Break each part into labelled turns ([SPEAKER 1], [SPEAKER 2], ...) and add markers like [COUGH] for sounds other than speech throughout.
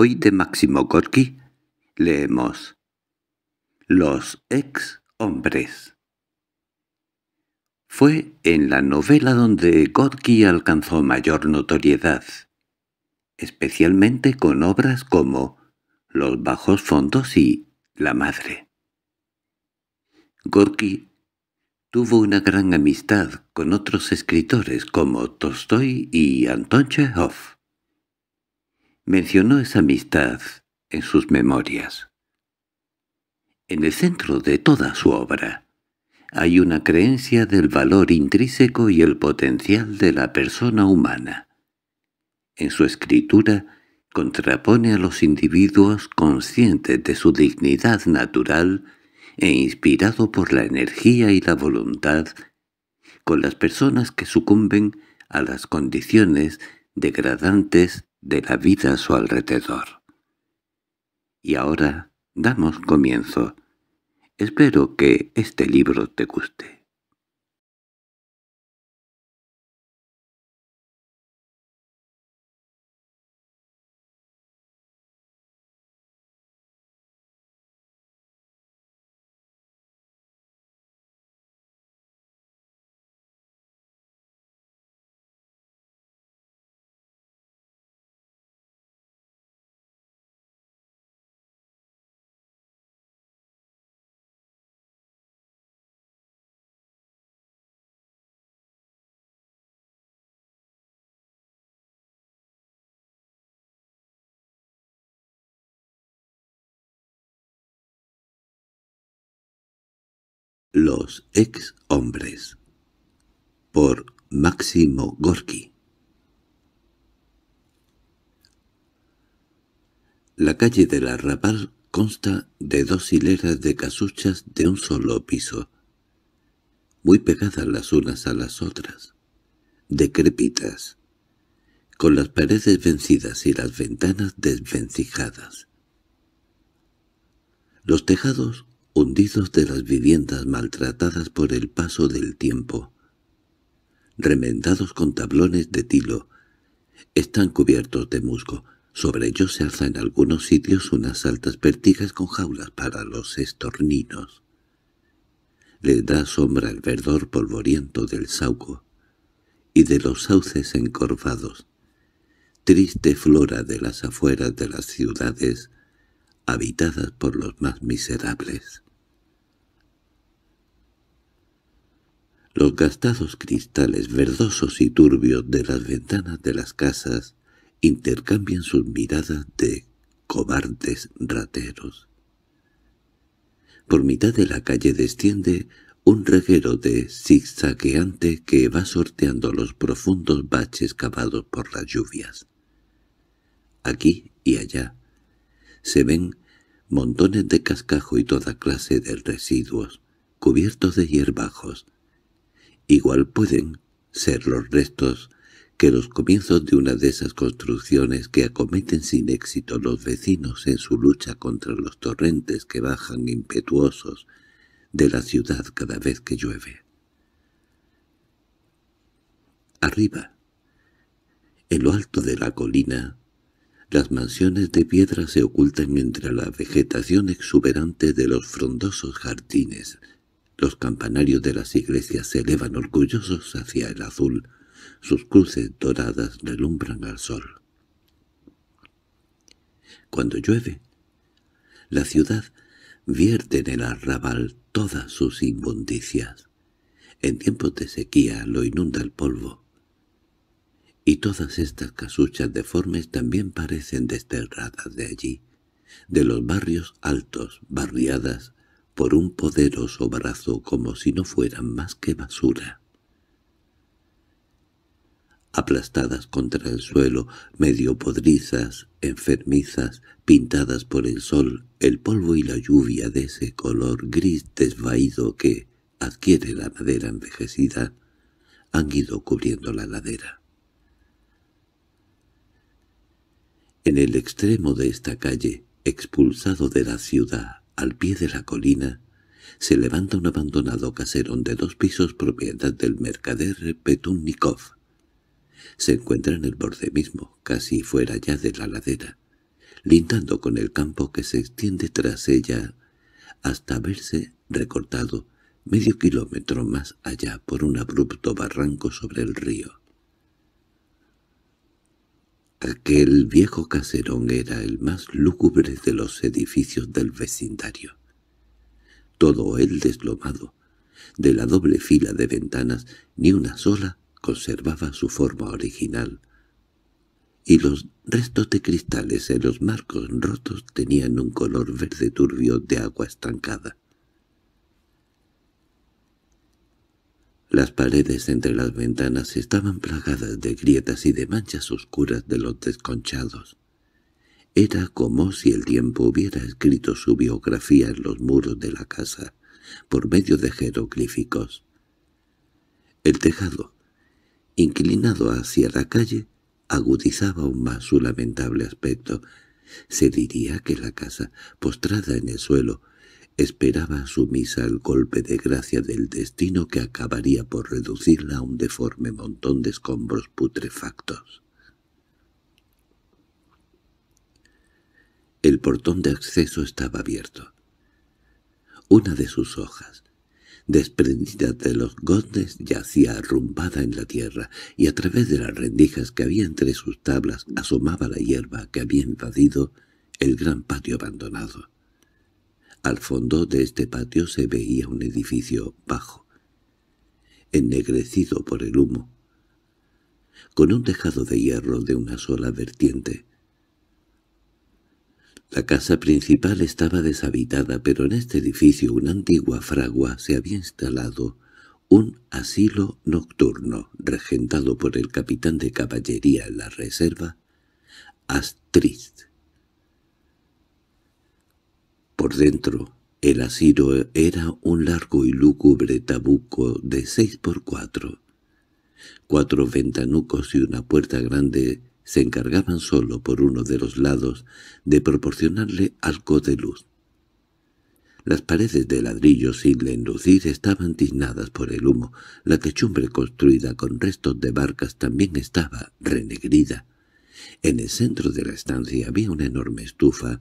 [SPEAKER 1] Hoy de Máximo Gorki leemos Los ex hombres. Fue en la novela donde Gorky alcanzó mayor notoriedad, especialmente con obras como Los bajos fondos y La madre. Gorky tuvo una gran amistad con otros escritores como Tolstoy y Anton Chekhov. Mencionó esa amistad en sus memorias. En el centro de toda su obra hay una creencia del valor intrínseco y el potencial de la persona humana. En su escritura contrapone a los individuos conscientes de su dignidad natural e inspirado por la energía y la voluntad con las personas que sucumben a las condiciones degradantes de la vida a su alrededor. Y ahora damos comienzo. Espero que este libro te guste. Los ex hombres por Máximo Gorki La calle del Arrabal consta de dos hileras de casuchas de un solo piso, muy pegadas las unas a las otras, decrépitas, con las paredes vencidas y las ventanas desvencijadas. Los tejados hundidos de las viviendas maltratadas por el paso del tiempo, remendados con tablones de tilo, están cubiertos de musgo. Sobre ellos se alzan en algunos sitios unas altas pertigas con jaulas para los estorninos. les da sombra el verdor polvoriento del sauco y de los sauces encorvados, triste flora de las afueras de las ciudades habitadas por los más miserables. Los gastados cristales verdosos y turbios de las ventanas de las casas intercambian sus miradas de cobardes rateros. Por mitad de la calle desciende un reguero de zigzagueante que va sorteando los profundos baches cavados por las lluvias. Aquí y allá se ven montones de cascajo y toda clase de residuos, cubiertos de hierbajos, Igual pueden ser los restos que los comienzos de una de esas construcciones que acometen sin éxito los vecinos en su lucha contra los torrentes que bajan impetuosos de la ciudad cada vez que llueve. Arriba, en lo alto de la colina, las mansiones de piedra se ocultan entre la vegetación exuberante de los frondosos jardines, los campanarios de las iglesias se elevan orgullosos hacia el azul. Sus cruces doradas relumbran al sol. Cuando llueve, la ciudad vierte en el arrabal todas sus inmundicias. En tiempos de sequía lo inunda el polvo. Y todas estas casuchas deformes también parecen desterradas de allí, de los barrios altos, barriadas, por un poderoso brazo como si no fueran más que basura. Aplastadas contra el suelo, medio podrizas, enfermizas, pintadas por el sol, el polvo y la lluvia de ese color gris desvaído que adquiere la madera envejecida, han ido cubriendo la ladera. En el extremo de esta calle, expulsado de la ciudad, al pie de la colina se levanta un abandonado caserón de dos pisos propiedad del mercader Petunnikov. Se encuentra en el borde mismo, casi fuera ya de la ladera, lindando con el campo que se extiende tras ella hasta verse recortado medio kilómetro más allá por un abrupto barranco sobre el río. Aquel viejo caserón era el más lúgubre de los edificios del vecindario. Todo él deslomado, de la doble fila de ventanas, ni una sola conservaba su forma original, y los restos de cristales en los marcos rotos tenían un color verde turbio de agua estancada. Las paredes entre las ventanas estaban plagadas de grietas y de manchas oscuras de los desconchados. Era como si el tiempo hubiera escrito su biografía en los muros de la casa, por medio de jeroglíficos. El tejado, inclinado hacia la calle, agudizaba aún más su lamentable aspecto. Se diría que la casa, postrada en el suelo, Esperaba sumisa al golpe de gracia del destino que acabaría por reducirla a un deforme montón de escombros putrefactos. El portón de acceso estaba abierto. Una de sus hojas, desprendida de los goznes, yacía arrumbada en la tierra, y a través de las rendijas que había entre sus tablas asomaba la hierba que había invadido el gran patio abandonado. Al fondo de este patio se veía un edificio bajo, ennegrecido por el humo, con un tejado de hierro de una sola vertiente. La casa principal estaba deshabitada, pero en este edificio una antigua fragua se había instalado un asilo nocturno regentado por el capitán de caballería en la reserva, Astrid. Por dentro, el asilo era un largo y lúgubre tabuco de seis por cuatro. Cuatro ventanucos y una puerta grande se encargaban solo por uno de los lados de proporcionarle algo de luz. Las paredes de ladrillo sin enlucir estaban tiznadas por el humo. La techumbre construida con restos de barcas también estaba renegrida. En el centro de la estancia había una enorme estufa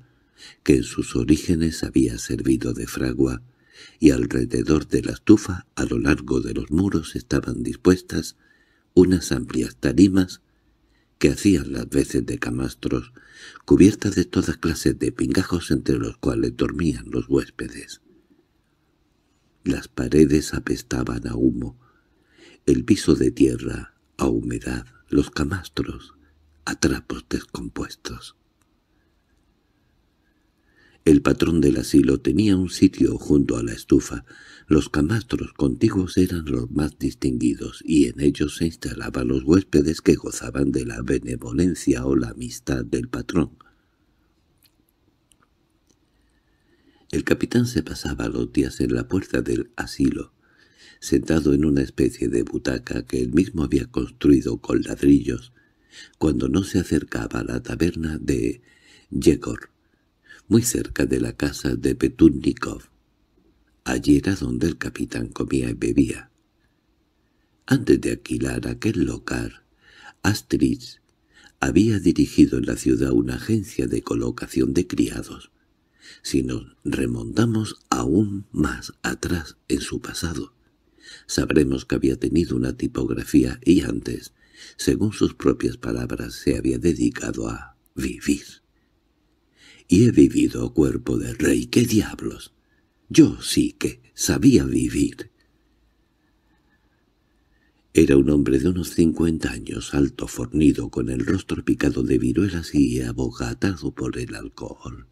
[SPEAKER 1] que en sus orígenes había servido de fragua, y alrededor de la estufa, a lo largo de los muros, estaban dispuestas unas amplias tarimas que hacían las veces de camastros, cubiertas de toda clase de pingajos entre los cuales dormían los huéspedes. Las paredes apestaban a humo, el piso de tierra a humedad, los camastros a trapos descompuestos. El patrón del asilo tenía un sitio junto a la estufa. Los camastros contiguos eran los más distinguidos, y en ellos se instalaban los huéspedes que gozaban de la benevolencia o la amistad del patrón. El capitán se pasaba los días en la puerta del asilo, sentado en una especie de butaca que él mismo había construido con ladrillos, cuando no se acercaba a la taberna de Yegor muy cerca de la casa de Petunikov. Allí era donde el capitán comía y bebía. Antes de alquilar aquel local, Astrid había dirigido en la ciudad una agencia de colocación de criados. Si nos remontamos aún más atrás en su pasado, sabremos que había tenido una tipografía y antes, según sus propias palabras, se había dedicado a vivir y he vivido cuerpo de rey. ¡Qué diablos! Yo sí que sabía vivir. Era un hombre de unos cincuenta años, alto, fornido, con el rostro picado de viruelas y abogatado por el alcohol.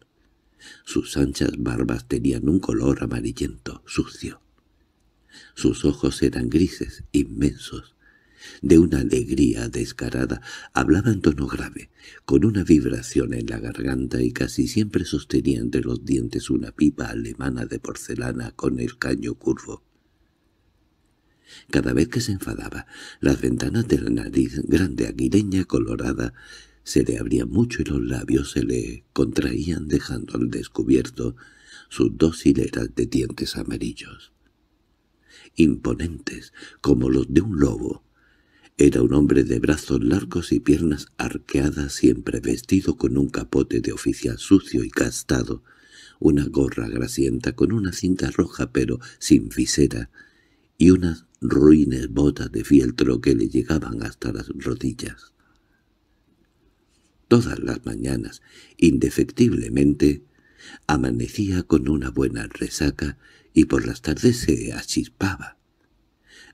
[SPEAKER 1] Sus anchas barbas tenían un color amarillento, sucio. Sus ojos eran grises, inmensos, de una alegría descarada, hablaba en tono grave, con una vibración en la garganta y casi siempre sostenía entre los dientes una pipa alemana de porcelana con el caño curvo. Cada vez que se enfadaba, las ventanas de la nariz grande aguileña colorada se le abrían mucho y los labios se le contraían dejando al descubierto sus dos hileras de dientes amarillos. Imponentes, como los de un lobo, era un hombre de brazos largos y piernas arqueadas, siempre vestido con un capote de oficial sucio y gastado, una gorra grasienta con una cinta roja pero sin visera, y unas ruines botas de fieltro que le llegaban hasta las rodillas. Todas las mañanas, indefectiblemente, amanecía con una buena resaca y por las tardes se achispaba.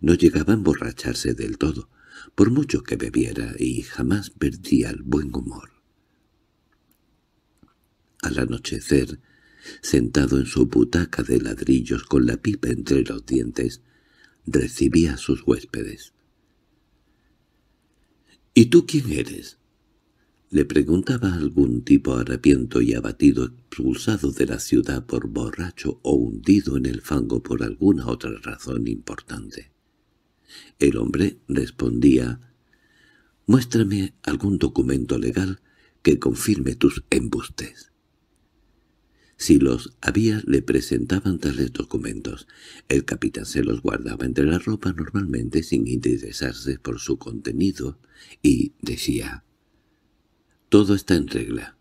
[SPEAKER 1] No llegaba a emborracharse del todo, por mucho que bebiera, y jamás perdía el buen humor. Al anochecer, sentado en su butaca de ladrillos con la pipa entre los dientes, recibía a sus huéspedes. —¿Y tú quién eres? —le preguntaba algún tipo harapiento y abatido expulsado de la ciudad por borracho o hundido en el fango por alguna otra razón importante. El hombre respondía, «Muéstrame algún documento legal que confirme tus embustes». Si los había, le presentaban tales documentos. El capitán se los guardaba entre la ropa normalmente sin interesarse por su contenido y decía, «Todo está en regla.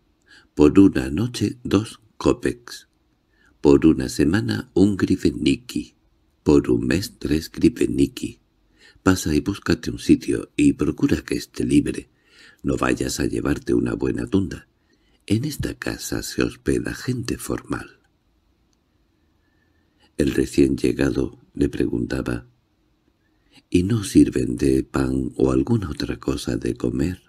[SPEAKER 1] Por una noche dos copex. Por una semana un grifeniki. Por un mes tres grifeniki. Pasa y búscate un sitio y procura que esté libre. No vayas a llevarte una buena tunda. En esta casa se hospeda gente formal. El recién llegado le preguntaba, ¿Y no sirven de pan o alguna otra cosa de comer?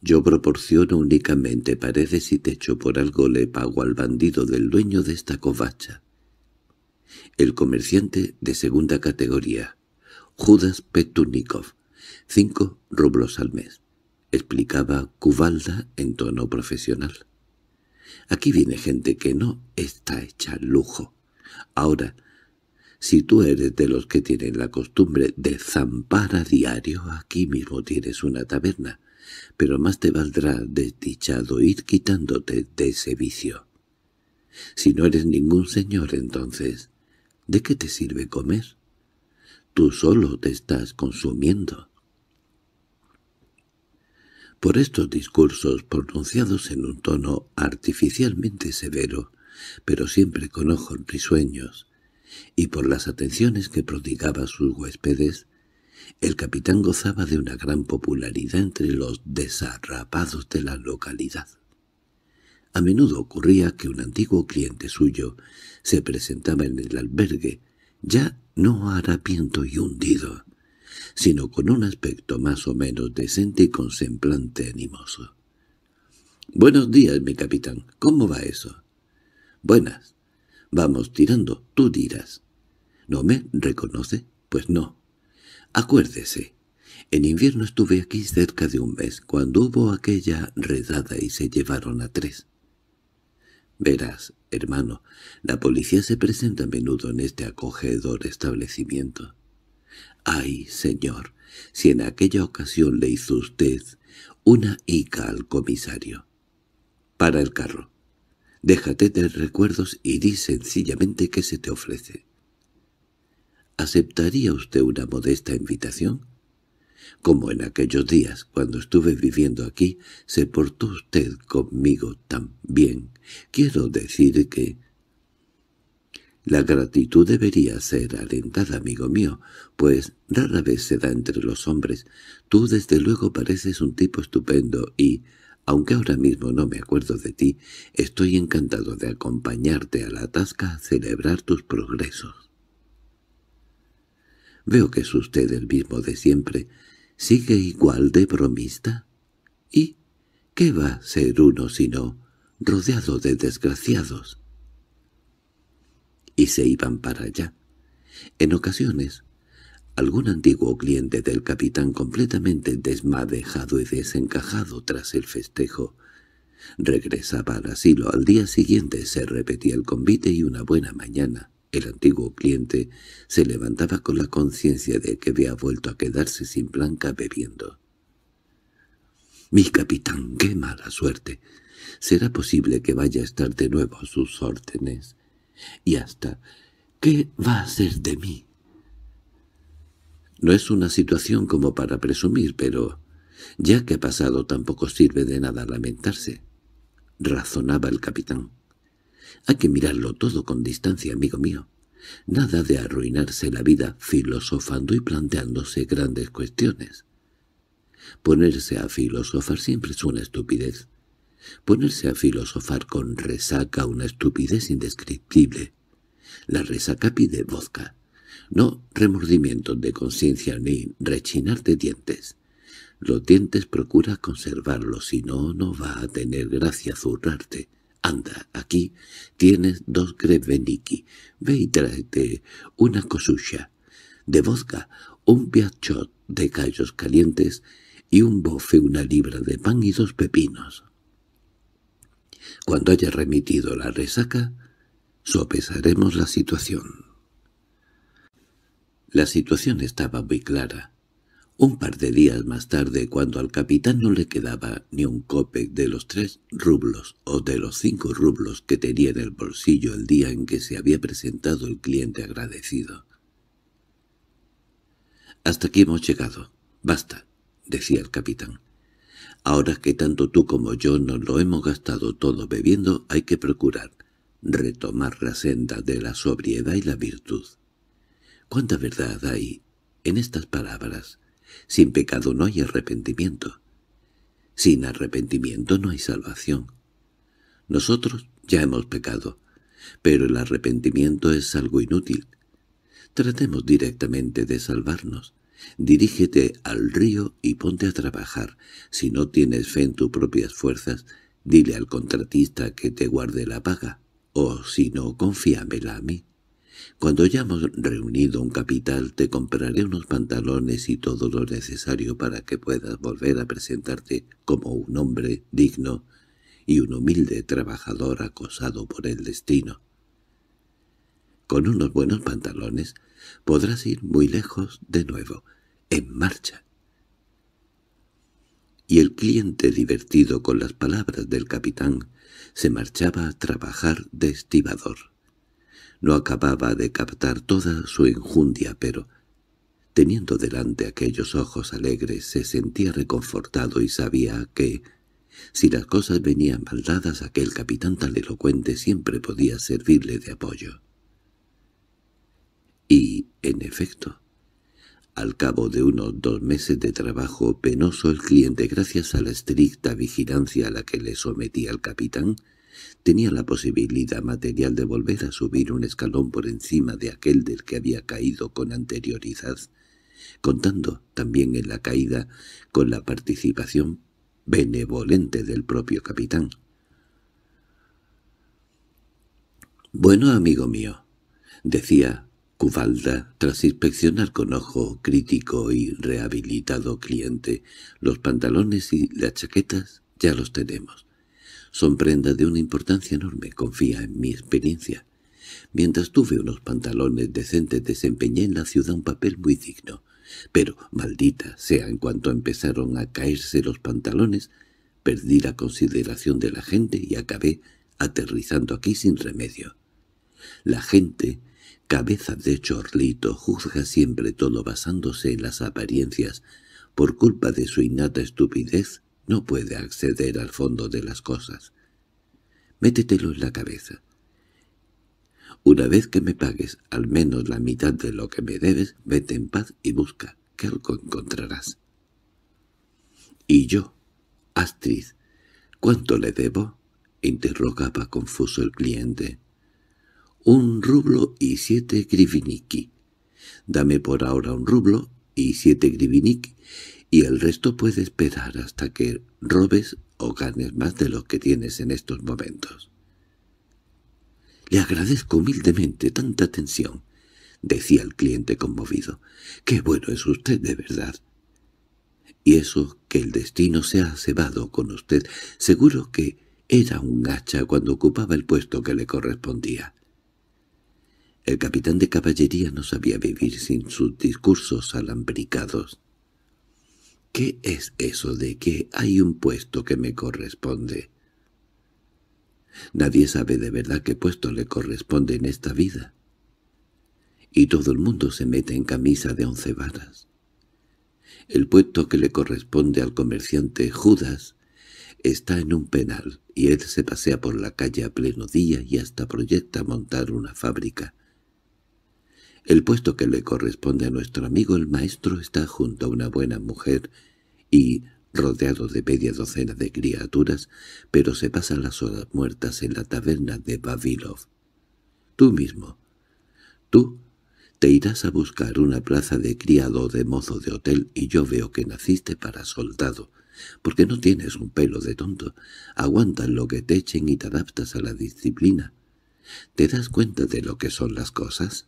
[SPEAKER 1] Yo proporciono únicamente paredes y techo por algo le pago al bandido del dueño de esta covacha. El comerciante de segunda categoría, Judas Petunikov. cinco rublos al mes, explicaba Kubalda en tono profesional. Aquí viene gente que no está hecha lujo. Ahora, si tú eres de los que tienen la costumbre de zampar a diario, aquí mismo tienes una taberna, pero más te valdrá desdichado ir quitándote de ese vicio. Si no eres ningún señor, entonces, ¿de qué te sirve comer? Tú solo te estás consumiendo. Por estos discursos pronunciados en un tono artificialmente severo, pero siempre con ojos risueños, y por las atenciones que prodigaba a sus huéspedes, el capitán gozaba de una gran popularidad entre los desarrapados de la localidad. A menudo ocurría que un antiguo cliente suyo se presentaba en el albergue ya no harapiento y hundido, sino con un aspecto más o menos decente y con semblante animoso. —Buenos días, mi capitán. ¿Cómo va eso? —Buenas. Vamos tirando, tú dirás. —¿No me reconoce? Pues no. Acuérdese, en invierno estuve aquí cerca de un mes, cuando hubo aquella redada y se llevaron a tres. Verás, Hermano, la policía se presenta a menudo en este acogedor establecimiento. Ay, señor, si en aquella ocasión le hizo usted una ica al comisario. Para el carro. Déjate de recuerdos y di sencillamente qué se te ofrece. —¿Aceptaría usted una modesta invitación? como en aquellos días cuando estuve viviendo aquí, se portó usted conmigo tan bien. Quiero decir que... La gratitud debería ser alentada, amigo mío, pues rara vez se da entre los hombres. Tú desde luego pareces un tipo estupendo y, aunque ahora mismo no me acuerdo de ti, estoy encantado de acompañarte a la tasca a celebrar tus progresos. Veo que es usted el mismo de siempre, sigue igual de bromista. ¿Y qué va a ser uno sino rodeado de desgraciados? Y se iban para allá. En ocasiones, algún antiguo cliente del capitán completamente desmadejado y desencajado tras el festejo, regresaba al asilo. Al día siguiente se repetía el convite y una buena mañana el antiguo cliente se levantaba con la conciencia de que había vuelto a quedarse sin Blanca bebiendo. —Mi capitán, qué mala suerte. Será posible que vaya a estar de nuevo a sus órdenes. Y hasta, ¿qué va a hacer de mí? No es una situación como para presumir, pero ya que ha pasado tampoco sirve de nada lamentarse, razonaba el capitán. Hay que mirarlo todo con distancia, amigo mío. Nada de arruinarse la vida filosofando y planteándose grandes cuestiones. Ponerse a filosofar siempre es una estupidez. Ponerse a filosofar con resaca una estupidez indescriptible. La resaca pide vodka. No remordimientos de conciencia ni rechinar de dientes. Los dientes procura conservarlos, si no, no va a tener gracia zurrarte. Anda, aquí tienes dos grebeniki. Ve y tráete una cosucha de vodka, un piachot de callos calientes y un bofe, una libra de pan y dos pepinos. Cuando haya remitido la resaca, sopesaremos la situación. La situación estaba muy clara. Un par de días más tarde, cuando al capitán no le quedaba ni un cope de los tres rublos o de los cinco rublos que tenía en el bolsillo el día en que se había presentado el cliente agradecido. —Hasta aquí hemos llegado. Basta —decía el capitán—. Ahora que tanto tú como yo nos lo hemos gastado todo bebiendo, hay que procurar retomar la senda de la sobriedad y la virtud. ¿Cuánta verdad hay en estas palabras? Sin pecado no hay arrepentimiento. Sin arrepentimiento no hay salvación. Nosotros ya hemos pecado, pero el arrepentimiento es algo inútil. Tratemos directamente de salvarnos. Dirígete al río y ponte a trabajar. Si no tienes fe en tus propias fuerzas, dile al contratista que te guarde la paga, o si no, confíamela a mí. Cuando hayamos reunido un capital te compraré unos pantalones y todo lo necesario para que puedas volver a presentarte como un hombre digno y un humilde trabajador acosado por el destino. Con unos buenos pantalones podrás ir muy lejos de nuevo, en marcha. Y el cliente divertido con las palabras del capitán se marchaba a trabajar de estibador. No acababa de captar toda su enjundia, pero, teniendo delante aquellos ojos alegres, se sentía reconfortado y sabía que, si las cosas venían mal dadas, aquel capitán tan elocuente siempre podía servirle de apoyo. Y, en efecto, al cabo de unos dos meses de trabajo penoso el cliente, gracias a la estricta vigilancia a la que le sometía el capitán, tenía la posibilidad material de volver a subir un escalón por encima de aquel del que había caído con anterioridad, contando también en la caída con la participación benevolente del propio capitán. «Bueno, amigo mío», decía Cubalda, tras inspeccionar con ojo crítico y rehabilitado cliente, los pantalones y las chaquetas ya los tenemos son prenda de una importancia enorme, confía en mi experiencia. Mientras tuve unos pantalones decentes desempeñé en la ciudad un papel muy digno, pero, maldita sea, en cuanto empezaron a caerse los pantalones, perdí la consideración de la gente y acabé aterrizando aquí sin remedio. La gente, cabeza de chorlito, juzga siempre todo basándose en las apariencias, por culpa de su innata estupidez no puede acceder al fondo de las cosas. Métetelo en la cabeza. Una vez que me pagues al menos la mitad de lo que me debes, vete en paz y busca, que algo encontrarás. —¿Y yo? Astrid, ¿cuánto le debo? —interrogaba confuso el cliente. —Un rublo y siete griviniki. Dame por ahora un rublo y siete griviniki, y el resto puede esperar hasta que robes o ganes más de lo que tienes en estos momentos. —Le agradezco humildemente tanta atención —decía el cliente conmovido—. ¡Qué bueno es usted, de verdad! Y eso que el destino se ha cebado con usted, seguro que era un hacha cuando ocupaba el puesto que le correspondía. El capitán de caballería no sabía vivir sin sus discursos alambricados. ¿Qué es eso de que hay un puesto que me corresponde? Nadie sabe de verdad qué puesto le corresponde en esta vida. Y todo el mundo se mete en camisa de once varas. El puesto que le corresponde al comerciante Judas está en un penal y él se pasea por la calle a pleno día y hasta proyecta montar una fábrica. El puesto que le corresponde a nuestro amigo el maestro está junto a una buena mujer y rodeado de media docena de criaturas, pero se pasan las horas muertas en la taberna de Babilov. Tú mismo. Tú te irás a buscar una plaza de criado o de mozo de hotel y yo veo que naciste para soldado, porque no tienes un pelo de tonto, aguantas lo que te echen y te adaptas a la disciplina. ¿Te das cuenta de lo que son las cosas?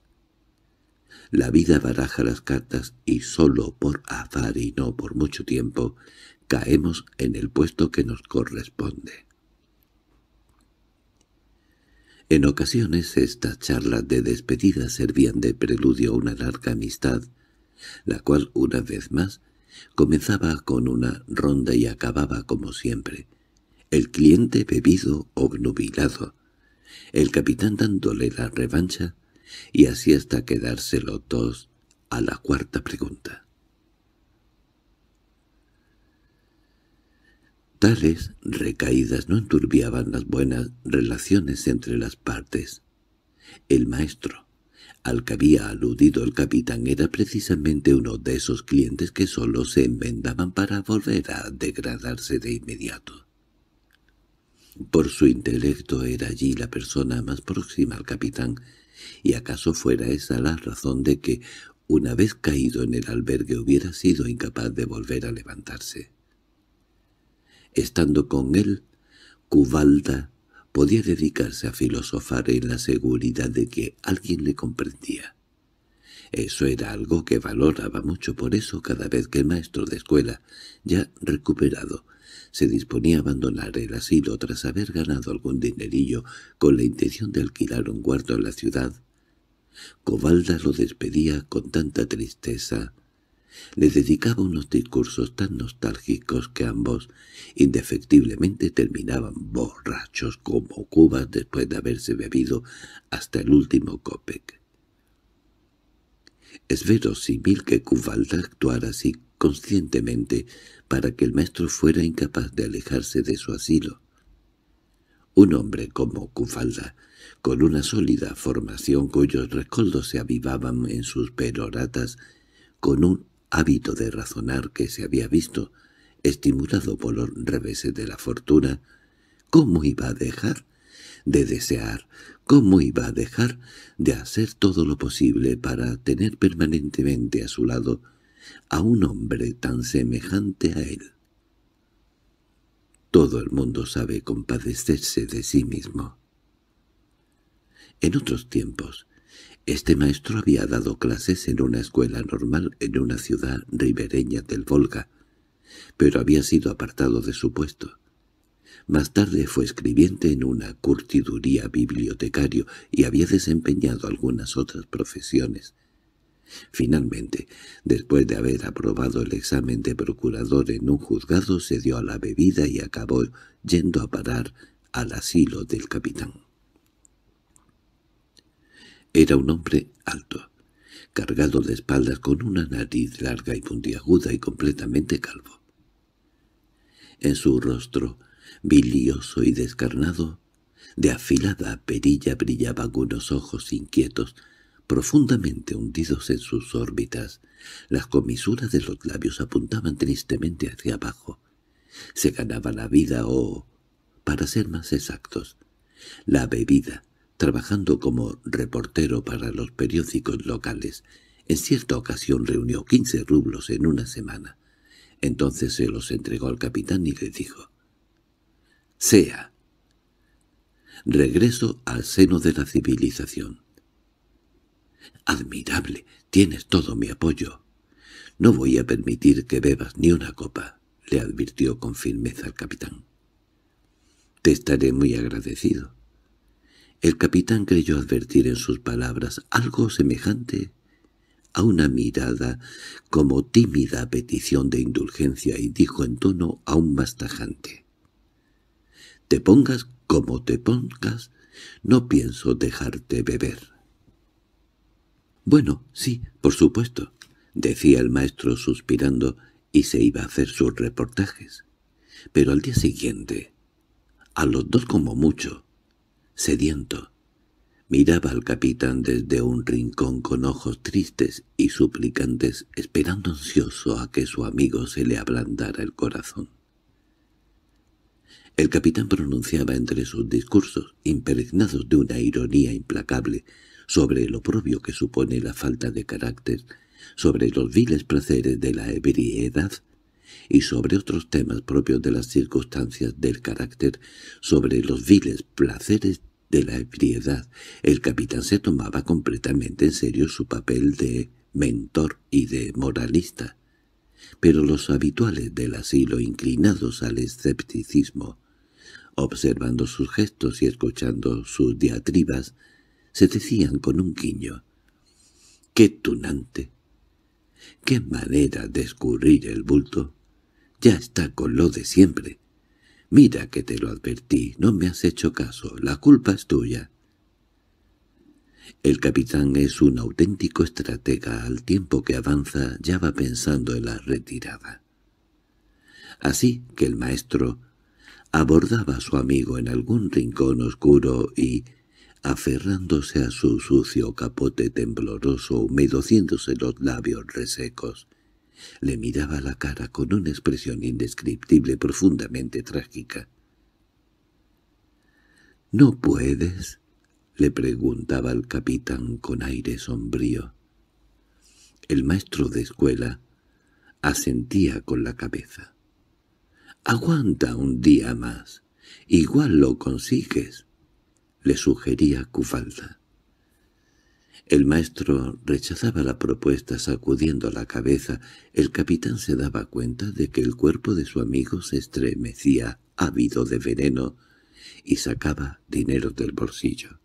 [SPEAKER 1] La vida baraja las cartas y solo por azar y no por mucho tiempo caemos en el puesto que nos corresponde. En ocasiones estas charlas de despedida servían de preludio a una larga amistad, la cual una vez más comenzaba con una ronda y acababa como siempre. El cliente bebido, obnubilado, el capitán dándole la revancha y así hasta quedárselo los dos a la cuarta pregunta. Tales recaídas no enturbiaban las buenas relaciones entre las partes. El maestro, al que había aludido el capitán, era precisamente uno de esos clientes que solo se enmendaban para volver a degradarse de inmediato. Por su intelecto era allí la persona más próxima al capitán, ¿Y acaso fuera esa la razón de que, una vez caído en el albergue, hubiera sido incapaz de volver a levantarse? Estando con él, Cubalda podía dedicarse a filosofar en la seguridad de que alguien le comprendía. Eso era algo que valoraba mucho, por eso cada vez que el maestro de escuela, ya recuperado, se disponía a abandonar el asilo tras haber ganado algún dinerillo con la intención de alquilar un cuarto en la ciudad, Cobalda lo despedía con tanta tristeza. Le dedicaba unos discursos tan nostálgicos que ambos indefectiblemente terminaban borrachos como cubas después de haberse bebido hasta el último copec. Es verosímil que Cobalda actuara así conscientemente para que el maestro fuera incapaz de alejarse de su asilo. Un hombre como Cufalda, con una sólida formación cuyos rescoldos se avivaban en sus peroratas, con un hábito de razonar que se había visto, estimulado por los reveses de la fortuna, ¿cómo iba a dejar de desear? ¿Cómo iba a dejar de hacer todo lo posible para tener permanentemente a su lado a un hombre tan semejante a él. Todo el mundo sabe compadecerse de sí mismo. En otros tiempos, este maestro había dado clases en una escuela normal en una ciudad ribereña del Volga, pero había sido apartado de su puesto. Más tarde fue escribiente en una curtiduría bibliotecario y había desempeñado algunas otras profesiones, Finalmente, después de haber aprobado el examen de procurador en un juzgado, se dio a la bebida y acabó yendo a parar al asilo del capitán. Era un hombre alto, cargado de espaldas con una nariz larga y puntiaguda y completamente calvo. En su rostro, bilioso y descarnado, de afilada perilla brillaban unos ojos inquietos, profundamente hundidos en sus órbitas. Las comisuras de los labios apuntaban tristemente hacia abajo. Se ganaba la vida o, para ser más exactos, la bebida, trabajando como reportero para los periódicos locales. En cierta ocasión reunió quince rublos en una semana. Entonces se los entregó al capitán y le dijo, «Sea, regreso al seno de la civilización». —Admirable. Tienes todo mi apoyo. —No voy a permitir que bebas ni una copa —le advirtió con firmeza el capitán. —Te estaré muy agradecido. El capitán creyó advertir en sus palabras algo semejante a una mirada como tímida petición de indulgencia y dijo en tono aún más tajante. —Te pongas como te pongas, no pienso dejarte beber. —Bueno, sí, por supuesto —decía el maestro suspirando, y se iba a hacer sus reportajes. Pero al día siguiente, a los dos como mucho, sediento, miraba al capitán desde un rincón con ojos tristes y suplicantes, esperando ansioso a que su amigo se le ablandara el corazón. El capitán pronunciaba entre sus discursos, impregnados de una ironía implacable, sobre lo propio que supone la falta de carácter, sobre los viles placeres de la ebriedad y sobre otros temas propios de las circunstancias del carácter, sobre los viles placeres de la ebriedad, el capitán se tomaba completamente en serio su papel de mentor y de moralista. Pero los habituales del asilo inclinados al escepticismo, observando sus gestos y escuchando sus diatribas, se decían con un guiño. ¡Qué tunante! ¡Qué manera de escurrir el bulto! Ya está con lo de siempre. Mira que te lo advertí, no me has hecho caso, la culpa es tuya. El capitán es un auténtico estratega, al tiempo que avanza ya va pensando en la retirada. Así que el maestro abordaba a su amigo en algún rincón oscuro y aferrándose a su sucio capote tembloroso, humedociéndose los labios resecos. Le miraba la cara con una expresión indescriptible profundamente trágica. —¿No puedes? —le preguntaba el capitán con aire sombrío. El maestro de escuela asentía con la cabeza. —Aguanta un día más. Igual lo consigues le sugería Cufalda. El maestro rechazaba la propuesta sacudiendo la cabeza. El capitán se daba cuenta de que el cuerpo de su amigo se estremecía ávido de veneno y sacaba dinero del bolsillo.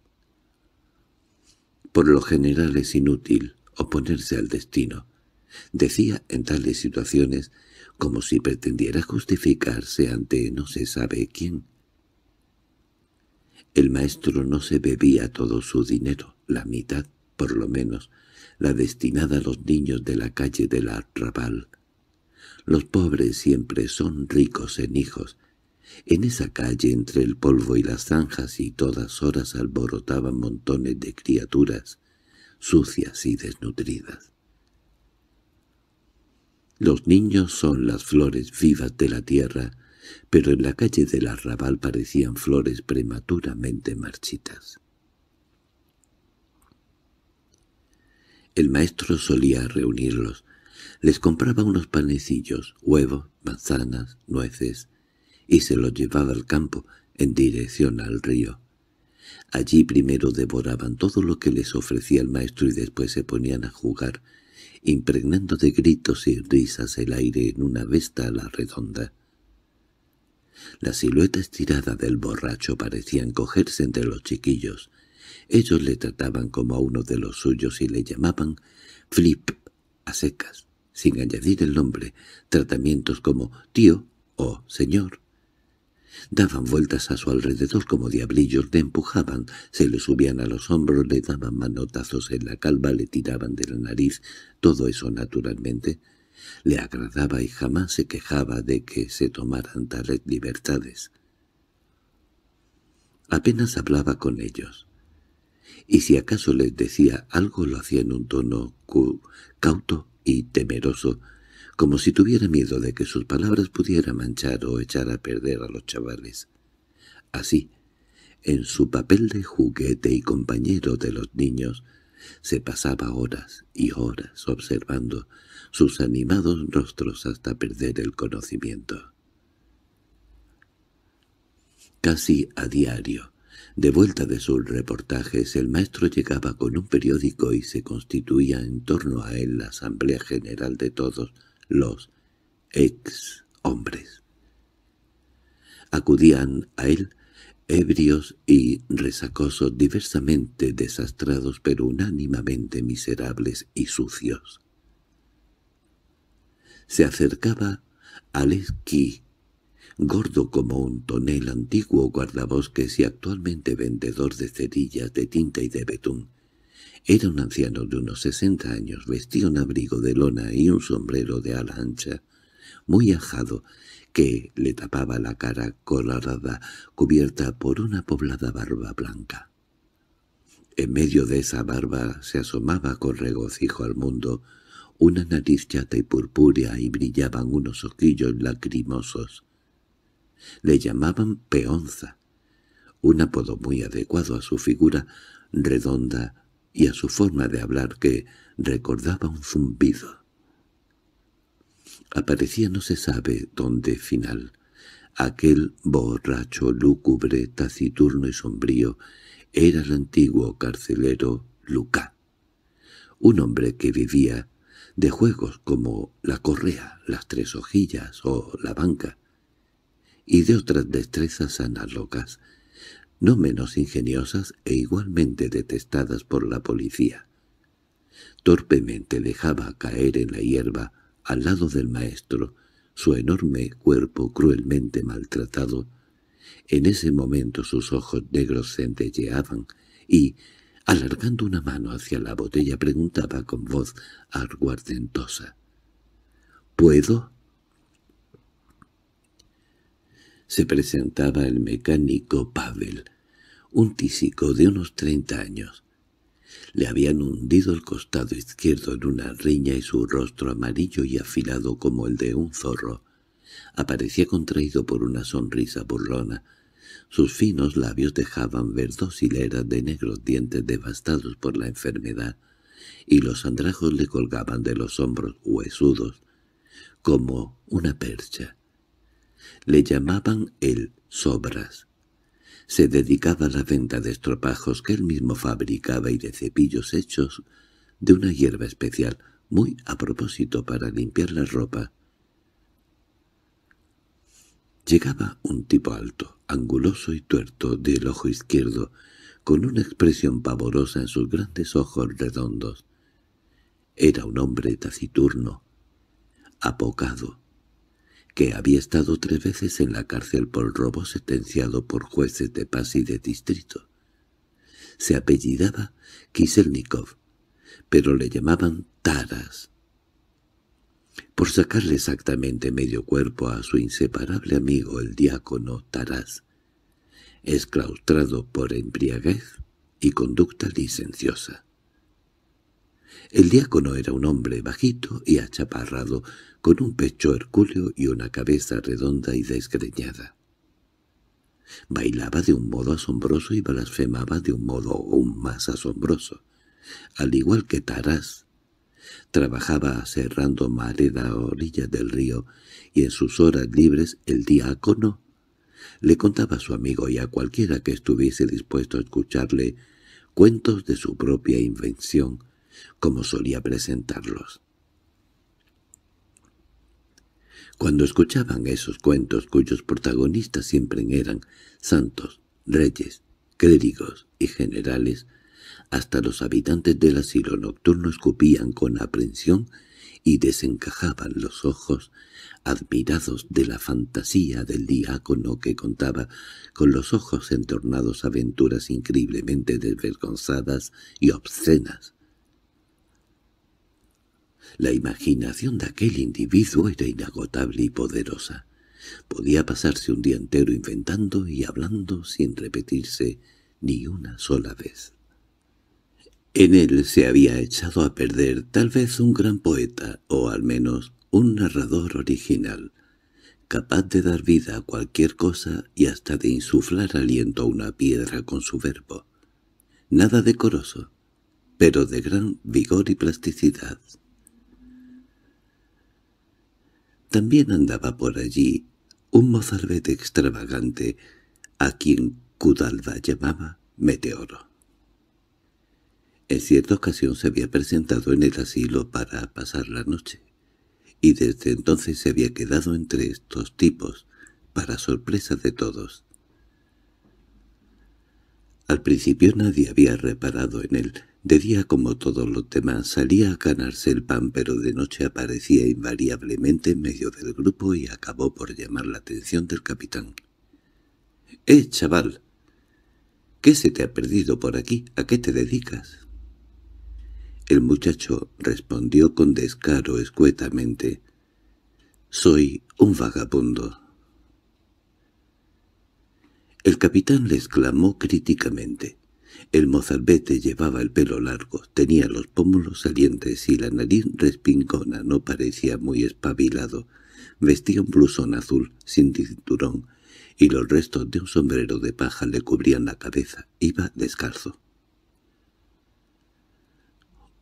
[SPEAKER 1] Por lo general es inútil oponerse al destino. Decía en tales situaciones como si pretendiera justificarse ante no se sabe quién. El maestro no se bebía todo su dinero, la mitad, por lo menos, la destinada a los niños de la calle del Arrabal. Los pobres siempre son ricos en hijos. En esa calle, entre el polvo y las zanjas, y todas horas alborotaban montones de criaturas, sucias y desnutridas. Los niños son las flores vivas de la tierra, pero en la calle del arrabal parecían flores prematuramente marchitas. El maestro solía reunirlos. Les compraba unos panecillos, huevos, manzanas, nueces, y se los llevaba al campo, en dirección al río. Allí primero devoraban todo lo que les ofrecía el maestro y después se ponían a jugar, impregnando de gritos y risas el aire en una vesta a la redonda. La silueta estirada del borracho parecía encogerse entre los chiquillos. Ellos le trataban como a uno de los suyos y le llamaban Flip a secas, sin añadir el nombre, tratamientos como tío o señor. Daban vueltas a su alrededor como diablillos, le empujaban, se le subían a los hombros, le daban manotazos en la calva, le tiraban de la nariz, todo eso naturalmente le agradaba y jamás se quejaba de que se tomaran tales libertades. Apenas hablaba con ellos, y si acaso les decía algo lo hacía en un tono cauto y temeroso, como si tuviera miedo de que sus palabras pudieran manchar o echar a perder a los chavales. Así, en su papel de juguete y compañero de los niños, se pasaba horas y horas observando, sus animados rostros hasta perder el conocimiento. Casi a diario, de vuelta de sus reportajes, el maestro llegaba con un periódico y se constituía en torno a él la asamblea general de todos los ex hombres. Acudían a él ebrios y resacosos diversamente desastrados pero unánimamente miserables y sucios se acercaba al esquí, gordo como un tonel antiguo guardabosques y actualmente vendedor de cerillas de tinta y de betún. Era un anciano de unos sesenta años, vestía un abrigo de lona y un sombrero de ala ancha, muy ajado, que le tapaba la cara colorada cubierta por una poblada barba blanca. En medio de esa barba se asomaba con regocijo al mundo una nariz chata y purpúrea y brillaban unos ojillos lacrimosos. Le llamaban Peonza, un apodo muy adecuado a su figura redonda y a su forma de hablar que recordaba un zumbido. Aparecía no se sabe dónde final, aquel borracho, lúgubre, taciturno y sombrío, era el antiguo carcelero Lucá, un hombre que vivía de juegos como la correa, las tres hojillas o la banca, y de otras destrezas análogas, no menos ingeniosas e igualmente detestadas por la policía. Torpemente dejaba caer en la hierba, al lado del maestro, su enorme cuerpo cruelmente maltratado. En ese momento sus ojos negros centelleaban y, Alargando una mano hacia la botella preguntaba con voz aguardentosa. —¿Puedo? Se presentaba el mecánico Pavel, un tísico de unos treinta años. Le habían hundido el costado izquierdo en una riña y su rostro amarillo y afilado como el de un zorro. Aparecía contraído por una sonrisa burlona, sus finos labios dejaban ver dos hileras de negros dientes devastados por la enfermedad, y los andrajos le colgaban de los hombros huesudos, como una percha. Le llamaban el Sobras. Se dedicaba a la venta de estropajos que él mismo fabricaba y de cepillos hechos de una hierba especial, muy a propósito para limpiar la ropa, Llegaba un tipo alto, anguloso y tuerto del ojo izquierdo, con una expresión pavorosa en sus grandes ojos redondos. Era un hombre taciturno, apocado, que había estado tres veces en la cárcel por robo sentenciado por jueces de paz y de distrito. Se apellidaba Kiselnikov, pero le llamaban Taras por sacarle exactamente medio cuerpo a su inseparable amigo el diácono Tarás, esclaustrado por embriaguez y conducta licenciosa. El diácono era un hombre bajito y achaparrado, con un pecho hercúleo y una cabeza redonda y desgreñada. Bailaba de un modo asombroso y blasfemaba de un modo aún más asombroso, al igual que Tarás, Trabajaba cerrando madera a orillas del río, y en sus horas libres el diácono le contaba a su amigo y a cualquiera que estuviese dispuesto a escucharle cuentos de su propia invención, como solía presentarlos. Cuando escuchaban esos cuentos cuyos protagonistas siempre eran santos, reyes, clérigos y generales, hasta los habitantes del asilo nocturno escupían con aprensión y desencajaban los ojos, admirados de la fantasía del diácono que contaba, con los ojos entornados aventuras increíblemente desvergonzadas y obscenas. La imaginación de aquel individuo era inagotable y poderosa. Podía pasarse un día entero inventando y hablando sin repetirse ni una sola vez. En él se había echado a perder tal vez un gran poeta, o al menos un narrador original, capaz de dar vida a cualquier cosa y hasta de insuflar aliento a una piedra con su verbo. Nada decoroso, pero de gran vigor y plasticidad. También andaba por allí un mozalbete extravagante, a quien Cudalba llamaba Meteoro. En cierta ocasión se había presentado en el asilo para pasar la noche, y desde entonces se había quedado entre estos tipos, para sorpresa de todos. Al principio nadie había reparado en él. De día, como todos los demás, salía a ganarse el pan, pero de noche aparecía invariablemente en medio del grupo y acabó por llamar la atención del capitán. —¡Eh, chaval! ¿Qué se te ha perdido por aquí? ¿A qué te dedicas? El muchacho respondió con descaro escuetamente. «Soy un vagabundo». El capitán le exclamó críticamente. El mozalbete llevaba el pelo largo, tenía los pómulos salientes y la nariz respingona, no parecía muy espabilado. Vestía un blusón azul, sin cinturón, y los restos de un sombrero de paja le cubrían la cabeza. Iba descalzo.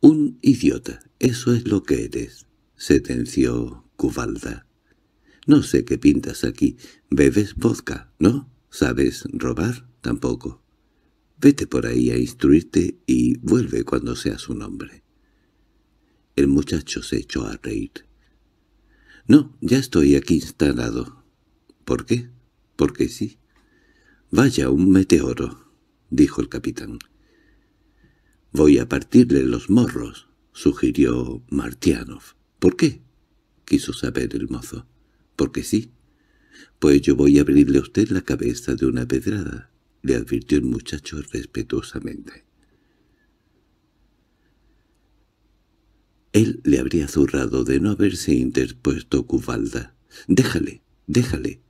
[SPEAKER 1] Un idiota, eso es lo que eres, sentenció Cubalda. No sé qué pintas aquí. Bebes vodka, ¿no? ¿Sabes robar? Tampoco. Vete por ahí a instruirte y vuelve cuando seas un hombre. El muchacho se echó a reír. —No, ya estoy aquí instalado. —¿Por qué? —Porque sí. —Vaya, un meteoro —dijo el capitán—. «Voy a partirle los morros», sugirió Martianov. «¿Por qué?» quiso saber el mozo. «Porque sí». «Pues yo voy a abrirle a usted la cabeza de una pedrada», le advirtió el muchacho respetuosamente. Él le habría zurrado de no haberse interpuesto Cubalda. «Déjale, déjale»,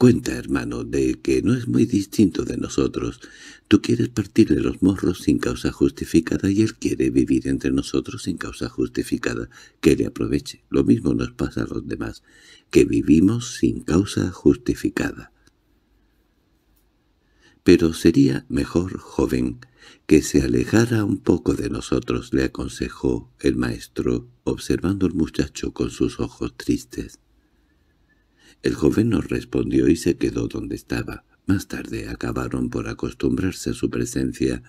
[SPEAKER 1] Cuenta, hermano, de que no es muy distinto de nosotros. Tú quieres partir de los morros sin causa justificada y él quiere vivir entre nosotros sin causa justificada. Que le aproveche. Lo mismo nos pasa a los demás, que vivimos sin causa justificada. Pero sería mejor, joven, que se alejara un poco de nosotros, le aconsejó el maestro, observando al muchacho con sus ojos tristes. El joven no respondió y se quedó donde estaba. Más tarde acabaron por acostumbrarse a su presencia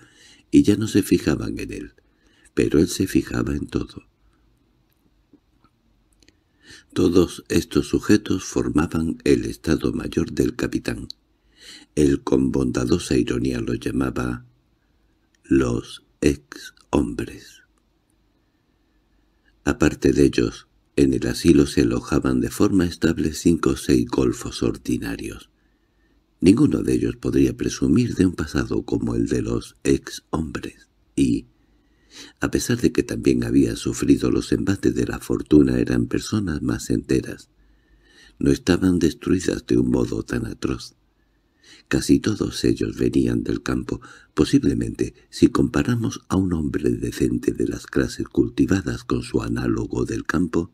[SPEAKER 1] y ya no se fijaban en él, pero él se fijaba en todo. Todos estos sujetos formaban el estado mayor del capitán. Él con bondadosa ironía lo llamaba los ex hombres. Aparte de ellos, en el asilo se alojaban de forma estable cinco o seis golfos ordinarios. Ninguno de ellos podría presumir de un pasado como el de los ex-hombres, y, a pesar de que también había sufrido los embates de la fortuna, eran personas más enteras. No estaban destruidas de un modo tan atroz. Casi todos ellos venían del campo. Posiblemente, si comparamos a un hombre decente de las clases cultivadas con su análogo del campo,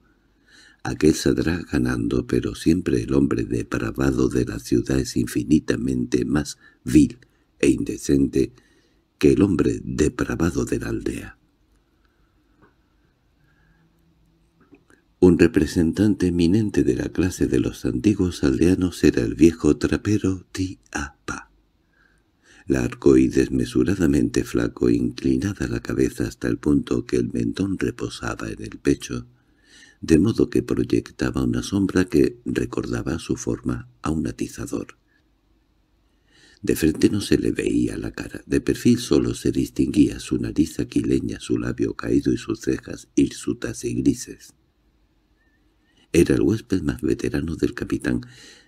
[SPEAKER 1] Aquel saldrá ganando, pero siempre el hombre depravado de la ciudad es infinitamente más vil e indecente que el hombre depravado de la aldea. Un representante eminente de la clase de los antiguos aldeanos era el viejo trapero Tiapa. Largo y desmesuradamente flaco, inclinada la cabeza hasta el punto que el mentón reposaba en el pecho, de modo que proyectaba una sombra que recordaba su forma a un atizador. De frente no se le veía la cara, de perfil solo se distinguía su nariz aquileña, su labio caído y sus cejas hirsutas y grises. Era el huésped más veterano del capitán.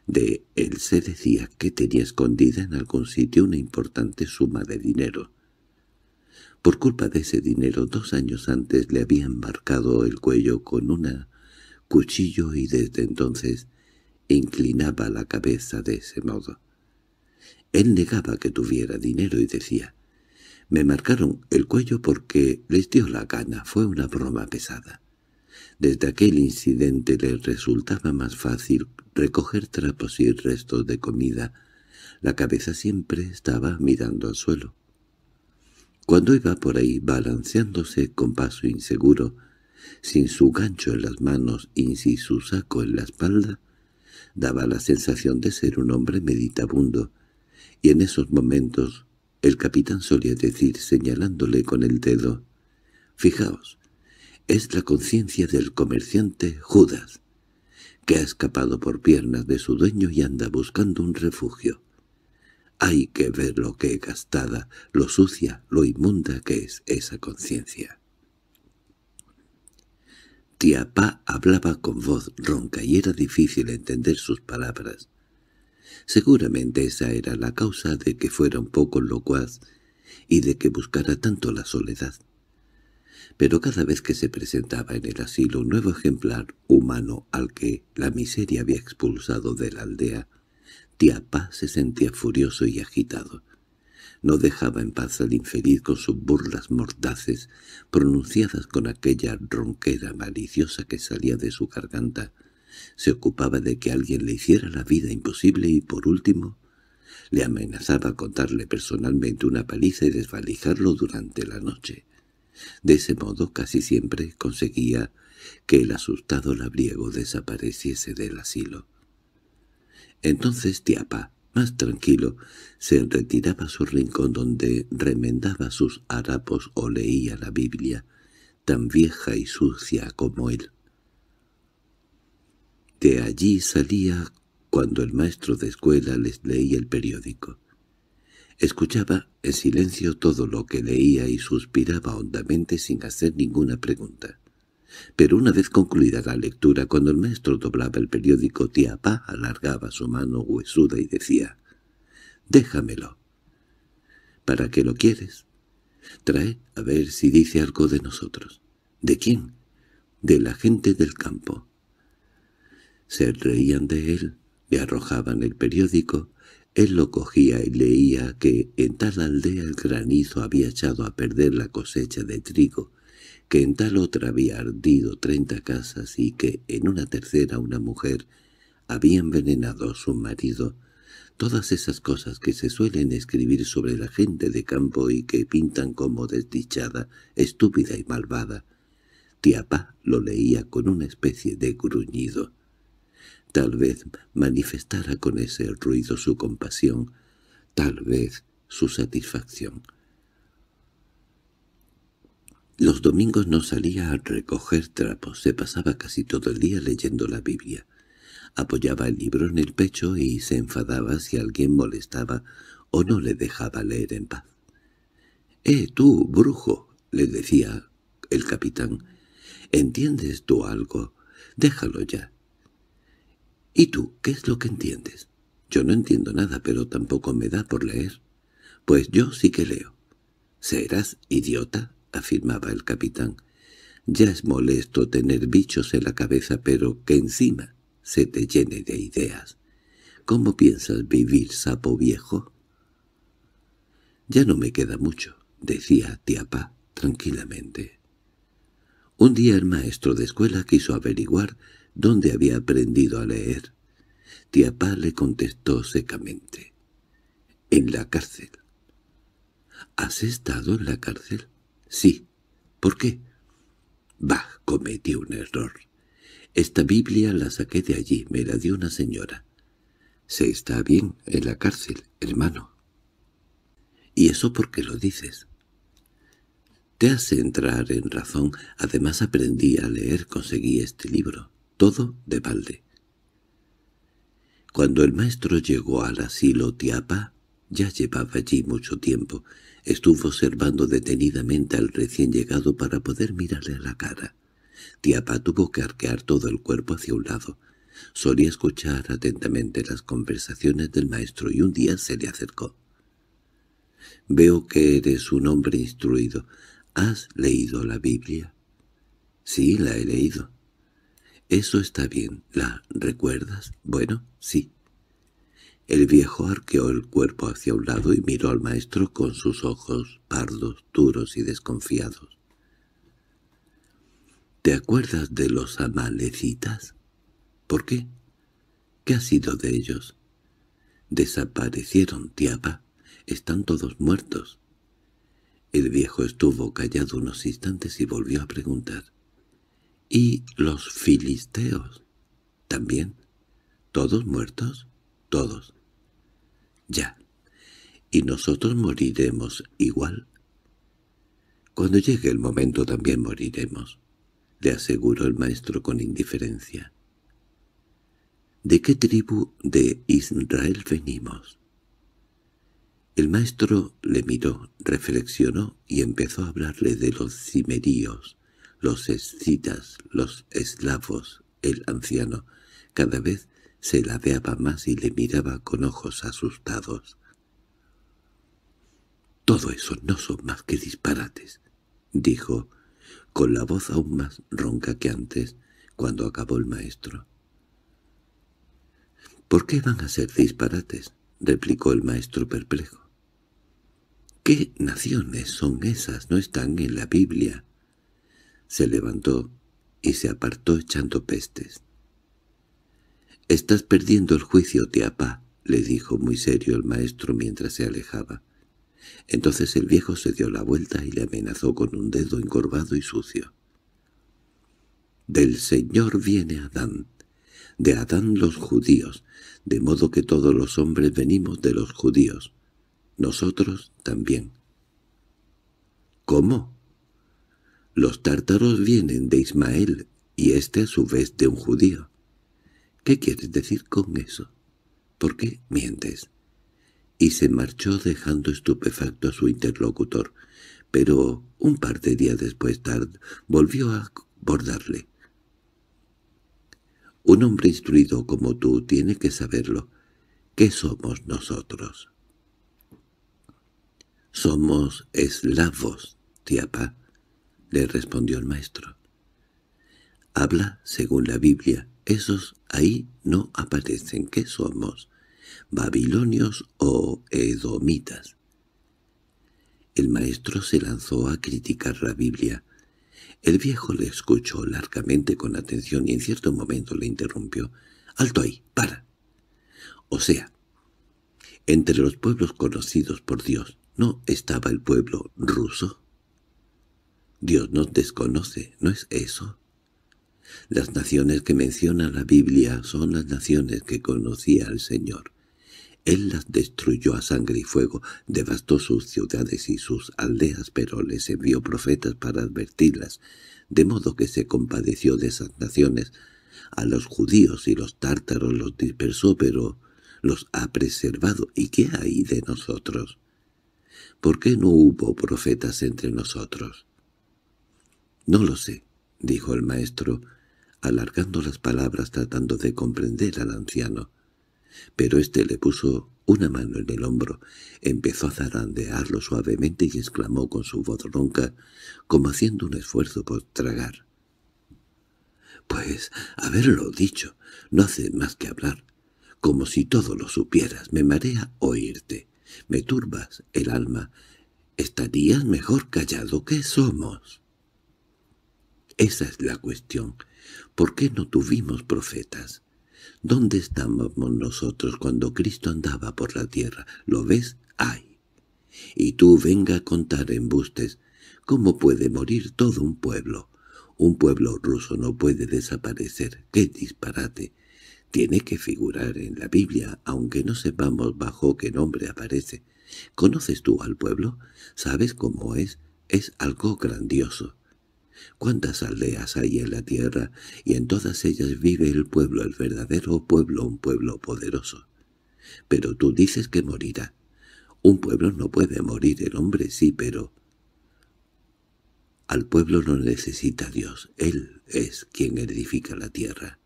[SPEAKER 1] De él se decía que tenía escondida en algún sitio una importante suma de dinero. Por culpa de ese dinero dos años antes le habían marcado el cuello con un cuchillo y desde entonces inclinaba la cabeza de ese modo. Él negaba que tuviera dinero y decía, «Me marcaron el cuello porque les dio la gana, fue una broma pesada». Desde aquel incidente le resultaba más fácil recoger trapos y restos de comida. La cabeza siempre estaba mirando al suelo. Cuando iba por ahí balanceándose con paso inseguro, sin su gancho en las manos y sin su saco en la espalda, daba la sensación de ser un hombre meditabundo, y en esos momentos el capitán solía decir señalándole con el dedo, «Fijaos, es la conciencia del comerciante Judas, que ha escapado por piernas de su dueño y anda buscando un refugio». Hay que ver lo que gastada, lo sucia, lo inmunda que es esa conciencia. Tía Pa hablaba con voz ronca y era difícil entender sus palabras. Seguramente esa era la causa de que fuera un poco locuaz y de que buscara tanto la soledad. Pero cada vez que se presentaba en el asilo un nuevo ejemplar humano al que la miseria había expulsado de la aldea, Paz se sentía furioso y agitado. No dejaba en paz al infeliz con sus burlas mordaces, pronunciadas con aquella ronquera maliciosa que salía de su garganta. Se ocupaba de que alguien le hiciera la vida imposible y, por último, le amenazaba contarle personalmente una paliza y desvalijarlo durante la noche. De ese modo casi siempre conseguía que el asustado labriego desapareciese del asilo. Entonces Tiapa, más tranquilo, se retiraba a su rincón donde remendaba sus harapos o leía la Biblia, tan vieja y sucia como él. De allí salía cuando el maestro de escuela les leía el periódico. Escuchaba en silencio todo lo que leía y suspiraba hondamente sin hacer ninguna pregunta. Pero una vez concluida la lectura, cuando el maestro doblaba el periódico, tía Pá alargaba su mano huesuda y decía, «Déjamelo. ¿Para qué lo quieres? Trae a ver si dice algo de nosotros. ¿De quién? De la gente del campo». Se reían de él, le arrojaban el periódico, él lo cogía y leía que en tal aldea el granizo había echado a perder la cosecha de trigo que en tal otra había ardido treinta casas y que en una tercera una mujer había envenenado a su marido, todas esas cosas que se suelen escribir sobre la gente de campo y que pintan como desdichada, estúpida y malvada. Tiapá lo leía con una especie de gruñido. Tal vez manifestara con ese ruido su compasión, tal vez su satisfacción. Los domingos no salía a recoger trapos, se pasaba casi todo el día leyendo la Biblia. Apoyaba el libro en el pecho y se enfadaba si alguien molestaba o no le dejaba leer en paz. —¡Eh, tú, brujo! —le decía el capitán. —¿Entiendes tú algo? Déjalo ya. —¿Y tú, qué es lo que entiendes? —Yo no entiendo nada, pero tampoco me da por leer. —Pues yo sí que leo. —¿Serás idiota? afirmaba el capitán. Ya es molesto tener bichos en la cabeza, pero que encima se te llene de ideas. ¿Cómo piensas vivir, sapo viejo? Ya no me queda mucho, decía Tiapa tranquilamente. Un día el maestro de escuela quiso averiguar dónde había aprendido a leer. Tiapá le contestó secamente. —En la cárcel. —¿Has estado en la cárcel? Sí. ¿Por qué? Bah, cometí un error. Esta Biblia la saqué de allí, me la dio una señora. Se está bien en la cárcel, hermano. ¿Y eso por qué lo dices? Te hace entrar en razón. Además aprendí a leer, conseguí este libro. Todo de balde. Cuando el maestro llegó al asilo Tiapa, ya llevaba allí mucho tiempo, Estuvo observando detenidamente al recién llegado para poder mirarle la cara. Tiapa tuvo que arquear todo el cuerpo hacia un lado. Solía escuchar atentamente las conversaciones del maestro y un día se le acercó. «Veo que eres un hombre instruido. ¿Has leído la Biblia?» «Sí, la he leído». «Eso está bien. ¿La recuerdas?» «Bueno, sí, el viejo arqueó el cuerpo hacia un lado y miró al maestro con sus ojos pardos, duros y desconfiados. —¿Te acuerdas de los amalecitas? —¿Por qué? —¿Qué ha sido de ellos? —Desaparecieron, tiapa. Están todos muertos. El viejo estuvo callado unos instantes y volvió a preguntar. —¿Y los filisteos? —¿También? ¿Todos muertos? —Todos ya, y nosotros moriremos igual. Cuando llegue el momento también moriremos, le aseguró el maestro con indiferencia. ¿De qué tribu de Israel venimos? El maestro le miró, reflexionó y empezó a hablarle de los cimeríos, los escitas, los eslavos, el anciano, cada vez se veaba más y le miraba con ojos asustados. «Todo eso no son más que disparates», dijo, con la voz aún más ronca que antes, cuando acabó el maestro. —¿Por qué van a ser disparates? —replicó el maestro perplejo. —¿Qué naciones son esas? No están en la Biblia. Se levantó y se apartó echando pestes. —Estás perdiendo el juicio, Pá, —le dijo muy serio el maestro mientras se alejaba. Entonces el viejo se dio la vuelta y le amenazó con un dedo encorvado y sucio. —Del Señor viene Adán, de Adán los judíos, de modo que todos los hombres venimos de los judíos. Nosotros también. —¿Cómo? —Los tártaros vienen de Ismael, y este a su vez de un judío. ¿Qué quieres decir con eso? ¿Por qué mientes? Y se marchó dejando estupefacto a su interlocutor, pero un par de días después volvió a abordarle. Un hombre instruido como tú tiene que saberlo. ¿Qué somos nosotros? —Somos eslavos, tiapa —le respondió el maestro. Habla según la Biblia esos ahí no aparecen. ¿Qué somos? ¿Babilonios o edomitas? El maestro se lanzó a criticar la Biblia. El viejo le escuchó largamente con atención y en cierto momento le interrumpió. —¡Alto ahí! ¡Para! O sea, entre los pueblos conocidos por Dios, ¿no estaba el pueblo ruso? Dios nos desconoce, ¿no es eso? Las naciones que menciona la Biblia son las naciones que conocía el Señor. Él las destruyó a sangre y fuego, devastó sus ciudades y sus aldeas, pero les envió profetas para advertirlas, de modo que se compadeció de esas naciones. A los judíos y los tártaros los dispersó, pero los ha preservado. ¿Y qué hay de nosotros? ¿Por qué no hubo profetas entre nosotros? No lo sé, dijo el maestro, alargando las palabras tratando de comprender al anciano. Pero éste le puso una mano en el hombro, empezó a zarandearlo suavemente y exclamó con su voz ronca, como haciendo un esfuerzo por tragar. —Pues, haberlo dicho, no hace más que hablar. Como si todo lo supieras, me marea oírte. Me turbas el alma. Estarías mejor callado que somos. —Esa es la cuestión ¿Por qué no tuvimos profetas? ¿Dónde estábamos nosotros cuando Cristo andaba por la tierra? ¿Lo ves? ¡Ay! Y tú venga a contar embustes. ¿Cómo puede morir todo un pueblo? Un pueblo ruso no puede desaparecer. ¡Qué disparate! Tiene que figurar en la Biblia, aunque no sepamos bajo qué nombre aparece. ¿Conoces tú al pueblo? ¿Sabes cómo es? Es algo grandioso cuántas aldeas hay en la tierra, y en todas ellas vive el pueblo, el verdadero pueblo, un pueblo poderoso. Pero tú dices que morirá. Un pueblo no puede morir, el hombre sí, pero... Al pueblo no necesita Dios, Él es quien edifica la tierra.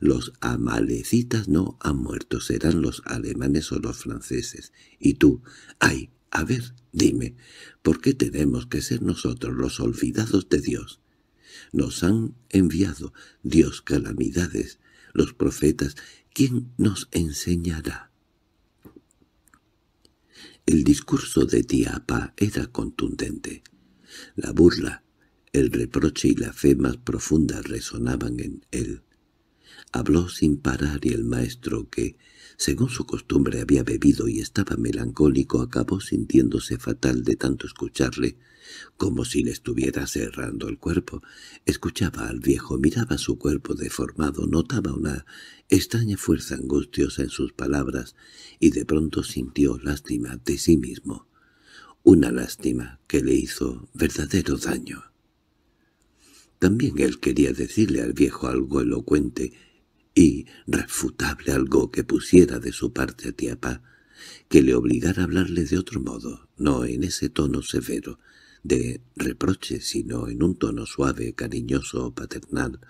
[SPEAKER 1] Los amalecitas no han muerto, serán los alemanes o los franceses. Y tú, ¡ay! A ver, dime, ¿por qué tenemos que ser nosotros los olvidados de Dios? Nos han enviado Dios calamidades, los profetas, ¿quién nos enseñará? El discurso de Tiapa era contundente. La burla, el reproche y la fe más profunda resonaban en él. Habló sin parar y el maestro que, según su costumbre había bebido y estaba melancólico, acabó sintiéndose fatal de tanto escucharle, como si le estuviera cerrando el cuerpo. Escuchaba al viejo, miraba su cuerpo deformado, notaba una extraña fuerza angustiosa en sus palabras, y de pronto sintió lástima de sí mismo. Una lástima que le hizo verdadero daño. También él quería decirle al viejo algo elocuente, y refutable algo que pusiera de su parte a Tiapa, que le obligara a hablarle de otro modo, no en ese tono severo, de reproche, sino en un tono suave, cariñoso paternal.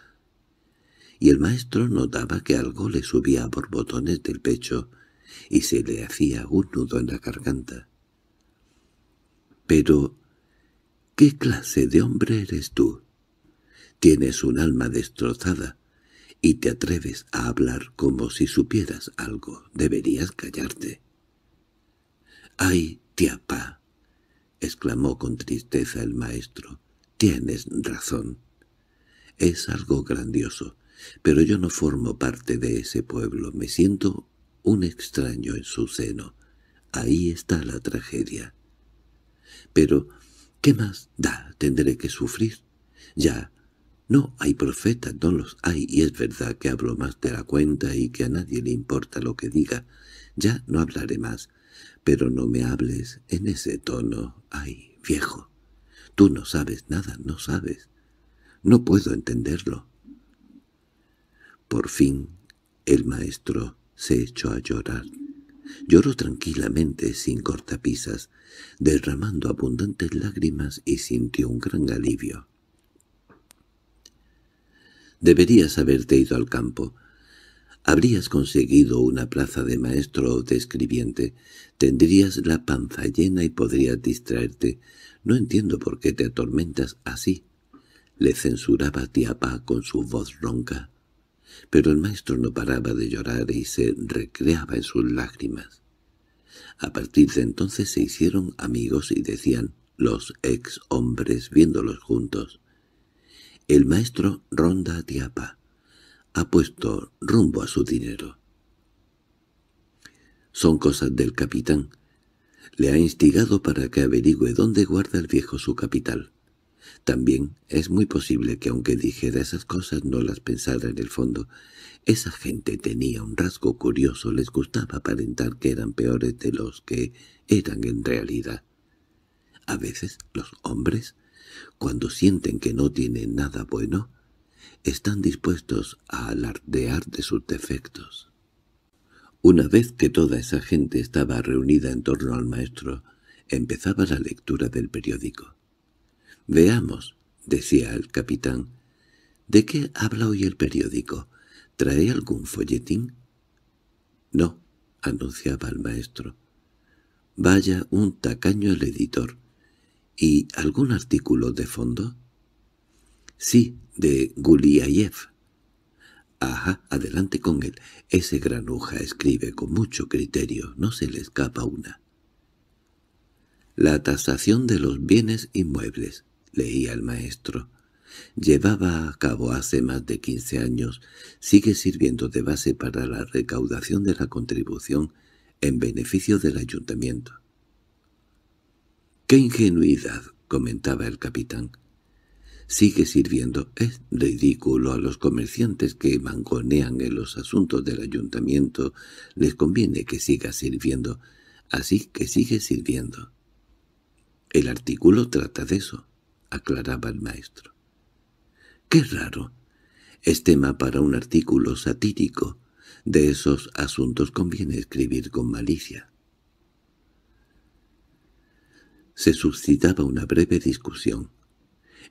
[SPEAKER 1] Y el maestro notaba que algo le subía por botones del pecho y se le hacía un nudo en la garganta. Pero, ¿qué clase de hombre eres tú? Tienes un alma destrozada, y te atreves a hablar como si supieras algo. Deberías callarte. —¡Ay, tía —exclamó con tristeza el maestro. —Tienes razón. Es algo grandioso, pero yo no formo parte de ese pueblo. Me siento un extraño en su seno. Ahí está la tragedia. Pero, ¿qué más da? Tendré que sufrir. Ya no hay profetas, no los hay, y es verdad que hablo más de la cuenta y que a nadie le importa lo que diga. Ya no hablaré más, pero no me hables en ese tono. Ay, viejo, tú no sabes nada, no sabes. No puedo entenderlo. Por fin el maestro se echó a llorar. Lloró tranquilamente, sin cortapisas, derramando abundantes lágrimas y sintió un gran alivio. Deberías haberte ido al campo. Habrías conseguido una plaza de maestro o de escribiente. Tendrías la panza llena y podrías distraerte. No entiendo por qué te atormentas así. Le censuraba tía Pa con su voz ronca. Pero el maestro no paraba de llorar y se recreaba en sus lágrimas. A partir de entonces se hicieron amigos y decían los ex hombres viéndolos juntos. El maestro ronda Tiapa. Ha puesto rumbo a su dinero. Son cosas del capitán. Le ha instigado para que averigüe dónde guarda el viejo su capital. También es muy posible que aunque dijera esas cosas no las pensara en el fondo. Esa gente tenía un rasgo curioso, les gustaba aparentar que eran peores de los que eran en realidad. A veces los hombres cuando sienten que no tienen nada bueno, están dispuestos a alardear de sus defectos. Una vez que toda esa gente estaba reunida en torno al maestro, empezaba la lectura del periódico. «Veamos», decía el capitán, «¿de qué habla hoy el periódico? ¿Trae algún folletín?» «No», anunciaba el maestro. «Vaya un tacaño el editor. ¿Y algún artículo de fondo? Sí, de Guliayev. Ajá, adelante con él. Ese granuja escribe con mucho criterio, no se le escapa una. La tasación de los bienes inmuebles, leía el maestro. Llevaba a cabo hace más de quince años, sigue sirviendo de base para la recaudación de la contribución en beneficio del ayuntamiento. —¡Qué ingenuidad! —comentaba el capitán. —Sigue sirviendo. Es ridículo a los comerciantes que mangonean en los asuntos del ayuntamiento. Les conviene que siga sirviendo. Así que sigue sirviendo. —El artículo trata de eso —aclaraba el maestro. —¡Qué raro! Es tema para un artículo satírico. De esos asuntos conviene escribir con malicia. Se suscitaba una breve discusión.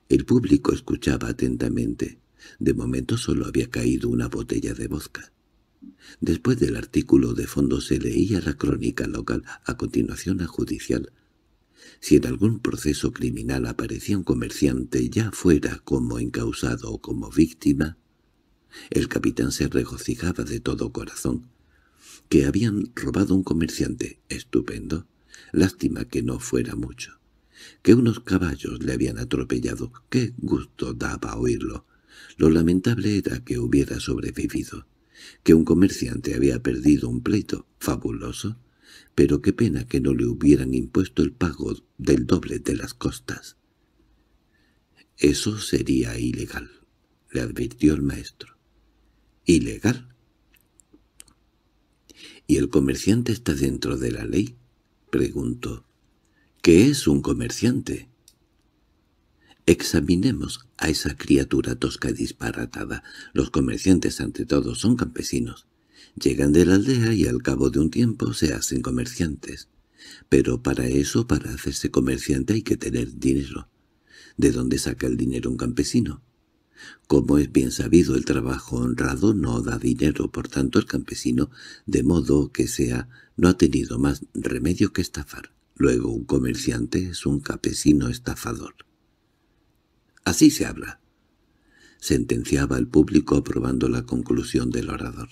[SPEAKER 1] El público escuchaba atentamente. De momento solo había caído una botella de vodka. Después del artículo de fondo se leía la crónica local, a continuación a judicial. Si en algún proceso criminal aparecía un comerciante, ya fuera como encausado o como víctima, el capitán se regocijaba de todo corazón. Que habían robado un comerciante, estupendo. Lástima que no fuera mucho. Que unos caballos le habían atropellado. Qué gusto daba oírlo. Lo lamentable era que hubiera sobrevivido. Que un comerciante había perdido un pleito. Fabuloso. Pero qué pena que no le hubieran impuesto el pago del doble de las costas. Eso sería ilegal, le advirtió el maestro. ¿Ilegal? ¿Y el comerciante está dentro de la ley? Pregunto, —¿Qué es un comerciante? Examinemos a esa criatura tosca y disparatada. Los comerciantes, ante todo, son campesinos. Llegan de la aldea y al cabo de un tiempo se hacen comerciantes. Pero para eso, para hacerse comerciante, hay que tener dinero. ¿De dónde saca el dinero un campesino? Como es bien sabido, el trabajo honrado no da dinero, por tanto el campesino, de modo que sea, no ha tenido más remedio que estafar. Luego un comerciante es un campesino estafador. Así se habla, sentenciaba el público aprobando la conclusión del orador.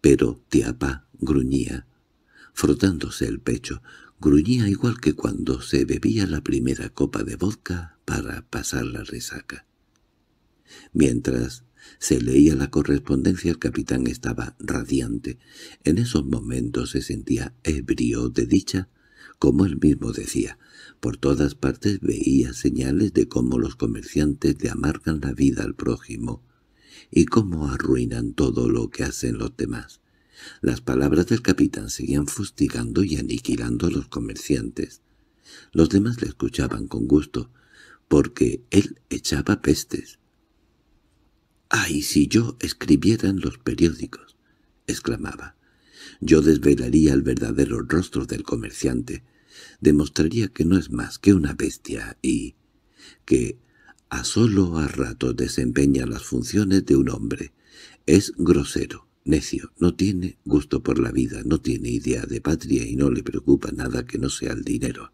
[SPEAKER 1] Pero Tiapa gruñía, frotándose el pecho, gruñía igual que cuando se bebía la primera copa de vodka para pasar la resaca. Mientras se leía la correspondencia el capitán estaba radiante. En esos momentos se sentía ebrio de dicha, como él mismo decía. Por todas partes veía señales de cómo los comerciantes le amargan la vida al prójimo y cómo arruinan todo lo que hacen los demás. Las palabras del capitán seguían fustigando y aniquilando a los comerciantes. Los demás le escuchaban con gusto, porque él echaba pestes. —¡Ay, si yo escribiera en los periódicos! —exclamaba. —Yo desvelaría el verdadero rostro del comerciante, demostraría que no es más que una bestia y que a solo a rato desempeña las funciones de un hombre. Es grosero, necio, no tiene gusto por la vida, no tiene idea de patria y no le preocupa nada que no sea el dinero.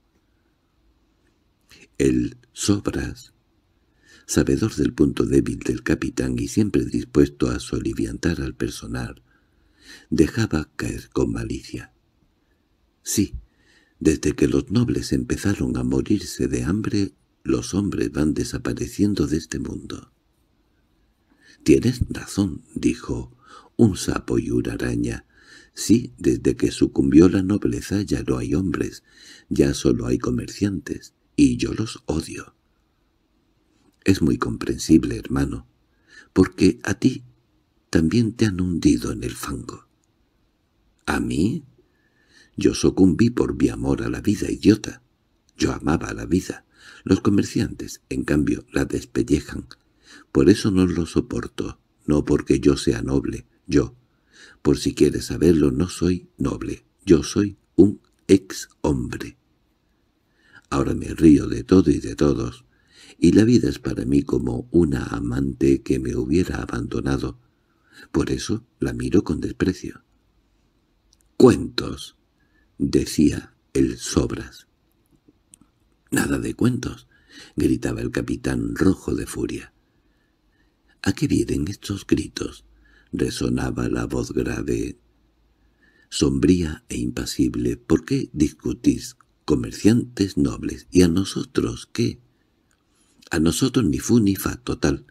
[SPEAKER 1] El Sobras sabedor del punto débil del capitán y siempre dispuesto a soliviantar al personal, dejaba caer con malicia. Sí, desde que los nobles empezaron a morirse de hambre, los hombres van desapareciendo de este mundo. «Tienes razón», dijo, «un sapo y una araña. Sí, desde que sucumbió la nobleza ya no hay hombres, ya solo hay comerciantes, y yo los odio». Es muy comprensible, hermano, porque a ti también te han hundido en el fango. ¿A mí? Yo sucumbí por mi amor a la vida, idiota. Yo amaba la vida. Los comerciantes, en cambio, la despellejan. Por eso no lo soporto, no porque yo sea noble, yo. Por si quieres saberlo, no soy noble, yo soy un ex hombre. Ahora me río de todo y de todos, y la vida es para mí como una amante que me hubiera abandonado. Por eso la miro con desprecio. —¡Cuentos! —decía el Sobras. —Nada de cuentos —gritaba el capitán rojo de furia. —¿A qué vienen estos gritos? —resonaba la voz grave. Sombría e impasible, ¿por qué discutís? Comerciantes nobles, ¿y a nosotros qué? A nosotros ni fu ni fa total,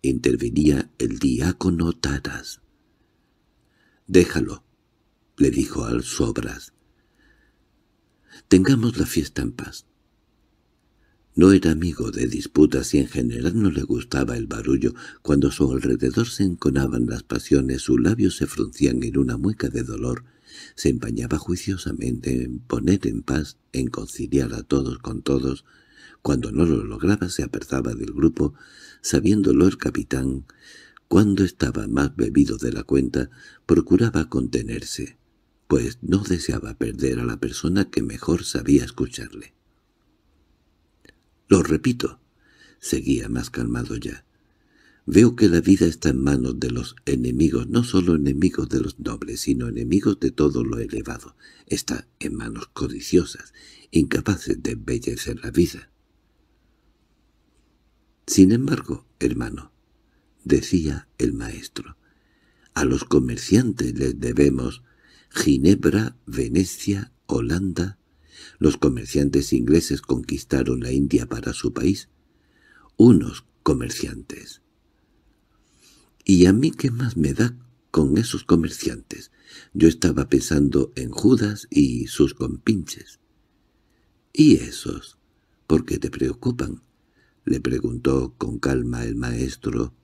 [SPEAKER 1] intervenía el diácono Taras. —Déjalo —le dijo al Sobras—. Tengamos la fiesta en paz. No era amigo de disputas y en general no le gustaba el barullo. Cuando a su alrededor se enconaban las pasiones, sus labios se fruncían en una mueca de dolor. Se empañaba juiciosamente en poner en paz, en conciliar a todos con todos, cuando no lo lograba se apartaba del grupo, sabiéndolo el capitán. Cuando estaba más bebido de la cuenta, procuraba contenerse, pues no deseaba perder a la persona que mejor sabía escucharle. —Lo repito —seguía más calmado ya—, Veo que la vida está en manos de los enemigos, no solo enemigos de los nobles, sino enemigos de todo lo elevado. Está en manos codiciosas, incapaces de embellecer la vida. Sin embargo, hermano, decía el maestro, a los comerciantes les debemos Ginebra, Venecia, Holanda. Los comerciantes ingleses conquistaron la India para su país. Unos comerciantes. ¿Y a mí qué más me da con esos comerciantes? Yo estaba pensando en Judas y sus compinches. ¿Y esos? ¿Por qué te preocupan? —le preguntó con calma el maestro.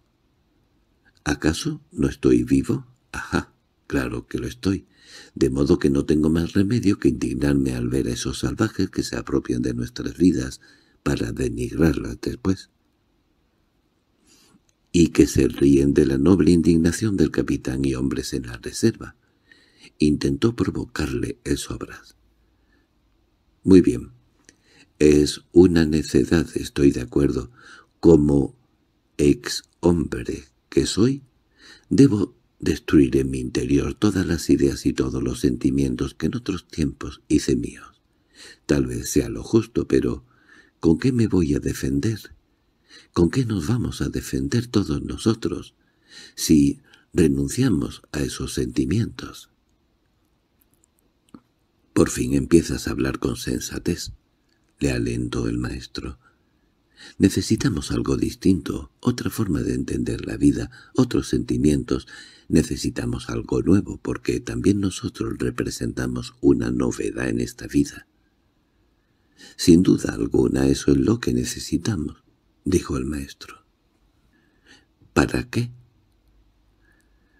[SPEAKER 1] —¿Acaso no estoy vivo? —Ajá, claro que lo estoy. De modo que no tengo más remedio que indignarme al ver a esos salvajes que se apropian de nuestras vidas para denigrarlas después. Y que se ríen de la noble indignación del capitán y hombres en la reserva. Intentó provocarle el sobras. —Muy bien es una necedad, estoy de acuerdo. Como ex hombre que soy, debo destruir en mi interior todas las ideas y todos los sentimientos que en otros tiempos hice míos. Tal vez sea lo justo, pero ¿con qué me voy a defender? ¿Con qué nos vamos a defender todos nosotros si renunciamos a esos sentimientos? Por fin empiezas a hablar con sensatez le alentó el maestro. Necesitamos algo distinto, otra forma de entender la vida, otros sentimientos. Necesitamos algo nuevo porque también nosotros representamos una novedad en esta vida. Sin duda alguna eso es lo que necesitamos, dijo el maestro. ¿Para qué?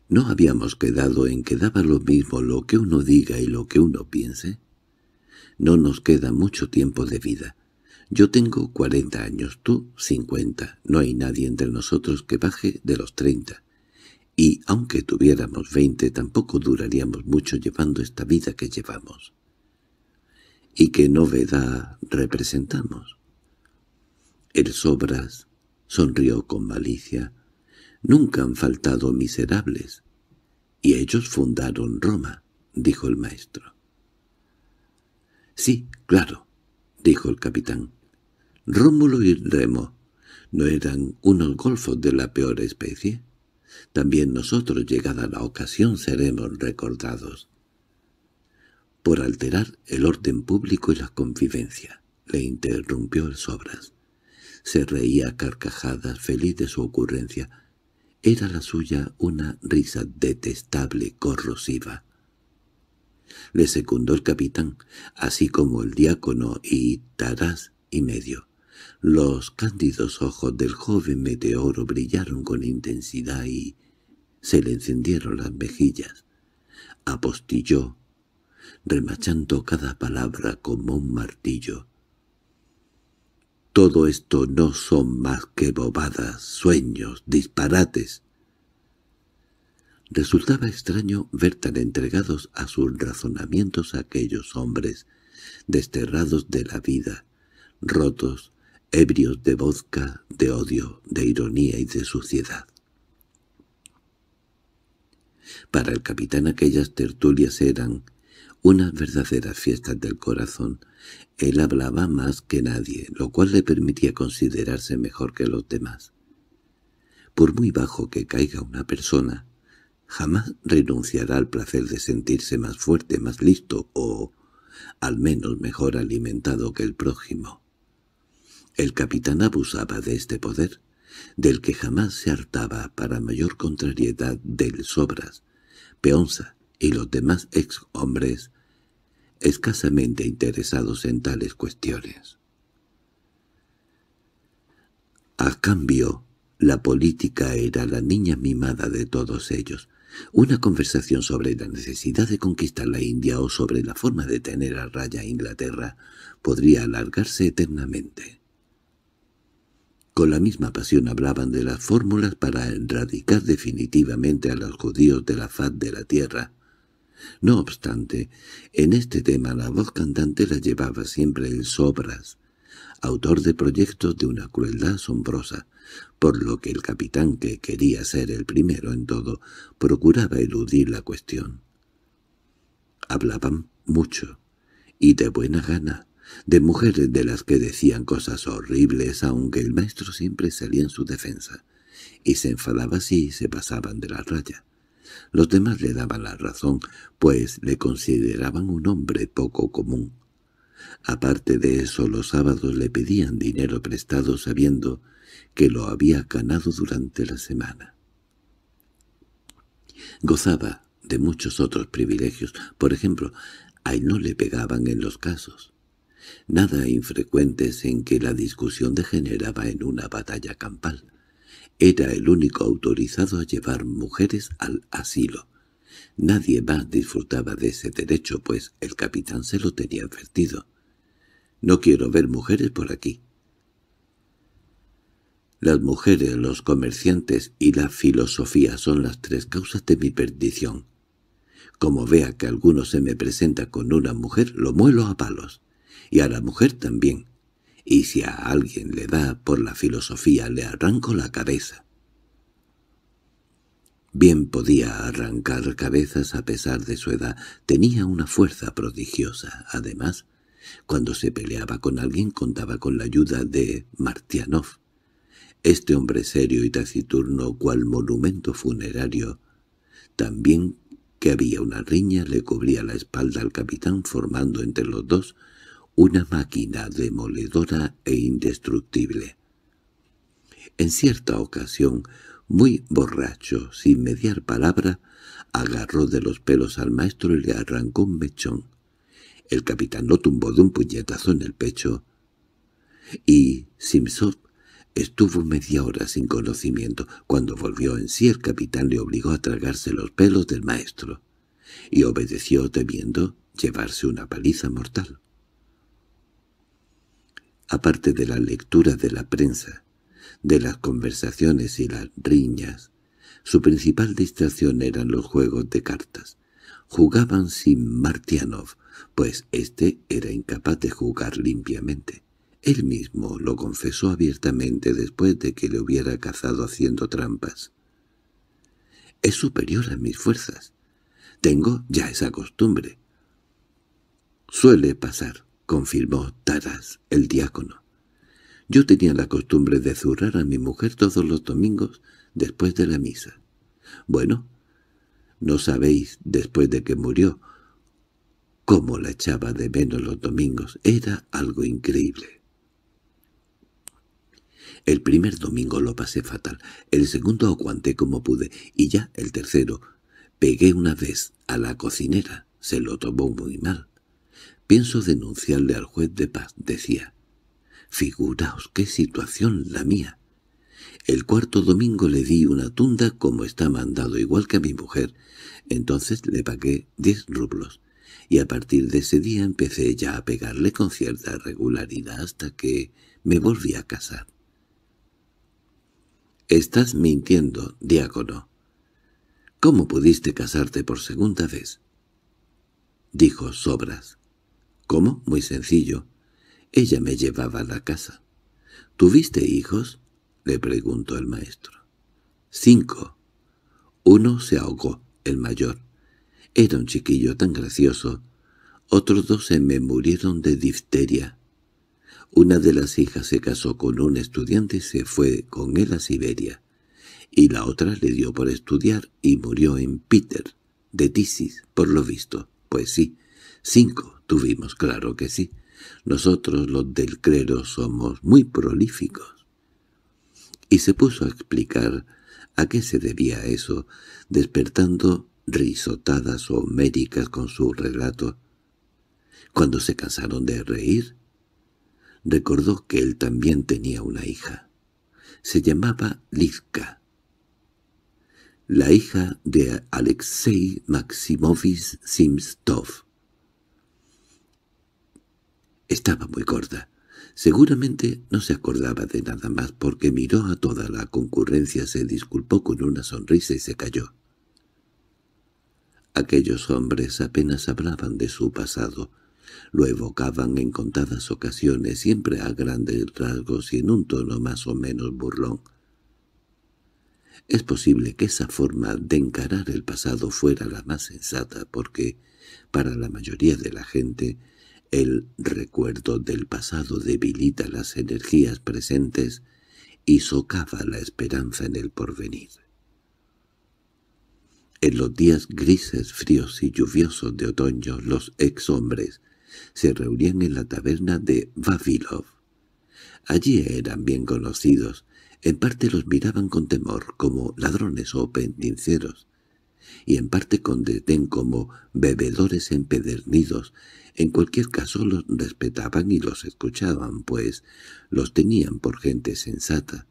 [SPEAKER 1] ¿No habíamos quedado en que daba lo mismo lo que uno diga y lo que uno piense? No nos queda mucho tiempo de vida. Yo tengo cuarenta años, tú cincuenta. No hay nadie entre nosotros que baje de los treinta. Y aunque tuviéramos veinte, tampoco duraríamos mucho llevando esta vida que llevamos. ¿Y qué novedad representamos? El Sobras sonrió con malicia. Nunca han faltado miserables. Y ellos fundaron Roma, dijo el maestro. —Sí, claro —dijo el capitán—. Rómulo y Remo, ¿no eran unos golfos de la peor especie? También nosotros, llegada la ocasión, seremos recordados. Por alterar el orden público y la convivencia, le interrumpió el Sobras. Se reía carcajada, carcajadas, feliz de su ocurrencia. Era la suya una risa detestable, corrosiva le secundó el capitán, así como el diácono y Tarás y medio. Los cándidos ojos del joven meteoro brillaron con intensidad y se le encendieron las mejillas. Apostilló, remachando cada palabra como un martillo. Todo esto no son más que bobadas, sueños, disparates. Resultaba extraño ver tan entregados a sus razonamientos aquellos hombres, desterrados de la vida, rotos, ebrios de vodka, de odio, de ironía y de suciedad. Para el capitán aquellas tertulias eran unas verdaderas fiestas del corazón. Él hablaba más que nadie, lo cual le permitía considerarse mejor que los demás. Por muy bajo que caiga una persona, Jamás renunciará al placer de sentirse más fuerte, más listo o al menos mejor alimentado que el prójimo. El capitán abusaba de este poder, del que jamás se hartaba para mayor contrariedad del Sobras, Peonza y los demás ex hombres, escasamente interesados en tales cuestiones. A cambio, la política era la niña mimada de todos ellos, una conversación sobre la necesidad de conquistar la India o sobre la forma de tener a raya a Inglaterra podría alargarse eternamente. Con la misma pasión hablaban de las fórmulas para erradicar definitivamente a los judíos de la faz de la tierra. No obstante, en este tema la voz cantante la llevaba siempre en sobras, autor de proyectos de una crueldad asombrosa, por lo que el capitán que quería ser el primero en todo procuraba eludir la cuestión. Hablaban mucho, y de buena gana, de mujeres de las que decían cosas horribles, aunque el maestro siempre salía en su defensa, y se enfadaba si se pasaban de la raya. Los demás le daban la razón, pues le consideraban un hombre poco común, Aparte de eso, los sábados le pedían dinero prestado sabiendo que lo había ganado durante la semana. Gozaba de muchos otros privilegios. Por ejemplo, a él no le pegaban en los casos. Nada infrecuentes en que la discusión degeneraba en una batalla campal. Era el único autorizado a llevar mujeres al asilo, Nadie más disfrutaba de ese derecho, pues el capitán se lo tenía advertido. «No quiero ver mujeres por aquí». Las mujeres, los comerciantes y la filosofía son las tres causas de mi perdición. Como vea que alguno se me presenta con una mujer, lo muelo a palos. Y a la mujer también. Y si a alguien le da por la filosofía, le arranco la cabeza. Bien podía arrancar cabezas a pesar de su edad, tenía una fuerza prodigiosa. Además, cuando se peleaba con alguien contaba con la ayuda de Martianov. Este hombre serio y taciturno, cual monumento funerario, también que había una riña, le cubría la espalda al capitán formando entre los dos una máquina demoledora e indestructible. En cierta ocasión, muy borracho, sin mediar palabra, agarró de los pelos al maestro y le arrancó un mechón. El capitán lo tumbó de un puñetazo en el pecho y Simsov estuvo media hora sin conocimiento. Cuando volvió en sí el capitán le obligó a tragarse los pelos del maestro y obedeció temiendo llevarse una paliza mortal. Aparte de la lectura de la prensa, de las conversaciones y las riñas. Su principal distracción eran los juegos de cartas. Jugaban sin Martianov, pues éste era incapaz de jugar limpiamente. Él mismo lo confesó abiertamente después de que le hubiera cazado haciendo trampas. «Es superior a mis fuerzas. Tengo ya esa costumbre». «Suele pasar», confirmó Taras, el diácono. Yo tenía la costumbre de zurrar a mi mujer todos los domingos después de la misa. Bueno, no sabéis, después de que murió, cómo la echaba de menos los domingos. Era algo increíble. El primer domingo lo pasé fatal, el segundo aguanté como pude, y ya el tercero. Pegué una vez a la cocinera, se lo tomó muy mal. Pienso denunciarle al juez de paz, decía. Figuraos qué situación la mía. El cuarto domingo le di una tunda como está mandado, igual que a mi mujer. Entonces le pagué diez rublos, y a partir de ese día empecé ya a pegarle con cierta regularidad hasta que me volví a casar. —Estás mintiendo, diácono. —¿Cómo pudiste casarte por segunda vez? —dijo Sobras. —¿Cómo? Muy sencillo. Ella me llevaba a la casa. —¿Tuviste hijos? —le preguntó el maestro. —Cinco. Uno se ahogó, el mayor. Era un chiquillo tan gracioso. Otros dos se me murieron de difteria. Una de las hijas se casó con un estudiante y se fue con él a Siberia. Y la otra le dio por estudiar y murió en Peter, de tisis, por lo visto. Pues sí, cinco tuvimos, claro que sí. Nosotros los del clero somos muy prolíficos. Y se puso a explicar a qué se debía eso, despertando risotadas homéricas con su relato. Cuando se cansaron de reír, recordó que él también tenía una hija. Se llamaba Lizka la hija de Alexei Maximovich Simstov. Estaba muy gorda. Seguramente no se acordaba de nada más porque miró a toda la concurrencia, se disculpó con una sonrisa y se calló. Aquellos hombres apenas hablaban de su pasado. Lo evocaban en contadas ocasiones, siempre a grandes rasgos y en un tono más o menos burlón. Es posible que esa forma de encarar el pasado fuera la más sensata porque, para la mayoría de la gente, el recuerdo del pasado debilita las energías presentes y socava la esperanza en el porvenir. En los días grises, fríos y lluviosos de otoño, los exhombres se reunían en la taberna de Vavilov. Allí eran bien conocidos, en parte los miraban con temor como ladrones o pendinceros y en parte con desdén, como bebedores empedernidos. En cualquier caso los respetaban y los escuchaban, pues los tenían por gente sensata.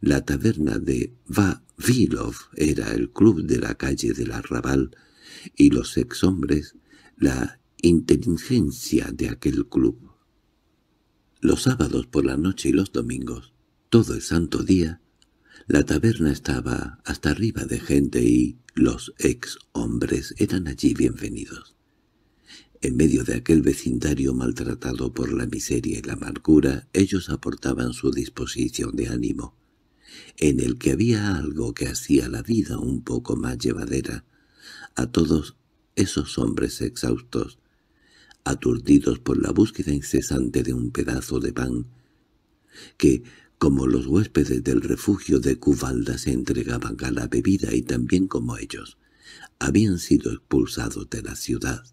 [SPEAKER 1] La taberna de Vavilov era el club de la calle del Arrabal, y los hombres la inteligencia de aquel club. Los sábados por la noche y los domingos, todo el santo día, la taberna estaba hasta arriba de gente y los ex hombres eran allí bienvenidos. En medio de aquel vecindario maltratado por la miseria y la amargura, ellos aportaban su disposición de ánimo, en el que había algo que hacía la vida un poco más llevadera. A todos esos hombres exhaustos, aturdidos por la búsqueda incesante de un pedazo de pan, que como los huéspedes del refugio de Cubalda se entregaban a la bebida y también como ellos habían sido expulsados de la ciudad.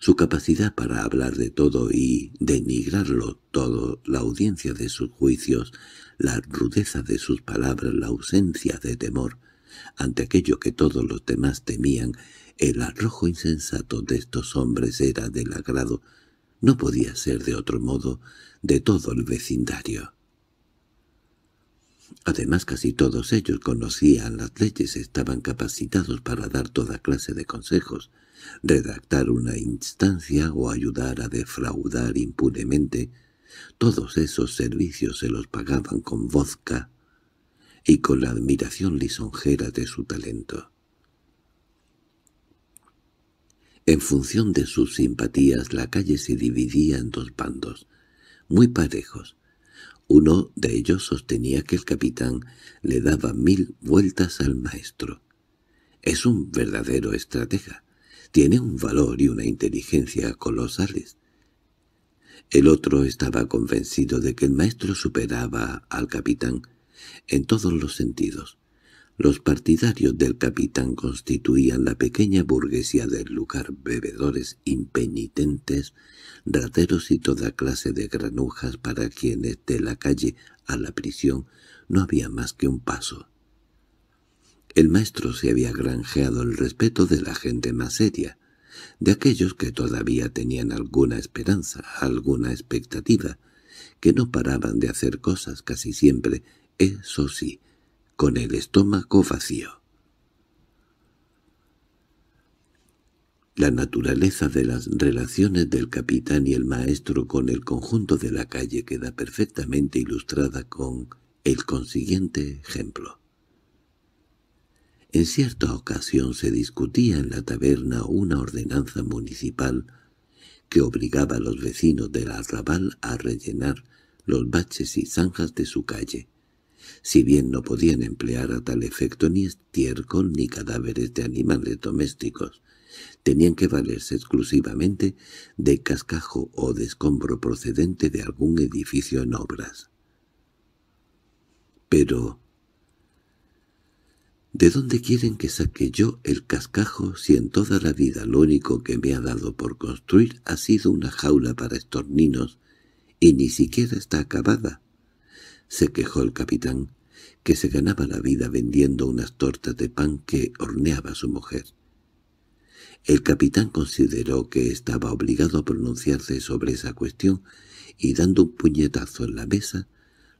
[SPEAKER 1] Su capacidad para hablar de todo y denigrarlo todo, la audiencia de sus juicios, la rudeza de sus palabras, la ausencia de temor ante aquello que todos los demás temían, el arrojo insensato de estos hombres era del agrado no podía ser de otro modo de todo el vecindario. Además, casi todos ellos conocían las leyes, estaban capacitados para dar toda clase de consejos, redactar una instancia o ayudar a defraudar impunemente. Todos esos servicios se los pagaban con vodka y con la admiración lisonjera de su talento. En función de sus simpatías la calle se dividía en dos bandos, muy parejos. Uno de ellos sostenía que el capitán le daba mil vueltas al maestro. Es un verdadero estratega. Tiene un valor y una inteligencia colosales. El otro estaba convencido de que el maestro superaba al capitán en todos los sentidos. Los partidarios del capitán constituían la pequeña burguesía del lugar, bebedores impenitentes, rateros y toda clase de granujas para quienes de la calle a la prisión no había más que un paso. El maestro se había granjeado el respeto de la gente más seria, de aquellos que todavía tenían alguna esperanza, alguna expectativa, que no paraban de hacer cosas casi siempre, eso sí, con el estómago vacío. La naturaleza de las relaciones del capitán y el maestro con el conjunto de la calle queda perfectamente ilustrada con el consiguiente ejemplo. En cierta ocasión se discutía en la taberna una ordenanza municipal que obligaba a los vecinos del arrabal a rellenar los baches y zanjas de su calle si bien no podían emplear a tal efecto ni estiércol ni cadáveres de animales domésticos. Tenían que valerse exclusivamente de cascajo o de escombro procedente de algún edificio en obras. Pero... ¿De dónde quieren que saque yo el cascajo si en toda la vida lo único que me ha dado por construir ha sido una jaula para estorninos y ni siquiera está acabada? se quejó el capitán, que se ganaba la vida vendiendo unas tortas de pan que horneaba su mujer. El capitán consideró que estaba obligado a pronunciarse sobre esa cuestión y dando un puñetazo en la mesa,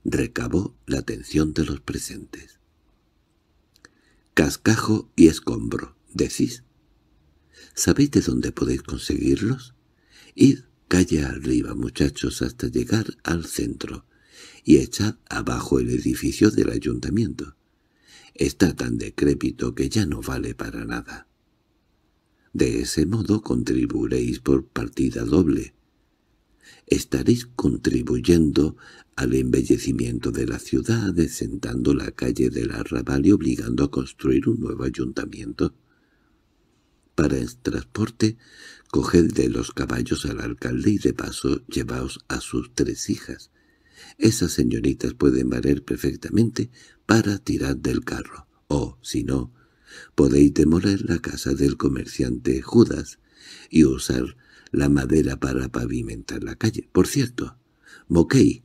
[SPEAKER 1] recabó la atención de los presentes. «Cascajo y escombro, decís. ¿Sabéis de dónde podéis conseguirlos? Id calle arriba, muchachos, hasta llegar al centro y echad abajo el edificio del ayuntamiento. Está tan decrépito que ya no vale para nada. De ese modo contribuiréis por partida doble. Estaréis contribuyendo al embellecimiento de la ciudad, desentando la calle del arrabal y obligando a construir un nuevo ayuntamiento. Para el transporte, coged de los caballos al alcalde y de paso llevaos a sus tres hijas, esas señoritas pueden valer perfectamente para tirar del carro, o, si no, podéis demoler la casa del comerciante Judas y usar la madera para pavimentar la calle. Por cierto, Moquey,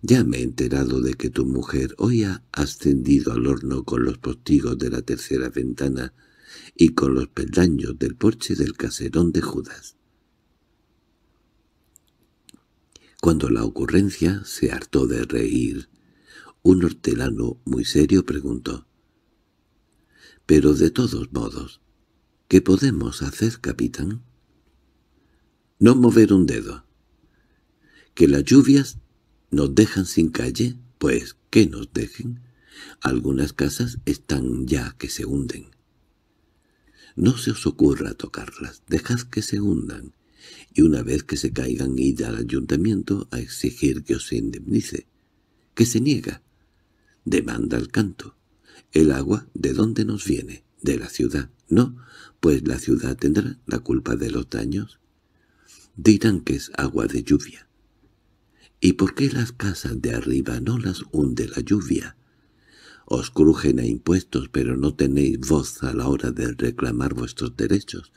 [SPEAKER 1] ya me he enterado de que tu mujer hoy ha ascendido al horno con los postigos de la tercera ventana y con los peldaños del porche del caserón de Judas. Cuando la ocurrencia se hartó de reír, un hortelano muy serio preguntó, «Pero de todos modos, ¿qué podemos hacer, capitán?» «No mover un dedo». «¿Que las lluvias nos dejan sin calle? Pues ¿qué nos dejen. Algunas casas están ya que se hunden». «No se os ocurra tocarlas, dejad que se hundan y una vez que se caigan id al ayuntamiento a exigir que os indemnice. ¿Qué se niega? Demanda el canto. ¿El agua de dónde nos viene? ¿De la ciudad? No, pues la ciudad tendrá la culpa de los daños. Dirán que es agua de lluvia. ¿Y por qué las casas de arriba no las hunde la lluvia? Os crujen a impuestos, pero no tenéis voz a la hora de reclamar vuestros derechos.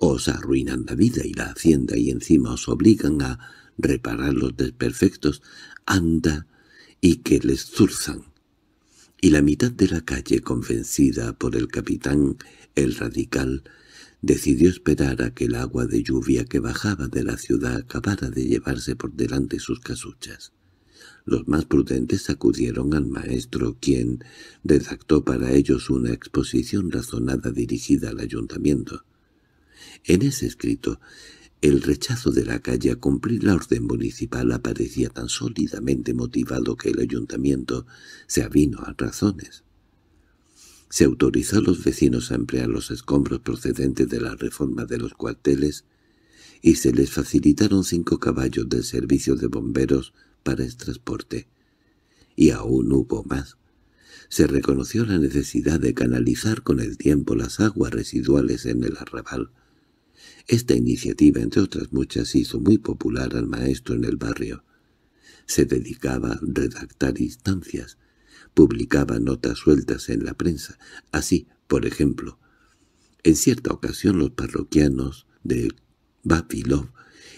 [SPEAKER 1] Os arruinan la vida y la hacienda y encima os obligan a reparar los desperfectos, anda y que les zurzan. Y la mitad de la calle, convencida por el capitán, el radical, decidió esperar a que el agua de lluvia que bajaba de la ciudad acabara de llevarse por delante sus casuchas. Los más prudentes acudieron al maestro, quien redactó para ellos una exposición razonada dirigida al ayuntamiento. En ese escrito, el rechazo de la calle a cumplir la orden municipal aparecía tan sólidamente motivado que el ayuntamiento se avino a razones. Se autorizó a los vecinos a emplear los escombros procedentes de la reforma de los cuarteles y se les facilitaron cinco caballos del servicio de bomberos para el transporte. Y aún hubo más. Se reconoció la necesidad de canalizar con el tiempo las aguas residuales en el arrabal, esta iniciativa, entre otras muchas, hizo muy popular al maestro en el barrio. Se dedicaba a redactar instancias, publicaba notas sueltas en la prensa. Así, por ejemplo, en cierta ocasión los parroquianos de Babilov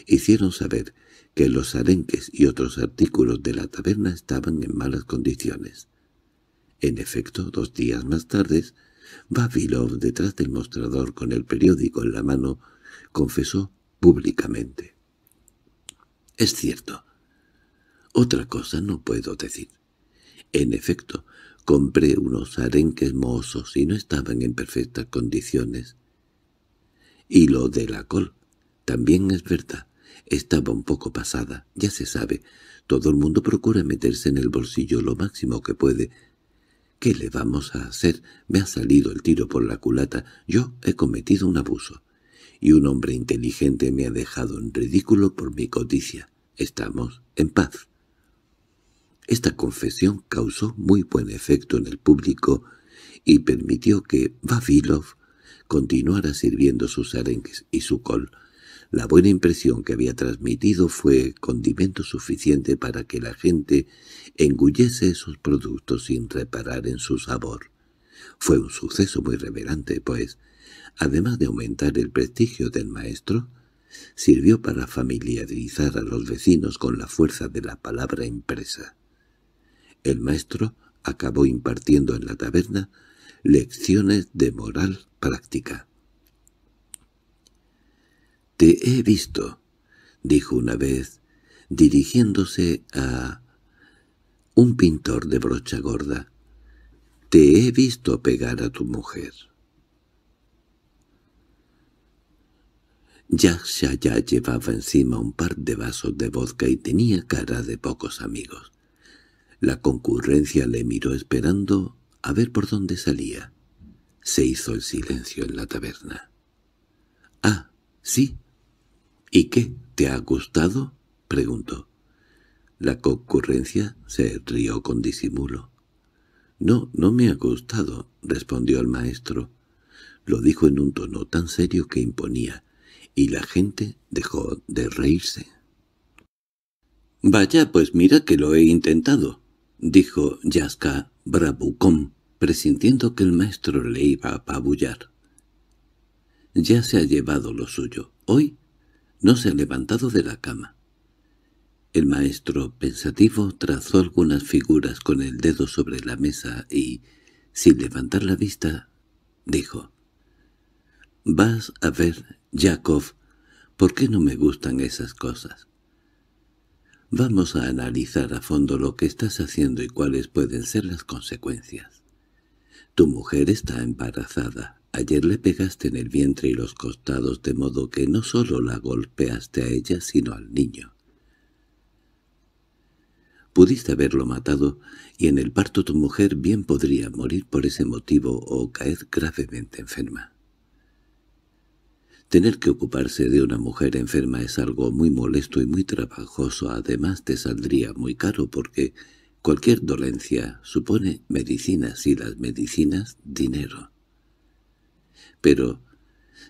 [SPEAKER 1] hicieron saber que los arenques y otros artículos de la taberna estaban en malas condiciones. En efecto, dos días más tarde, Babilov, detrás del mostrador con el periódico en la mano, confesó públicamente. —Es cierto. Otra cosa no puedo decir. En efecto, compré unos arenques mohosos y no estaban en perfectas condiciones. Y lo de la col, también es verdad. Estaba un poco pasada, ya se sabe. Todo el mundo procura meterse en el bolsillo lo máximo que puede. ¿Qué le vamos a hacer? Me ha salido el tiro por la culata. Yo he cometido un abuso y un hombre inteligente me ha dejado en ridículo por mi codicia. Estamos en paz. Esta confesión causó muy buen efecto en el público y permitió que Vavilov continuara sirviendo sus arenques y su col. La buena impresión que había transmitido fue condimento suficiente para que la gente engullese esos productos sin reparar en su sabor. Fue un suceso muy revelante, pues, además de aumentar el prestigio del maestro, sirvió para familiarizar a los vecinos con la fuerza de la palabra impresa. El maestro acabó impartiendo en la taberna lecciones de moral práctica. «Te he visto», dijo una vez, dirigiéndose a un pintor de brocha gorda. «Te he visto pegar a tu mujer». ya llevaba encima un par de vasos de vodka y tenía cara de pocos amigos. La concurrencia le miró esperando a ver por dónde salía. Se hizo el silencio en la taberna. —Ah, sí. —¿Y qué? ¿Te ha gustado? —preguntó. La concurrencia se rió con disimulo. —No, no me ha gustado —respondió el maestro. Lo dijo en un tono tan serio que imponía y la gente dejó de reírse. —Vaya, pues mira que lo he intentado —dijo Yaska Brabucón, presintiendo que el maestro le iba a apabullar. Ya se ha llevado lo suyo. Hoy no se ha levantado de la cama. El maestro, pensativo, trazó algunas figuras con el dedo sobre la mesa y, sin levantar la vista, dijo Vas a ver, Jacob, ¿por qué no me gustan esas cosas? Vamos a analizar a fondo lo que estás haciendo y cuáles pueden ser las consecuencias. Tu mujer está embarazada. Ayer le pegaste en el vientre y los costados de modo que no solo la golpeaste a ella sino al niño. Pudiste haberlo matado, y en el parto tu mujer bien podría morir por ese motivo o caer gravemente enferma. Tener que ocuparse de una mujer enferma es algo muy molesto y muy trabajoso, además te saldría muy caro porque cualquier dolencia supone medicinas y las medicinas dinero. Pero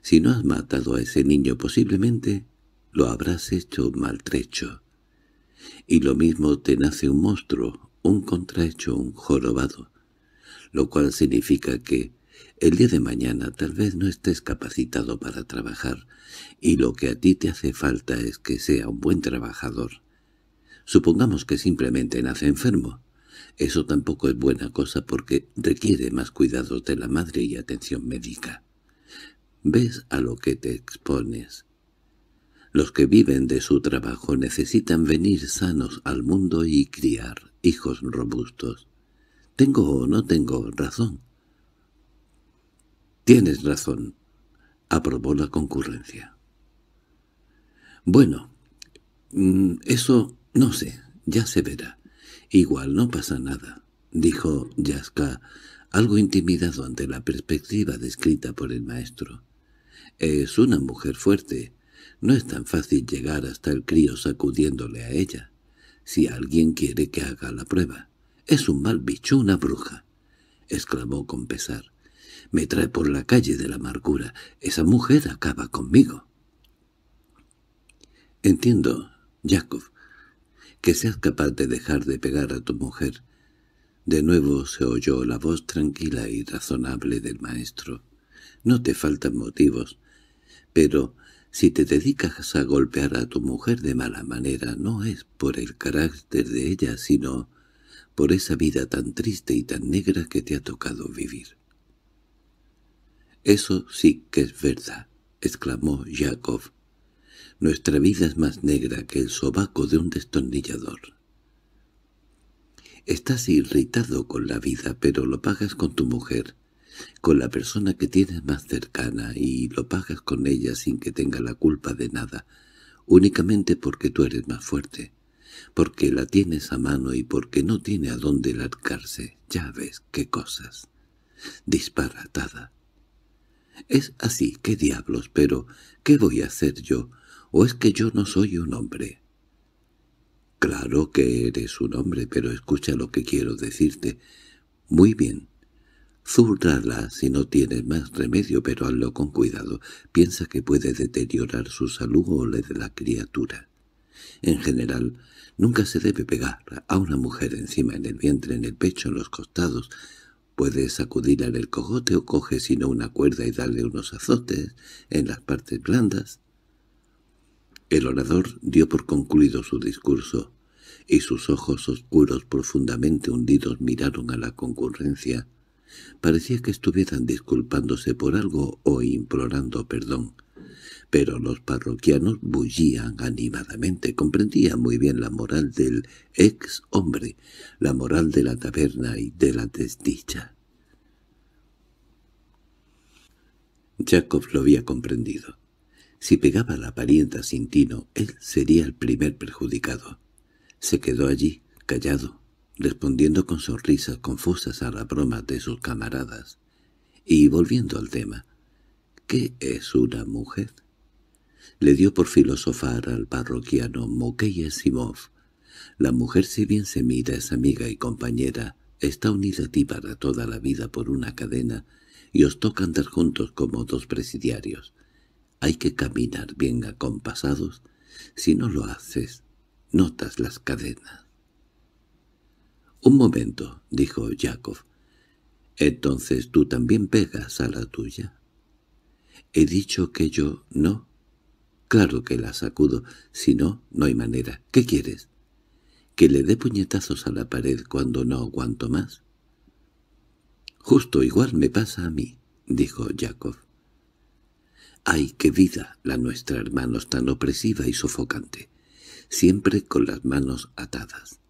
[SPEAKER 1] si no has matado a ese niño posiblemente lo habrás hecho maltrecho. Y lo mismo te nace un monstruo, un contrahecho, un jorobado, lo cual significa que el día de mañana tal vez no estés capacitado para trabajar, y lo que a ti te hace falta es que sea un buen trabajador. Supongamos que simplemente nace enfermo. Eso tampoco es buena cosa porque requiere más cuidados de la madre y atención médica. Ves a lo que te expones. Los que viven de su trabajo necesitan venir sanos al mundo y criar hijos robustos. ¿Tengo o no tengo razón? —Tienes razón —aprobó la concurrencia. —Bueno, mm, eso no sé, ya se verá. Igual no pasa nada —dijo Yaska, algo intimidado ante la perspectiva descrita por el maestro. —Es una mujer fuerte. No es tan fácil llegar hasta el crío sacudiéndole a ella. Si alguien quiere que haga la prueba. —Es un mal bicho, una bruja —exclamó con pesar. Me trae por la calle de la amargura. Esa mujer acaba conmigo. Entiendo, Jacob, que seas capaz de dejar de pegar a tu mujer. De nuevo se oyó la voz tranquila y razonable del maestro. No te faltan motivos, pero si te dedicas a golpear a tu mujer de mala manera no es por el carácter de ella, sino por esa vida tan triste y tan negra que te ha tocado vivir. —Eso sí que es verdad —exclamó Jacob. —Nuestra vida es más negra que el sobaco de un destornillador. Estás irritado con la vida, pero lo pagas con tu mujer, con la persona que tienes más cercana, y lo pagas con ella sin que tenga la culpa de nada, únicamente porque tú eres más fuerte, porque la tienes a mano y porque no tiene a dónde largarse. Ya ves qué cosas. Disparatada. Es así, qué diablos, pero ¿qué voy a hacer yo? ¿O es que yo no soy un hombre? Claro que eres un hombre, pero escucha lo que quiero decirte. Muy bien. zurrala si no tienes más remedio, pero hazlo con cuidado. Piensa que puede deteriorar su salud o la de la criatura. En general, nunca se debe pegar a una mujer encima, en el vientre, en el pecho, en los costados, Puedes sacudir en el cogote o coge sino una cuerda y darle unos azotes en las partes blandas. El orador dio por concluido su discurso, y sus ojos oscuros profundamente hundidos miraron a la concurrencia. Parecía que estuvieran disculpándose por algo o implorando perdón. Pero los parroquianos bullían animadamente, Comprendía muy bien la moral del ex hombre, la moral de la taberna y de la desdicha. Jacob lo había comprendido. Si pegaba la parienta sin tino, él sería el primer perjudicado. Se quedó allí, callado, respondiendo con sonrisas confusas a la broma de sus camaradas. Y volviendo al tema, ¿qué es una mujer? le dio por filosofar al parroquiano Mokey Simov. La mujer si bien se mira es amiga y compañera, está unida a ti para toda la vida por una cadena y os toca andar juntos como dos presidiarios. Hay que caminar bien acompasados. Si no lo haces, notas las cadenas. —Un momento —dijo Jacob. —Entonces tú también pegas a la tuya. —He dicho que yo no Claro que la sacudo, si no, no hay manera. ¿Qué quieres? ¿Que le dé puñetazos a la pared cuando no aguanto más? Justo igual me pasa a mí, dijo Jacob. ¡Ay, qué vida la nuestra, hermanos, tan opresiva y sofocante! Siempre con las manos atadas.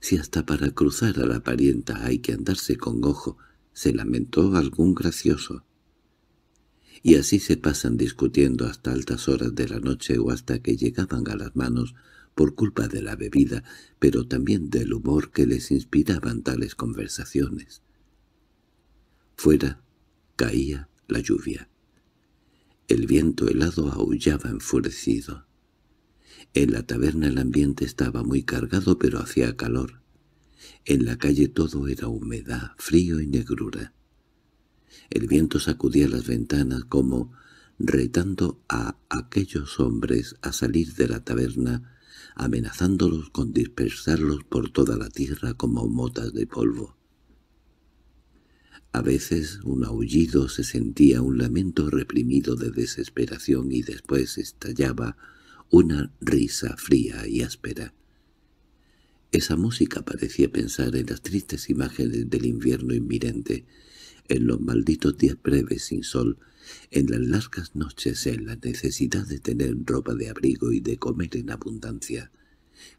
[SPEAKER 1] Si hasta para cruzar a la parienta hay que andarse con ojo, se lamentó algún gracioso y así se pasan discutiendo hasta altas horas de la noche o hasta que llegaban a las manos por culpa de la bebida, pero también del humor que les inspiraban tales conversaciones. Fuera caía la lluvia. El viento helado aullaba enfurecido. En la taberna el ambiente estaba muy cargado pero hacía calor. En la calle todo era humedad, frío y negrura. El viento sacudía las ventanas como retando a aquellos hombres a salir de la taberna, amenazándolos con dispersarlos por toda la tierra como motas de polvo. A veces un aullido se sentía un lamento reprimido de desesperación y después estallaba una risa fría y áspera. Esa música parecía pensar en las tristes imágenes del invierno inminente, en los malditos días breves sin sol, en las largas noches, en la necesidad de tener ropa de abrigo y de comer en abundancia.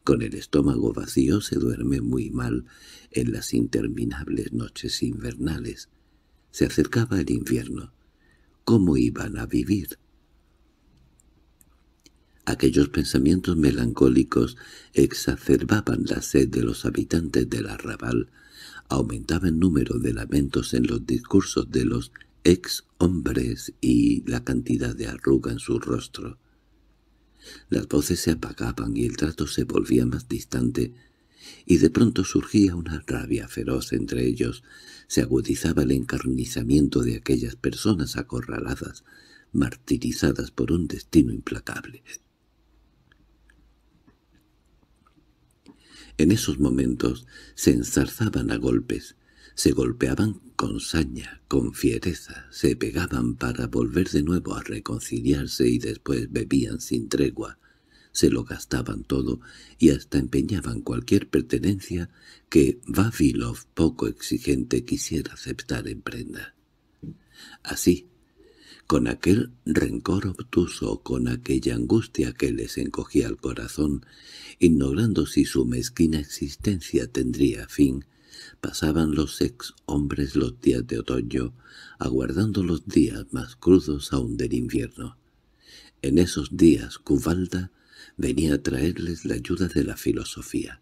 [SPEAKER 1] Con el estómago vacío se duerme muy mal en las interminables noches invernales. Se acercaba el invierno. ¿Cómo iban a vivir? Aquellos pensamientos melancólicos exacerbaban la sed de los habitantes del arrabal, aumentaba el número de lamentos en los discursos de los ex hombres y la cantidad de arruga en su rostro. Las voces se apagaban y el trato se volvía más distante, y de pronto surgía una rabia feroz entre ellos. Se agudizaba el encarnizamiento de aquellas personas acorraladas, martirizadas por un destino implacable. En esos momentos se enzarzaban a golpes, se golpeaban con saña, con fiereza, se pegaban para volver de nuevo a reconciliarse y después bebían sin tregua, se lo gastaban todo y hasta empeñaban cualquier pertenencia que Vavilov poco exigente quisiera aceptar en prenda. Así, con aquel rencor obtuso, con aquella angustia que les encogía el corazón, ignorando si su mezquina existencia tendría fin, pasaban los ex hombres los días de otoño, aguardando los días más crudos aún del invierno. En esos días Cubalda venía a traerles la ayuda de la filosofía.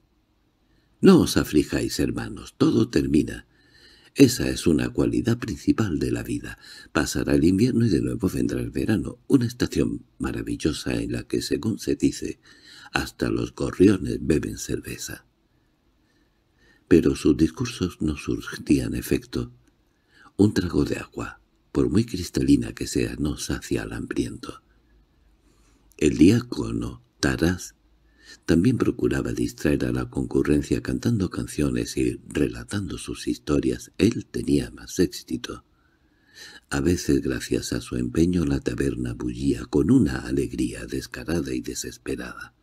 [SPEAKER 1] «No os aflijáis, hermanos, todo termina. Esa es una cualidad principal de la vida. Pasará el invierno y de nuevo vendrá el verano, una estación maravillosa en la que, según se dice, hasta los gorriones beben cerveza. Pero sus discursos no surgían efecto. Un trago de agua, por muy cristalina que sea, no sacia al hambriento. El diácono Tarás también procuraba distraer a la concurrencia cantando canciones y relatando sus historias. Él tenía más éxito. A veces, gracias a su empeño, la taberna bullía con una alegría descarada y desesperada.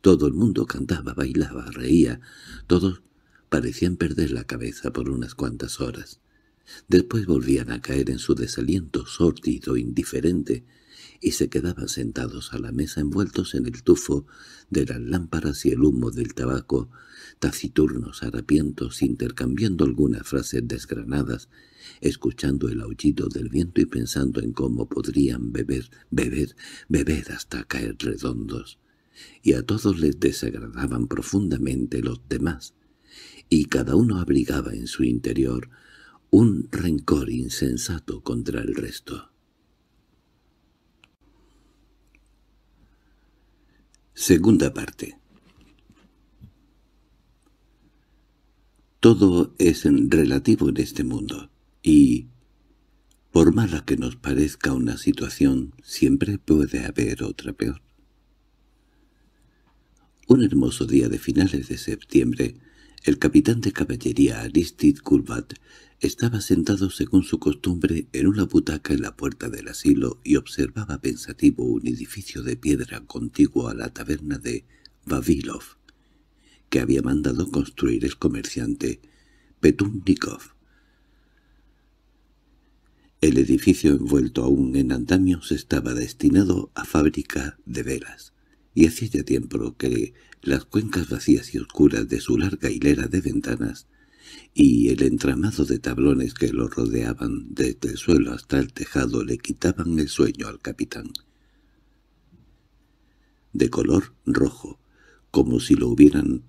[SPEAKER 1] Todo el mundo cantaba, bailaba, reía. Todos parecían perder la cabeza por unas cuantas horas. Después volvían a caer en su desaliento sórdido, indiferente, y se quedaban sentados a la mesa envueltos en el tufo de las lámparas y el humo del tabaco, taciturnos, harapientos, intercambiando algunas frases desgranadas, escuchando el aullido del viento y pensando en cómo podrían beber, beber, beber hasta caer redondos. Y a todos les desagradaban profundamente los demás, y cada uno abrigaba en su interior un rencor insensato contra el resto. Segunda parte. Todo es relativo en este mundo, y, por mala que nos parezca una situación, siempre puede haber otra peor. Un hermoso día de finales de septiembre, el capitán de caballería Aristide Courbat estaba sentado según su costumbre en una butaca en la puerta del asilo y observaba pensativo un edificio de piedra contiguo a la taberna de Vavilov, que había mandado construir el comerciante Petunnikov. El edificio envuelto aún en andamios estaba destinado a fábrica de velas, y hacía ya tiempo que las cuencas vacías y oscuras de su larga hilera de ventanas y el entramado de tablones que lo rodeaban desde el suelo hasta el tejado le quitaban el sueño al capitán. De color rojo, como si lo hubieran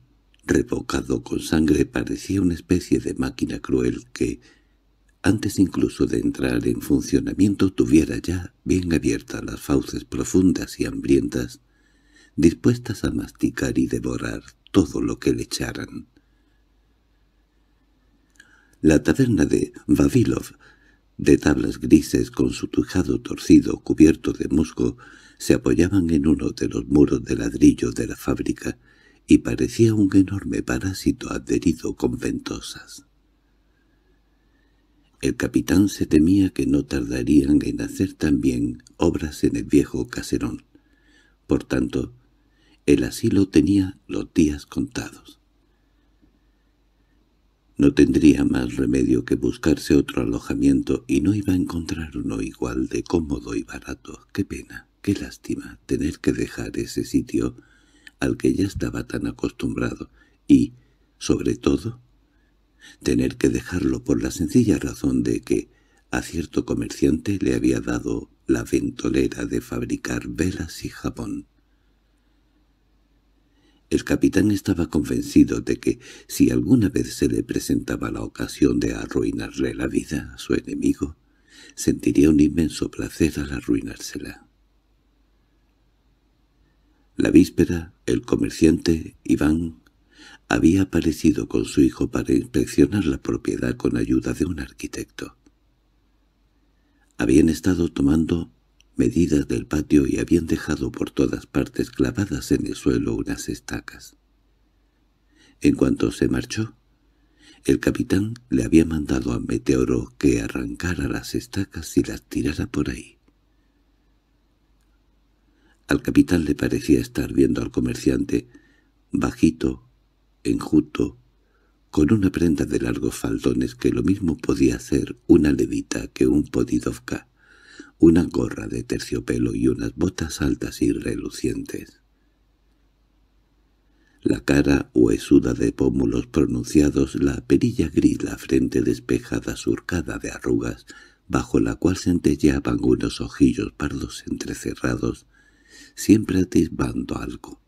[SPEAKER 1] revocado con sangre, parecía una especie de máquina cruel que, antes incluso de entrar en funcionamiento, tuviera ya bien abiertas las fauces profundas y hambrientas, dispuestas a masticar y devorar todo lo que le echaran. La taberna de Vavilov, de tablas grises con su tujado torcido cubierto de musgo, se apoyaban en uno de los muros de ladrillo de la fábrica y parecía un enorme parásito adherido con ventosas. El capitán se temía que no tardarían en hacer también obras en el viejo caserón. Por tanto, el asilo tenía los días contados. No tendría más remedio que buscarse otro alojamiento y no iba a encontrar uno igual de cómodo y barato. Qué pena, qué lástima tener que dejar ese sitio al que ya estaba tan acostumbrado y, sobre todo, tener que dejarlo por la sencilla razón de que a cierto comerciante le había dado la ventolera de fabricar velas y jabón. El capitán estaba convencido de que, si alguna vez se le presentaba la ocasión de arruinarle la vida a su enemigo, sentiría un inmenso placer al arruinársela. La víspera, el comerciante, Iván, había aparecido con su hijo para inspeccionar la propiedad con ayuda de un arquitecto. Habían estado tomando medidas del patio y habían dejado por todas partes clavadas en el suelo unas estacas. En cuanto se marchó, el capitán le había mandado a Meteoro que arrancara las estacas y las tirara por ahí. Al capitán le parecía estar viendo al comerciante, bajito, enjuto, con una prenda de largos faldones que lo mismo podía hacer una levita que un podidovka, una gorra de terciopelo y unas botas altas y relucientes. La cara huesuda de pómulos pronunciados, la perilla gris, la frente despejada surcada de arrugas, bajo la cual centelleaban unos ojillos pardos entrecerrados, siempre atisbando algo.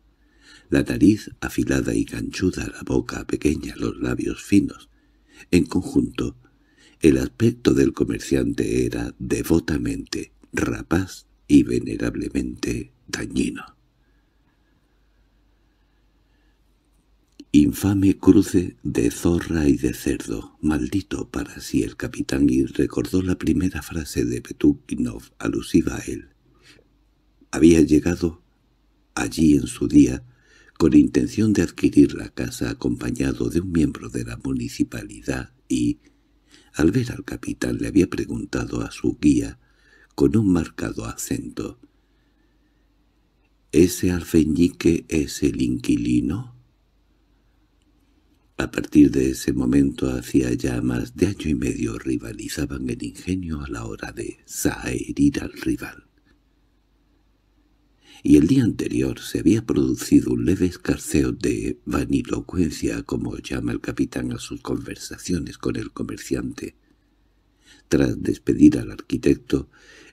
[SPEAKER 1] La nariz afilada y ganchuda, la boca pequeña, los labios finos. En conjunto, el aspecto del comerciante era devotamente, rapaz y venerablemente dañino. Infame cruce de zorra y de cerdo, maldito para sí el capitán y recordó la primera frase de Petukinov alusiva a él. Había llegado allí en su día con intención de adquirir la casa acompañado de un miembro de la municipalidad y, al ver al capitán le había preguntado a su guía, con un marcado acento, ¿Ese alfeñique es el inquilino? A partir de ese momento hacía ya más de año y medio rivalizaban el ingenio a la hora de zaherir al rival y el día anterior se había producido un leve escarceo de vanilocuencia, como llama el capitán a sus conversaciones con el comerciante. Tras despedir al arquitecto,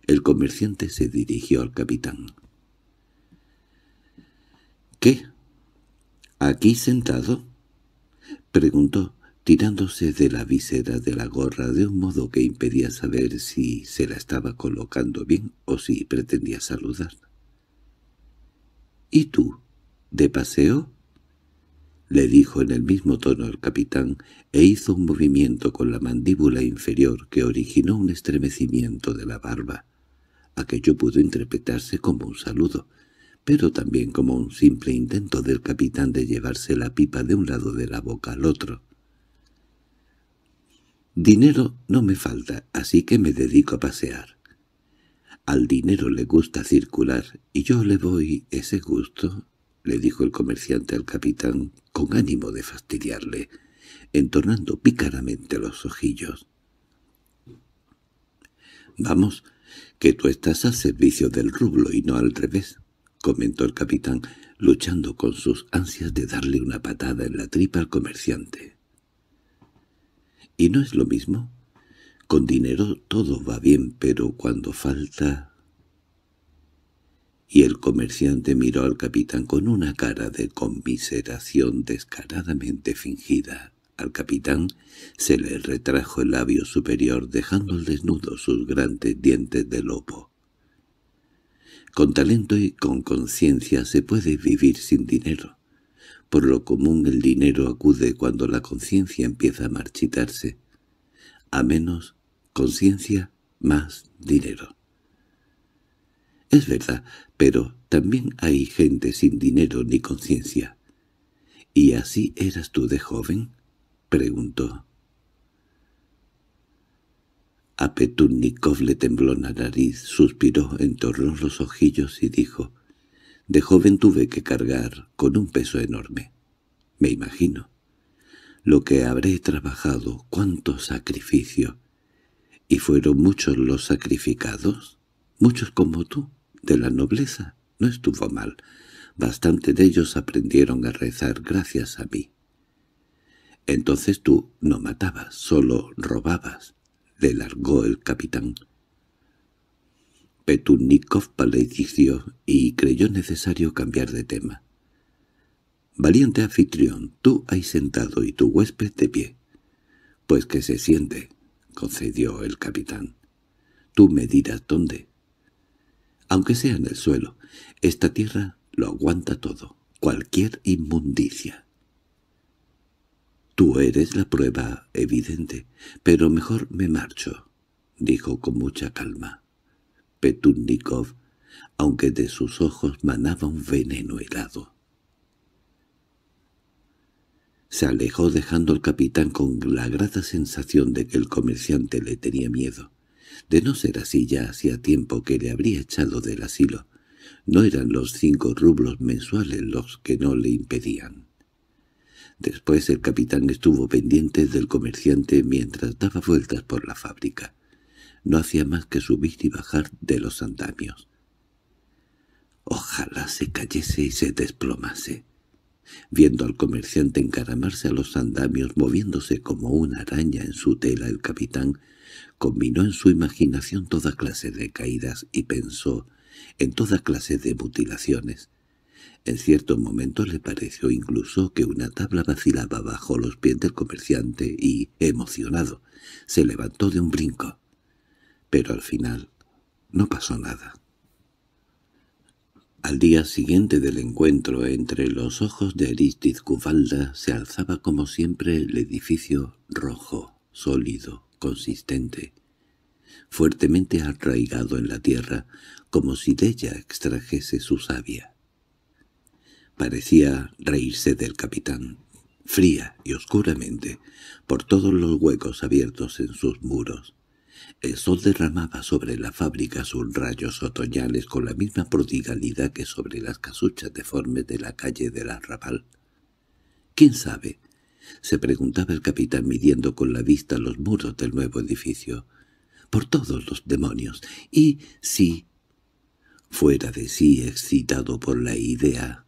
[SPEAKER 1] el comerciante se dirigió al capitán. —¿Qué? ¿Aquí sentado? —preguntó, tirándose de la visera de la gorra de un modo que impedía saber si se la estaba colocando bien o si pretendía saludar. —¿Y tú? ¿De paseo? —le dijo en el mismo tono el capitán, e hizo un movimiento con la mandíbula inferior que originó un estremecimiento de la barba. Aquello pudo interpretarse como un saludo, pero también como un simple intento del capitán de llevarse la pipa de un lado de la boca al otro. —Dinero no me falta, así que me dedico a pasear al dinero le gusta circular, y yo le voy ese gusto, le dijo el comerciante al capitán, con ánimo de fastidiarle, entornando pícaramente los ojillos. —Vamos, que tú estás al servicio del rublo y no al revés —comentó el capitán, luchando con sus ansias de darle una patada en la tripa al comerciante. —¿Y no es lo mismo? Con dinero todo va bien, pero cuando falta... Y el comerciante miró al capitán con una cara de conmiseración descaradamente fingida. Al capitán se le retrajo el labio superior, dejando al desnudo sus grandes dientes de lobo. Con talento y con conciencia se puede vivir sin dinero. Por lo común el dinero acude cuando la conciencia empieza a marchitarse, a menos Conciencia más dinero. Es verdad, pero también hay gente sin dinero ni conciencia. —¿Y así eras tú de joven? —preguntó. A Petunnikov le tembló la nariz, suspiró, entornó los ojillos y dijo, «De joven tuve que cargar con un peso enorme. Me imagino. Lo que habré trabajado, cuánto sacrificio. ¿Y fueron muchos los sacrificados? Muchos como tú, de la nobleza. No estuvo mal. Bastante de ellos aprendieron a rezar gracias a mí. Entonces tú no matabas, solo robabas, le largó el capitán. Petunikov palideció y creyó necesario cambiar de tema. «Valiente anfitrión, tú ahí sentado y tu huésped de pie. Pues que se siente, —concedió el capitán—. Tú me dirás dónde. Aunque sea en el suelo, esta tierra lo aguanta todo, cualquier inmundicia. Tú eres la prueba evidente, pero mejor me marcho —dijo con mucha calma. Petunnikov, aunque de sus ojos manaba un veneno helado. Se alejó dejando al capitán con la grata sensación de que el comerciante le tenía miedo. De no ser así ya hacía tiempo que le habría echado del asilo. No eran los cinco rublos mensuales los que no le impedían. Después el capitán estuvo pendiente del comerciante mientras daba vueltas por la fábrica. No hacía más que subir y bajar de los andamios. Ojalá se cayese y se desplomase. Viendo al comerciante encaramarse a los andamios moviéndose como una araña en su tela, el capitán combinó en su imaginación toda clase de caídas y pensó en toda clase de mutilaciones. En cierto momento le pareció incluso que una tabla vacilaba bajo los pies del comerciante y, emocionado, se levantó de un brinco. Pero al final no pasó nada. Al día siguiente del encuentro entre los ojos de Aristiz Cubalda se alzaba como siempre el edificio rojo, sólido, consistente, fuertemente arraigado en la tierra, como si de ella extrajese su savia. Parecía reírse del capitán, fría y oscuramente, por todos los huecos abiertos en sus muros, el sol derramaba sobre la fábrica sus rayos otoñales con la misma prodigalidad que sobre las casuchas deformes de la calle del arrabal. —¿Quién sabe? —se preguntaba el capitán midiendo con la vista los muros del nuevo edificio. —Por todos los demonios. Y si... Fuera de sí, excitado por la idea,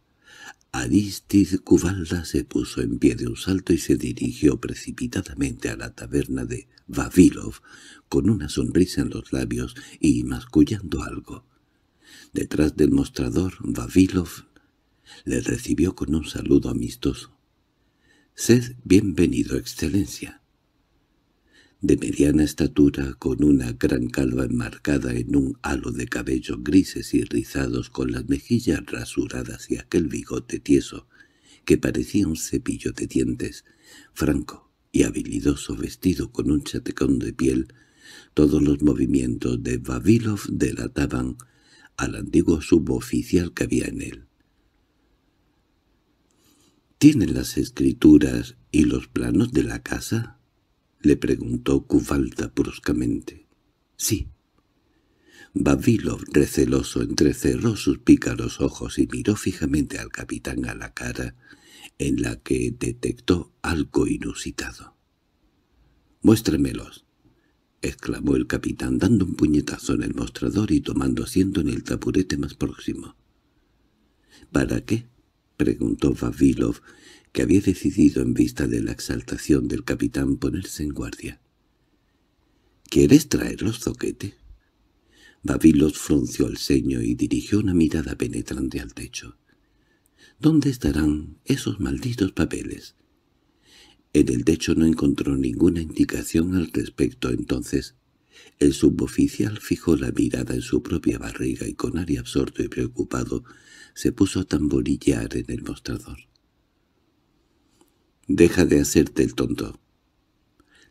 [SPEAKER 1] Aristiz Cubalda se puso en pie de un salto y se dirigió precipitadamente a la taberna de Vavilov con una sonrisa en los labios y mascullando algo. Detrás del mostrador, Vavilov le recibió con un saludo amistoso. «Sed bienvenido, excelencia» de mediana estatura, con una gran calva enmarcada en un halo de cabellos grises y rizados con las mejillas rasuradas y aquel bigote tieso, que parecía un cepillo de dientes, franco y habilidoso vestido con un chatecón de piel, todos los movimientos de Vavilov delataban al antiguo suboficial que había en él. —¿Tienen las escrituras y los planos de la casa? le preguntó Kuvalda bruscamente. —Sí. Babilov, receloso, entrecerró sus pícaros ojos y miró fijamente al capitán a la cara, en la que detectó algo inusitado. —¡Muéstremelos! —exclamó el capitán, dando un puñetazo en el mostrador y tomando asiento en el taburete más próximo. —¿Para qué? —preguntó Vavilov, que había decidido en vista de la exaltación del capitán ponerse en guardia. —¿Quieres los zoquete? Babilos frunció el ceño y dirigió una mirada penetrante al techo. —¿Dónde estarán esos malditos papeles? En el techo no encontró ninguna indicación al respecto entonces. El suboficial fijó la mirada en su propia barriga y con aire absorto y preocupado se puso a tamborillar en el mostrador. —Deja de hacerte el tonto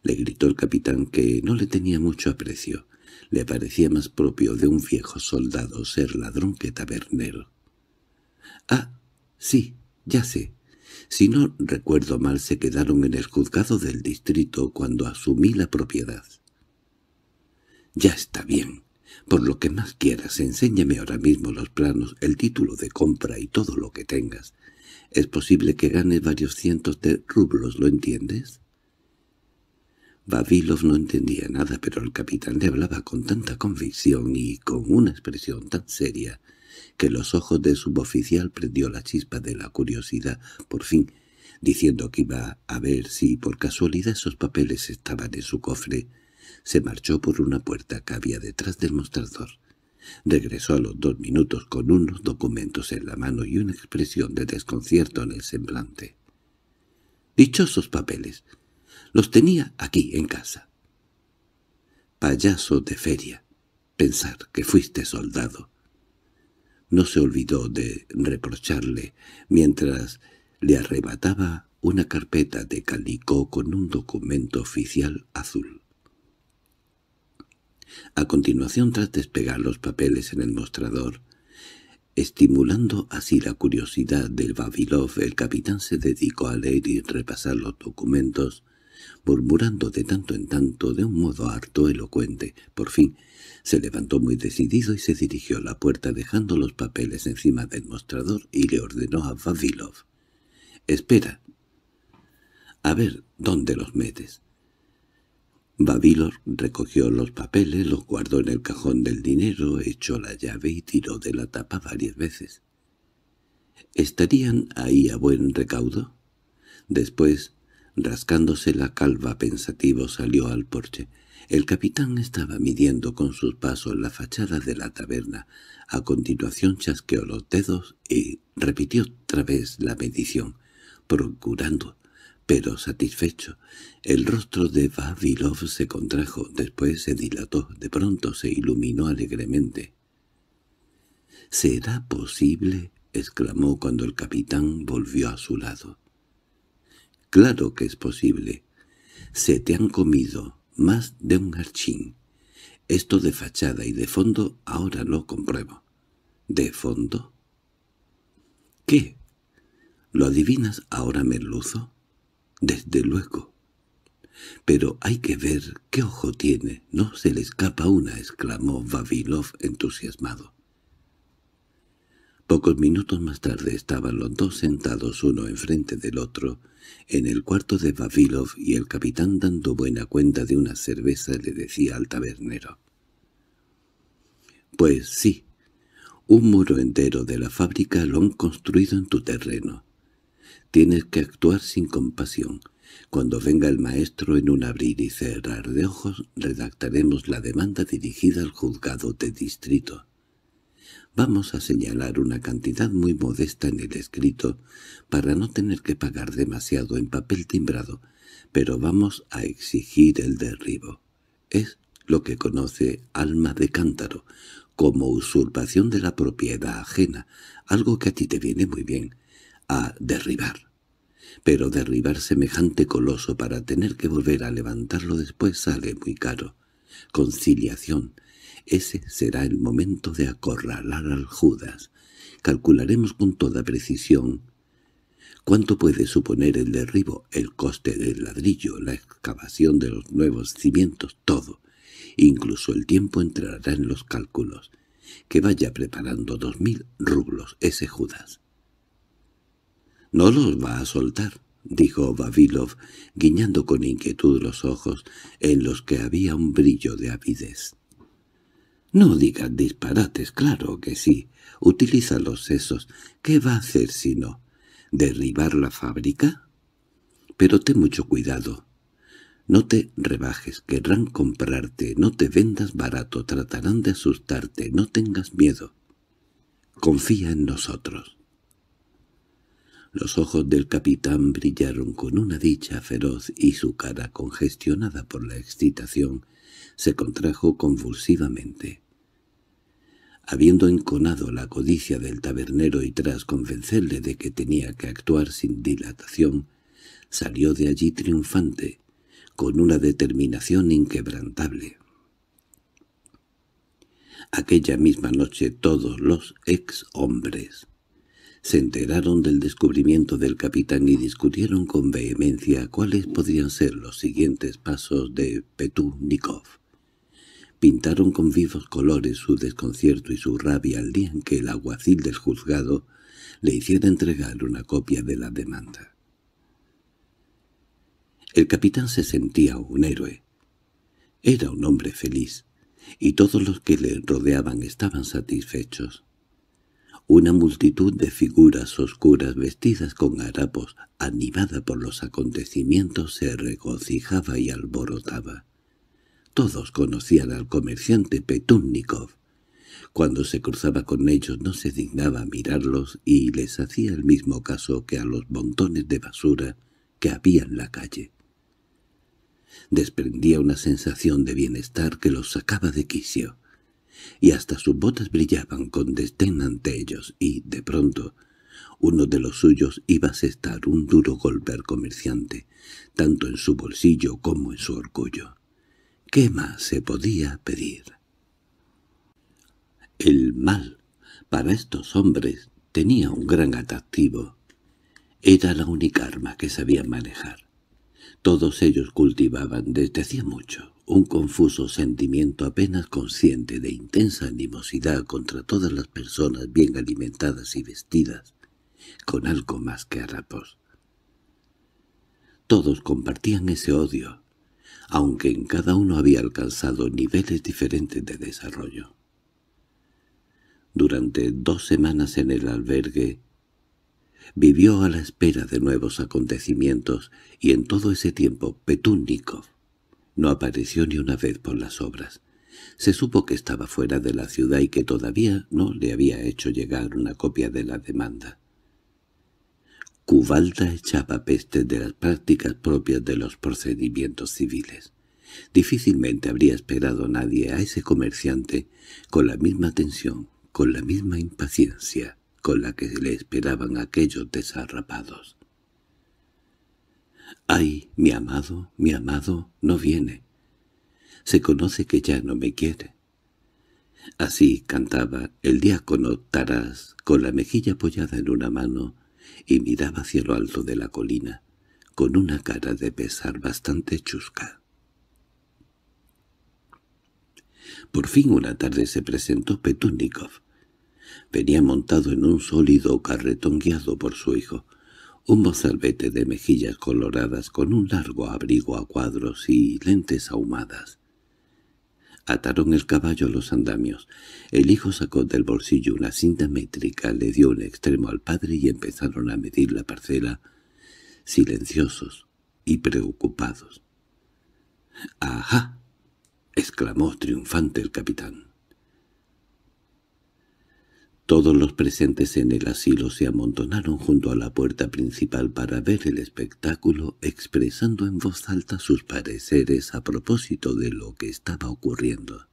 [SPEAKER 1] —le gritó el capitán, que no le tenía mucho aprecio. Le parecía más propio de un viejo soldado ser ladrón que tabernero. —Ah, sí, ya sé. Si no recuerdo mal, se quedaron en el juzgado del distrito cuando asumí la propiedad. —Ya está bien. Por lo que más quieras, enséñame ahora mismo los planos, el título de compra y todo lo que tengas. Es posible que gane varios cientos de rublos, ¿lo entiendes? Vavilov no entendía nada, pero el capitán le hablaba con tanta convicción y con una expresión tan seria que los ojos del suboficial prendió la chispa de la curiosidad, por fin, diciendo que iba a ver si por casualidad esos papeles estaban en su cofre. Se marchó por una puerta que había detrás del mostrador. Regresó a los dos minutos con unos documentos en la mano y una expresión de desconcierto en el semblante. Dichosos papeles. Los tenía aquí, en casa. Payaso de feria. Pensar que fuiste soldado. No se olvidó de reprocharle mientras le arrebataba una carpeta de calicó con un documento oficial azul. A continuación tras despegar los papeles en el mostrador. Estimulando así la curiosidad del Babilov, el capitán se dedicó a leer y repasar los documentos, murmurando de tanto en tanto de un modo harto elocuente. Por fin, se levantó muy decidido y se dirigió a la puerta dejando los papeles encima del mostrador y le ordenó a Vavilov. —Espera. —A ver, ¿dónde los metes? Babilor recogió los papeles, los guardó en el cajón del dinero, echó la llave y tiró de la tapa varias veces. ¿Estarían ahí a buen recaudo? Después, rascándose la calva pensativo, salió al porche. El capitán estaba midiendo con sus pasos la fachada de la taberna. A continuación chasqueó los dedos y repitió otra vez la medición, procurando pero satisfecho. El rostro de Vavilov se contrajo, después se dilató, de pronto se iluminó alegremente. —¿Será posible? —exclamó cuando el capitán volvió a su lado. —Claro que es posible. Se te han comido más de un archín. Esto de fachada y de fondo ahora lo compruebo. —¿De fondo? —¿Qué? —¿Lo adivinas ahora, merluzo? Desde luego. —Pero hay que ver qué ojo tiene, no se le escapa una —exclamó Vavilov entusiasmado. Pocos minutos más tarde estaban los dos sentados uno enfrente del otro, en el cuarto de Vavilov y el capitán dando buena cuenta de una cerveza le decía al tabernero. —Pues sí, un muro entero de la fábrica lo han construido en tu terreno. Tienes que actuar sin compasión. Cuando venga el maestro en un abrir y cerrar de ojos, redactaremos la demanda dirigida al juzgado de distrito. Vamos a señalar una cantidad muy modesta en el escrito para no tener que pagar demasiado en papel timbrado, pero vamos a exigir el derribo. Es lo que conoce alma de cántaro, como usurpación de la propiedad ajena, algo que a ti te viene muy bien, a derribar. Pero derribar semejante coloso para tener que volver a levantarlo después sale muy caro. Conciliación. Ese será el momento de acorralar al Judas. Calcularemos con toda precisión cuánto puede suponer el derribo, el coste del ladrillo, la excavación de los nuevos cimientos, todo. Incluso el tiempo entrará en los cálculos. Que vaya preparando dos mil rublos ese Judas. —No los va a soltar —dijo Vavilov, guiñando con inquietud los ojos, en los que había un brillo de avidez. —No digas disparates, claro que sí. Utiliza los sesos. ¿Qué va a hacer sino ¿Derribar la fábrica? Pero ten mucho cuidado. No te rebajes, querrán comprarte, no te vendas barato, tratarán de asustarte, no tengas miedo. Confía en nosotros. Los ojos del capitán brillaron con una dicha feroz y su cara, congestionada por la excitación, se contrajo convulsivamente. Habiendo enconado la codicia del tabernero y tras convencerle de que tenía que actuar sin dilatación, salió de allí triunfante, con una determinación inquebrantable. Aquella misma noche todos los ex hombres se enteraron del descubrimiento del capitán y discutieron con vehemencia cuáles podrían ser los siguientes pasos de Nikov. Pintaron con vivos colores su desconcierto y su rabia al día en que el aguacil del juzgado le hiciera entregar una copia de la demanda. El capitán se sentía un héroe. Era un hombre feliz, y todos los que le rodeaban estaban satisfechos. Una multitud de figuras oscuras vestidas con harapos, animada por los acontecimientos, se regocijaba y alborotaba. Todos conocían al comerciante Petúnnikov. Cuando se cruzaba con ellos no se dignaba mirarlos y les hacía el mismo caso que a los montones de basura que había en la calle. Desprendía una sensación de bienestar que los sacaba de quicio y hasta sus botas brillaban con desdén ante ellos, y, de pronto, uno de los suyos iba a asestar un duro golpe al comerciante, tanto en su bolsillo como en su orgullo. ¿Qué más se podía pedir? El mal para estos hombres tenía un gran atractivo. Era la única arma que sabían manejar. Todos ellos cultivaban desde hacía mucho un confuso sentimiento apenas consciente de intensa animosidad contra todas las personas bien alimentadas y vestidas, con algo más que harapos. Todos compartían ese odio, aunque en cada uno había alcanzado niveles diferentes de desarrollo. Durante dos semanas en el albergue, vivió a la espera de nuevos acontecimientos y en todo ese tiempo Petúnikov no apareció ni una vez por las obras. Se supo que estaba fuera de la ciudad y que todavía no le había hecho llegar una copia de la demanda. Cubalda echaba peste de las prácticas propias de los procedimientos civiles. Difícilmente habría esperado nadie a ese comerciante con la misma tensión, con la misma impaciencia con la que le esperaban aquellos desarrapados. «Ay, mi amado, mi amado, no viene. Se conoce que ya no me quiere». Así cantaba el diácono Taras, con la mejilla apoyada en una mano y miraba hacia lo alto de la colina, con una cara de pesar bastante chusca. Por fin una tarde se presentó Petúnikov. Venía montado en un sólido carretón guiado por su hijo un mozalbete de mejillas coloradas con un largo abrigo a cuadros y lentes ahumadas. Ataron el caballo a los andamios. El hijo sacó del bolsillo una cinta métrica, le dio un extremo al padre y empezaron a medir la parcela, silenciosos y preocupados. —¡Ajá! —exclamó triunfante el capitán. Todos los presentes en el asilo se amontonaron junto a la puerta principal para ver el espectáculo, expresando en voz alta sus pareceres a propósito de lo que estaba ocurriendo.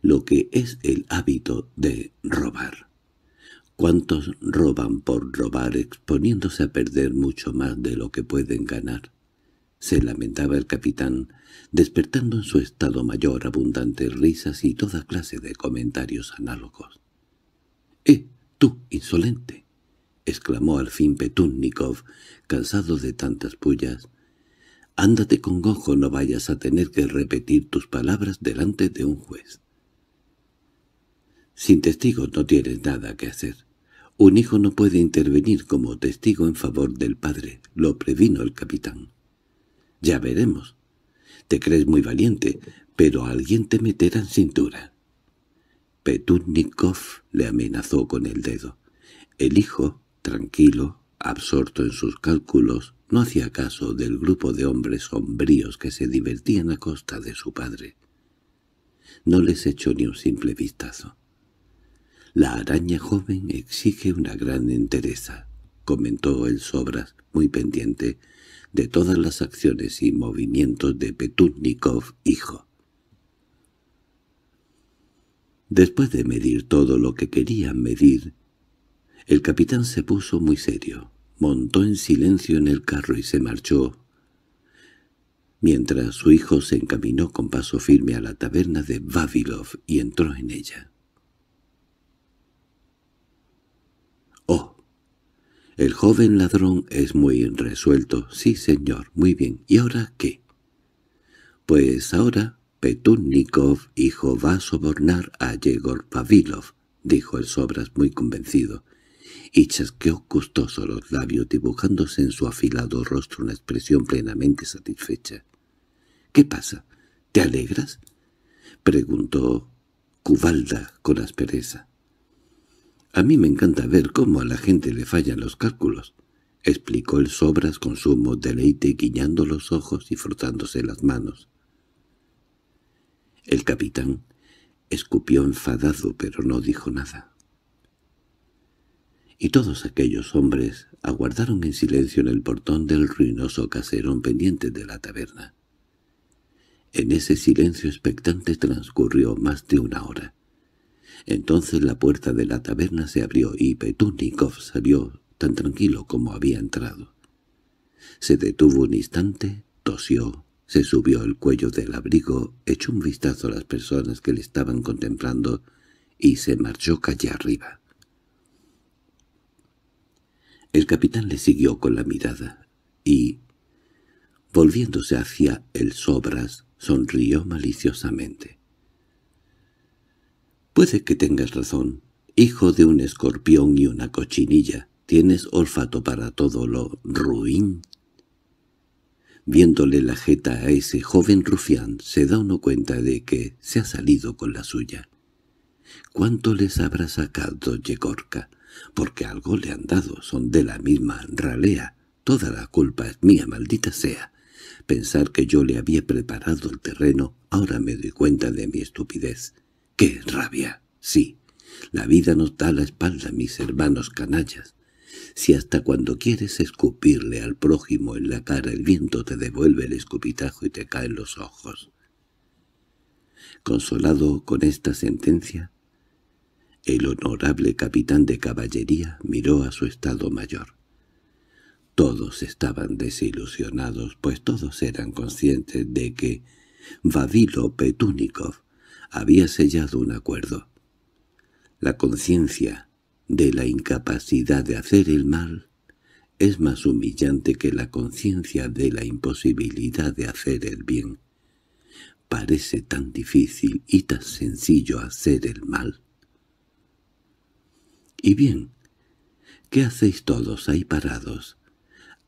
[SPEAKER 1] Lo que es el hábito de robar. ¿Cuántos roban por robar exponiéndose a perder mucho más de lo que pueden ganar? se lamentaba el capitán, despertando en su estado mayor abundantes risas y toda clase de comentarios análogos. —¡Eh, tú, insolente! —exclamó al fin Petúnnikov, cansado de tantas pullas. —Ándate con gojo, no vayas a tener que repetir tus palabras delante de un juez. Sin testigos no tienes nada que hacer. Un hijo no puede intervenir como testigo en favor del padre, lo previno el capitán. Ya veremos. Te crees muy valiente, pero alguien te meterá en cintura. Petunnikov le amenazó con el dedo. El hijo, tranquilo, absorto en sus cálculos, no hacía caso del grupo de hombres sombríos que se divertían a costa de su padre. No les echó ni un simple vistazo. La araña joven exige una gran entereza. —comentó el Sobras, muy pendiente— de todas las acciones y movimientos de Petutnikov hijo. Después de medir todo lo que querían medir, el capitán se puso muy serio, montó en silencio en el carro y se marchó, mientras su hijo se encaminó con paso firme a la taberna de Vavilov y entró en ella. El joven ladrón es muy resuelto. Sí, señor, muy bien. ¿Y ahora qué? Pues ahora Petunnikov, hijo, va a sobornar a Yegor Pavilov, dijo el Sobras muy convencido, y chasqueó gustoso los labios dibujándose en su afilado rostro una expresión plenamente satisfecha. —¿Qué pasa? ¿Te alegras? —preguntó Cubalda con aspereza. A mí me encanta ver cómo a la gente le fallan los cálculos, explicó el sobras con sumo deleite guiñando los ojos y frotándose las manos. El capitán escupió enfadado pero no dijo nada. Y todos aquellos hombres aguardaron en silencio en el portón del ruinoso caserón pendiente de la taberna. En ese silencio expectante transcurrió más de una hora. Entonces la puerta de la taberna se abrió y Petunikov salió tan tranquilo como había entrado. Se detuvo un instante, tosió, se subió el cuello del abrigo, echó un vistazo a las personas que le estaban contemplando y se marchó calle arriba. El capitán le siguió con la mirada y, volviéndose hacia el sobras, sonrió maliciosamente. Puede que tengas razón. Hijo de un escorpión y una cochinilla, tienes olfato para todo lo ruin. Viéndole la jeta a ese joven rufián, se da uno cuenta de que se ha salido con la suya. ¿Cuánto les habrá sacado Yegorka? Porque algo le han dado, son de la misma ralea. Toda la culpa es mía, maldita sea. Pensar que yo le había preparado el terreno, ahora me doy cuenta de mi estupidez. ¡Qué rabia! Sí, la vida nos da la espalda, mis hermanos canallas. Si hasta cuando quieres escupirle al prójimo en la cara el viento te devuelve el escupitajo y te caen los ojos. Consolado con esta sentencia, el honorable capitán de caballería miró a su estado mayor. Todos estaban desilusionados, pues todos eran conscientes de que Vadilo Petúnikov había sellado un acuerdo. La conciencia de la incapacidad de hacer el mal es más humillante que la conciencia de la imposibilidad de hacer el bien. Parece tan difícil y tan sencillo hacer el mal. Y bien, ¿qué hacéis todos ahí parados?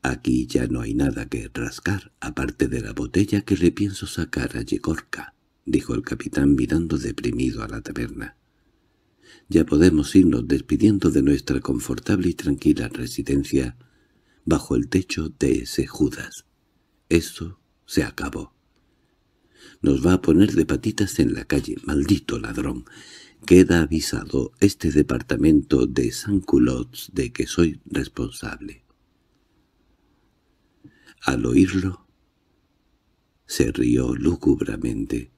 [SPEAKER 1] Aquí ya no hay nada que rascar, aparte de la botella que le pienso sacar a Yegorka. —dijo el capitán mirando deprimido a la taberna. —Ya podemos irnos despidiendo de nuestra confortable y tranquila residencia bajo el techo de ese Judas. Eso se acabó. Nos va a poner de patitas en la calle, maldito ladrón. Queda avisado este departamento de San Culots de que soy responsable. Al oírlo, se rió lúgubramente.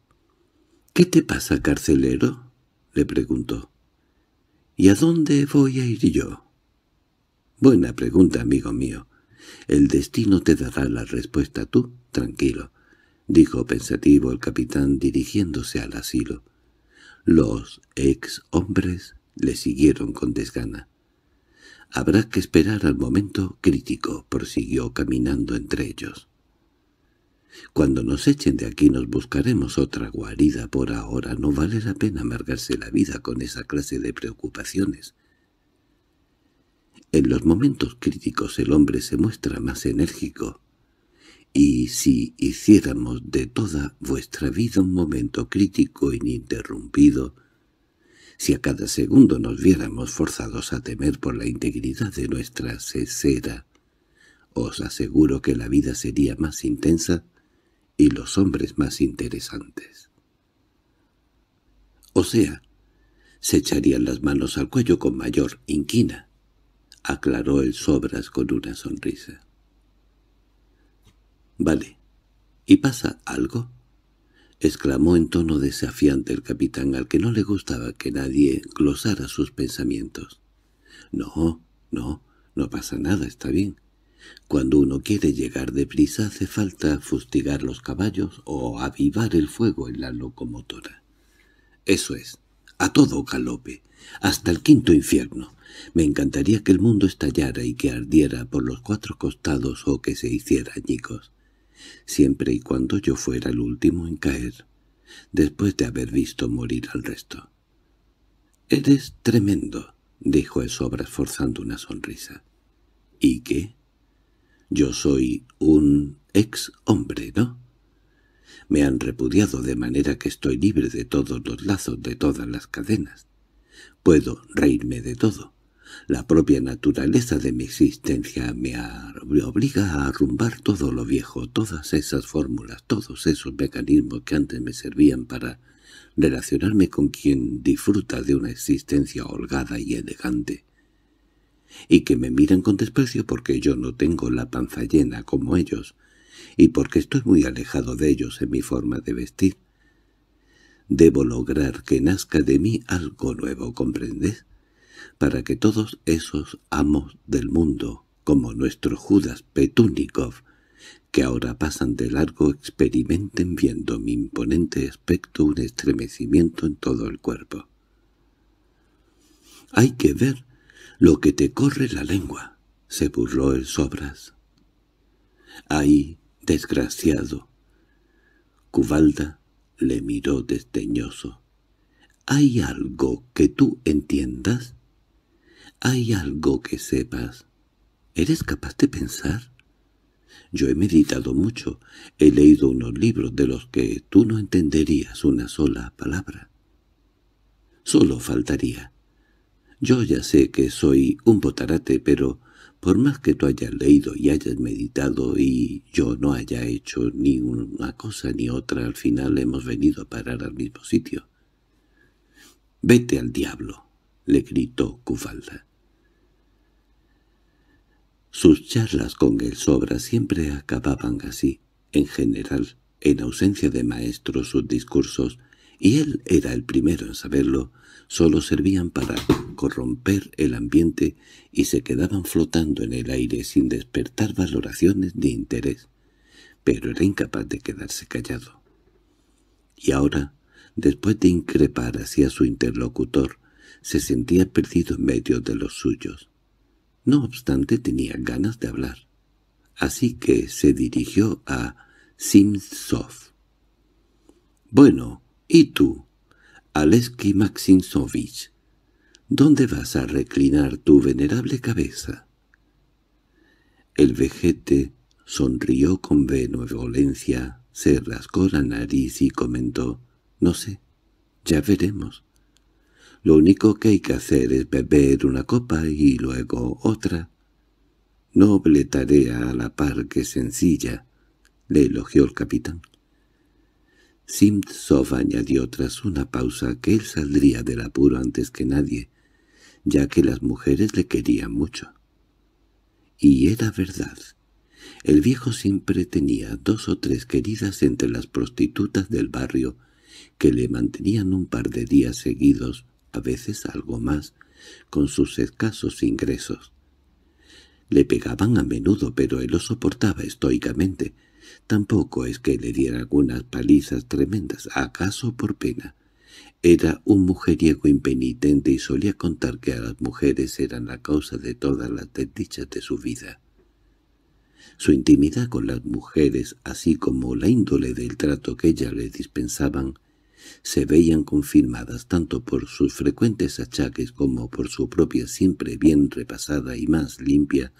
[SPEAKER 1] —¿Qué te pasa, carcelero? —le preguntó. —¿Y a dónde voy a ir yo? —Buena pregunta, amigo mío. El destino te dará la respuesta tú, tranquilo —dijo pensativo el capitán dirigiéndose al asilo. Los ex hombres le siguieron con desgana. —Habrá que esperar al momento crítico —prosiguió caminando entre ellos. Cuando nos echen de aquí nos buscaremos otra guarida. Por ahora no vale la pena amargarse la vida con esa clase de preocupaciones. En los momentos críticos el hombre se muestra más enérgico. Y si hiciéramos de toda vuestra vida un momento crítico ininterrumpido, si a cada segundo nos viéramos forzados a temer por la integridad de nuestra cesera, os aseguro que la vida sería más intensa y los hombres más interesantes. O sea, se echarían las manos al cuello con mayor inquina, aclaró el Sobras con una sonrisa. —Vale. ¿Y pasa algo? —exclamó en tono desafiante el capitán al que no le gustaba que nadie glosara sus pensamientos. —No, no, no pasa nada, está bien. Cuando uno quiere llegar deprisa hace falta fustigar los caballos o avivar el fuego en la locomotora. Eso es, a todo galope, hasta el quinto infierno. Me encantaría que el mundo estallara y que ardiera por los cuatro costados o que se hiciera añicos, siempre y cuando yo fuera el último en caer, después de haber visto morir al resto. —Eres tremendo —dijo el sobra esforzando una sonrisa. —¿Y qué? Yo soy un ex hombre, ¿no? Me han repudiado de manera que estoy libre de todos los lazos, de todas las cadenas. Puedo reírme de todo. La propia naturaleza de mi existencia me, obliga a arrumbar todo lo viejo, todas esas fórmulas, todos esos mecanismos que antes me servían para relacionarme con quien disfruta de una existencia holgada y elegante y que me miran con desprecio porque yo no tengo la panza llena como ellos, y porque estoy muy alejado de ellos en mi forma de vestir. Debo lograr que nazca de mí algo nuevo, ¿comprendes? Para que todos esos amos del mundo, como nuestro Judas Petunikov, que ahora pasan de largo experimenten viendo mi imponente aspecto un estremecimiento en todo el cuerpo. Hay que ver «Lo que te corre la lengua», se burló el Sobras. «Ahí, desgraciado». Cubalda le miró desdeñoso. ¿Hay algo que tú entiendas? ¿Hay algo que sepas? ¿Eres capaz de pensar? Yo he meditado mucho, he leído unos libros de los que tú no entenderías una sola palabra. Solo faltaría yo ya sé que soy un botarate, pero por más que tú hayas leído y hayas meditado y yo no haya hecho ni una cosa ni otra, al final hemos venido a parar al mismo sitio. «¡Vete al diablo!» le gritó Cufalda. Sus charlas con el sobra siempre acababan así. En general, en ausencia de maestros, sus discursos y él era el primero en saberlo, solo servían para corromper el ambiente y se quedaban flotando en el aire sin despertar valoraciones ni interés, pero era incapaz de quedarse callado. Y ahora, después de increpar hacia su interlocutor, se sentía perdido en medio de los suyos. No obstante tenía ganas de hablar, así que se dirigió a Simsov. «Bueno», —¿Y tú, Aleski Maximovich, ¿Dónde vas a reclinar tu venerable cabeza? El vejete sonrió con benevolencia, se rascó la nariz y comentó, «No sé, ya veremos. Lo único que hay que hacer es beber una copa y luego otra». «Noble tarea a la par que sencilla», le elogió el capitán. Simtsov añadió tras una pausa que él saldría del apuro antes que nadie, ya que las mujeres le querían mucho. Y era verdad. El viejo siempre tenía dos o tres queridas entre las prostitutas del barrio que le mantenían un par de días seguidos, a veces algo más, con sus escasos ingresos. Le pegaban a menudo, pero él lo soportaba estoicamente, Tampoco es que le diera algunas palizas tremendas, acaso por pena. Era un mujeriego impenitente y solía contar que a las mujeres eran la causa de todas las desdichas de su vida. Su intimidad con las mujeres, así como la índole del trato que ellas le dispensaban, se veían confirmadas tanto por sus frecuentes achaques como por su propia siempre bien repasada y más limpia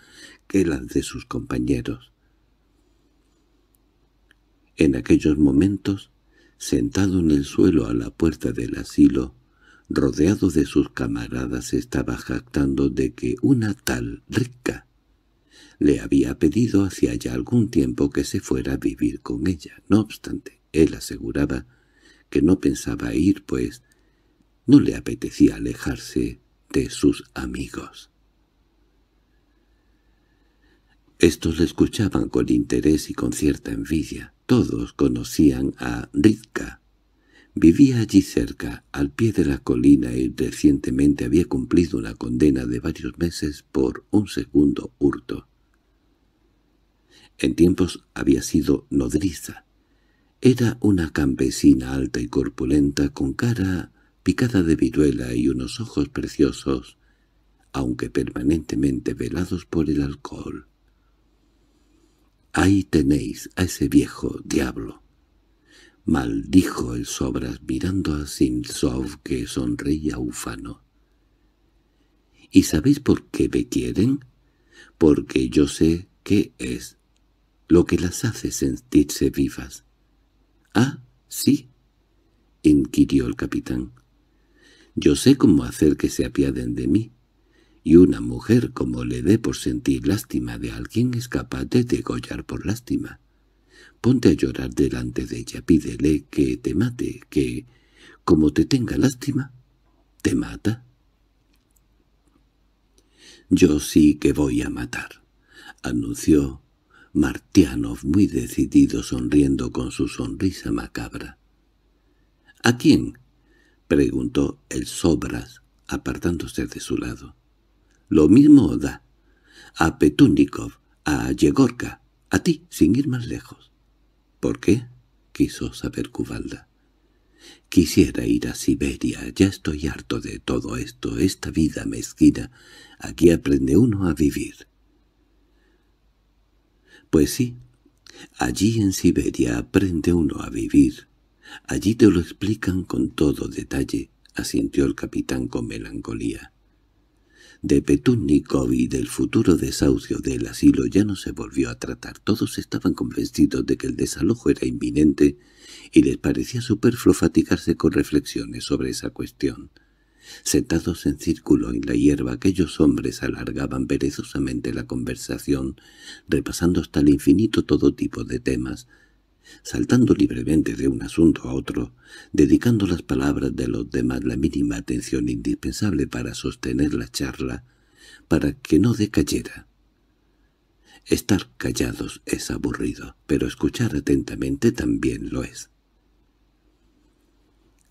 [SPEAKER 1] que las de sus compañeros. En aquellos momentos, sentado en el suelo a la puerta del asilo, rodeado de sus camaradas, estaba jactando de que una tal rica le había pedido hacía ya algún tiempo que se fuera a vivir con ella. No obstante, él aseguraba que no pensaba ir, pues no le apetecía alejarse de sus amigos. Estos le escuchaban con interés y con cierta envidia. Todos conocían a Ritka. Vivía allí cerca, al pie de la colina, y recientemente había cumplido una condena de varios meses por un segundo hurto. En tiempos había sido nodriza. Era una campesina alta y corpulenta, con cara picada de viruela y unos ojos preciosos, aunque permanentemente velados por el alcohol. Ahí tenéis a ese viejo diablo. Maldijo el Sobras mirando a Simsov que sonreía ufano. ¿Y sabéis por qué me quieren? Porque yo sé qué es lo que las hace sentirse vivas. —¿Ah, sí? —inquirió el capitán. —Yo sé cómo hacer que se apiaden de mí y una mujer como le dé por sentir lástima de alguien es capaz de degollar por lástima. Ponte a llorar delante de ella, pídele que te mate, que, como te tenga lástima, te mata. Yo sí que voy a matar, anunció Martianov muy decidido sonriendo con su sonrisa macabra. —¿A quién? —preguntó el Sobras, apartándose de su lado. Lo mismo da. A Petúnikov, a Yegorka, a ti, sin ir más lejos. —¿Por qué? —quiso saber Cubalda. —Quisiera ir a Siberia, ya estoy harto de todo esto, esta vida mezquina. Aquí aprende uno a vivir. —Pues sí, allí en Siberia aprende uno a vivir. Allí te lo explican con todo detalle —asintió el capitán con melancolía de Petúnico y del futuro desahucio del asilo ya no se volvió a tratar. Todos estaban convencidos de que el desalojo era inminente y les parecía superfluo fatigarse con reflexiones sobre esa cuestión. Sentados en círculo en la hierba, aquellos hombres alargaban perezosamente la conversación, repasando hasta el infinito todo tipo de temas, saltando libremente de un asunto a otro, dedicando las palabras de los demás la mínima atención indispensable para sostener la charla, para que no decayera. Estar callados es aburrido, pero escuchar atentamente también lo es.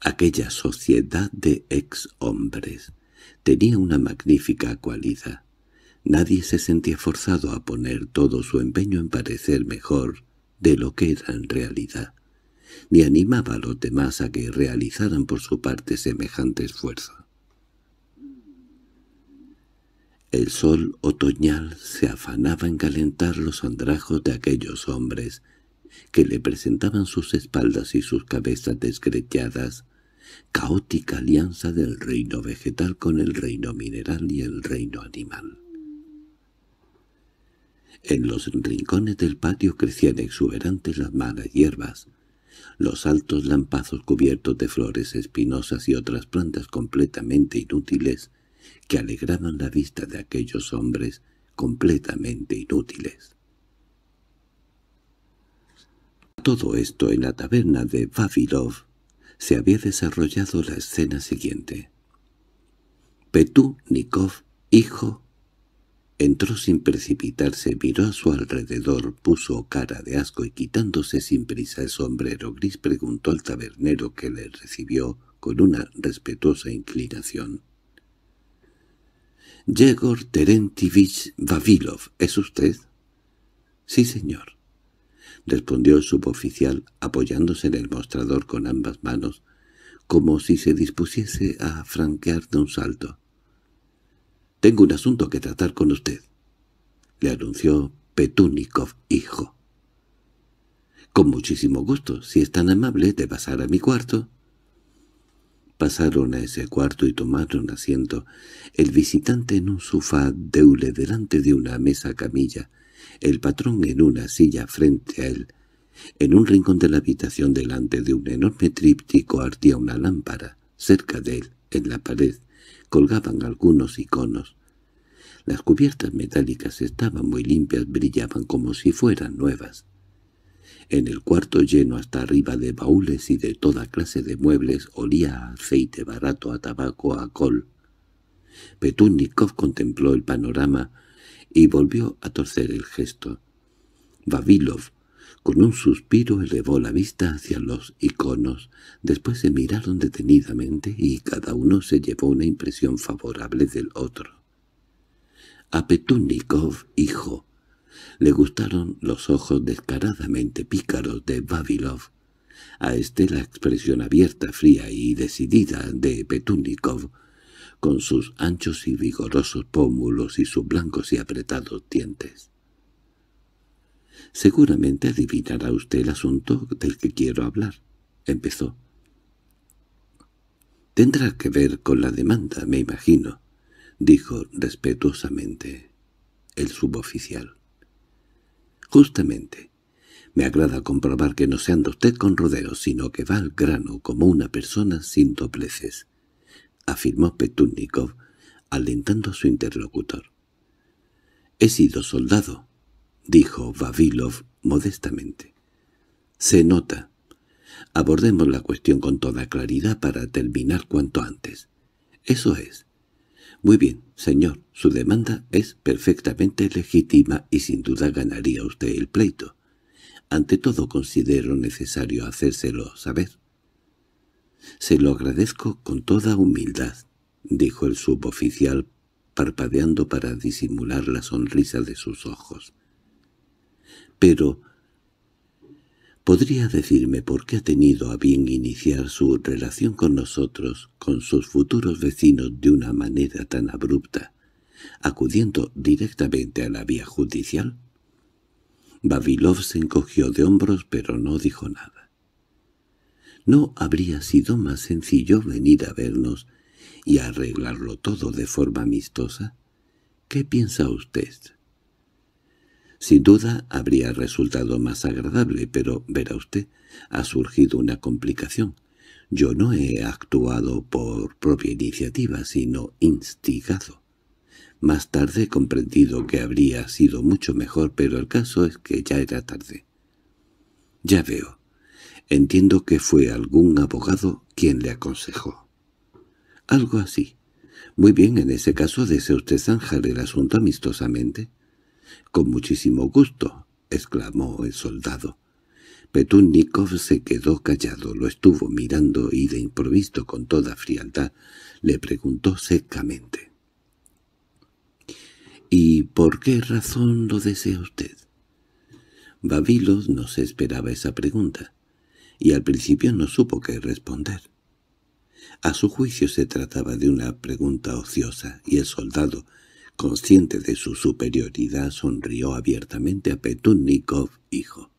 [SPEAKER 1] Aquella sociedad de ex-hombres tenía una magnífica cualidad. Nadie se sentía forzado a poner todo su empeño en parecer mejor de lo que era en realidad, ni animaba a los demás a que realizaran por su parte semejante esfuerzo. El sol otoñal se afanaba en calentar los andrajos de aquellos hombres que le presentaban sus espaldas y sus cabezas desgrelladas, caótica alianza del reino vegetal con el reino mineral y el reino animal. En los rincones del patio crecían exuberantes las malas hierbas, los altos lampazos cubiertos de flores espinosas y otras plantas completamente inútiles que alegraban la vista de aquellos hombres completamente inútiles. Todo esto en la taberna de Vavilov se había desarrollado la escena siguiente. Nikov, hijo, Entró sin precipitarse, miró a su alrededor, puso cara de asco y quitándose sin prisa el sombrero gris preguntó al tabernero que le recibió con una respetuosa inclinación. —Yegor Terentivich Vavilov, ¿es usted? —Sí, señor —respondió el suboficial apoyándose en el mostrador con ambas manos, como si se dispusiese a franquear de un salto. Tengo un asunto que tratar con usted, le anunció Petúnikov hijo. Con muchísimo gusto, si es tan amable de pasar a mi cuarto. Pasaron a ese cuarto y tomaron asiento, el visitante en un sofá deule delante de una mesa camilla, el patrón en una silla frente a él. En un rincón de la habitación delante de un enorme tríptico ardía una lámpara, cerca de él, en la pared, colgaban algunos iconos. Las cubiertas metálicas estaban muy limpias, brillaban como si fueran nuevas. En el cuarto lleno hasta arriba de baúles y de toda clase de muebles olía a aceite barato, a tabaco, a col. Petunnikov contempló el panorama y volvió a torcer el gesto. Vavilov con un suspiro elevó la vista hacia los iconos, después se miraron detenidamente y cada uno se llevó una impresión favorable del otro. A Petunikov, hijo, le gustaron los ojos descaradamente pícaros de Babilov. a este la expresión abierta, fría y decidida de Petunikov, con sus anchos y vigorosos pómulos y sus blancos y apretados dientes. Seguramente adivinará usted el asunto del que quiero hablar. Empezó. Tendrá que ver con la demanda, me imagino, dijo respetuosamente el suboficial. Justamente. Me agrada comprobar que no se anda usted con rodeos, sino que va al grano como una persona sin dobleces, afirmó Petúnnikov, alentando a su interlocutor. He sido soldado, —dijo Vavilov modestamente. —Se nota. Abordemos la cuestión con toda claridad para terminar cuanto antes. —Eso es. —Muy bien, señor. Su demanda es perfectamente legítima y sin duda ganaría usted el pleito. Ante todo considero necesario hacérselo saber. —Se lo agradezco con toda humildad —dijo el suboficial, parpadeando para disimular la sonrisa de sus ojos pero... ¿Podría decirme por qué ha tenido a bien iniciar su relación con nosotros, con sus futuros vecinos, de una manera tan abrupta, acudiendo directamente a la vía judicial? Babilov se encogió de hombros, pero no dijo nada. ¿No habría sido más sencillo venir a vernos y arreglarlo todo de forma amistosa? ¿Qué piensa usted? Sin duda habría resultado más agradable, pero, verá usted, ha surgido una complicación. Yo no he actuado por propia iniciativa, sino instigado. Más tarde he comprendido que habría sido mucho mejor, pero el caso es que ya era tarde. Ya veo. Entiendo que fue algún abogado quien le aconsejó. Algo así. Muy bien, en ese caso desea usted zanjar el asunto amistosamente. —Con muchísimo gusto —exclamó el soldado. Petúnnikov se quedó callado, lo estuvo mirando y de improviso con toda frialdad le preguntó secamente. —¿Y por qué razón lo desea usted? Babilov no se esperaba esa pregunta, y al principio no supo qué responder. A su juicio se trataba de una pregunta ociosa, y el soldado, Consciente de su superioridad, sonrió abiertamente a Petunnikov, hijo.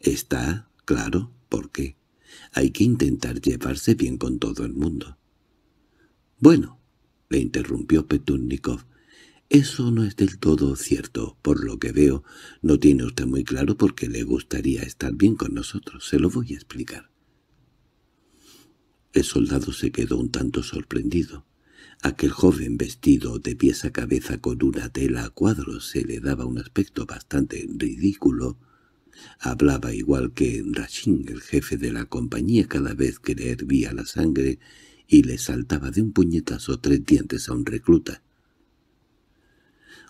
[SPEAKER 1] —Está, claro, ¿por qué? Hay que intentar llevarse bien con todo el mundo. —Bueno —le interrumpió Petunnikov—, eso no es del todo cierto. Por lo que veo, no tiene usted muy claro por qué le gustaría estar bien con nosotros. Se lo voy a explicar. El soldado se quedó un tanto sorprendido. Aquel joven vestido de pies a cabeza con una tela a cuadros se le daba un aspecto bastante ridículo. Hablaba igual que Rashin, el jefe de la compañía, cada vez que le hervía la sangre y le saltaba de un puñetazo tres dientes a un recluta.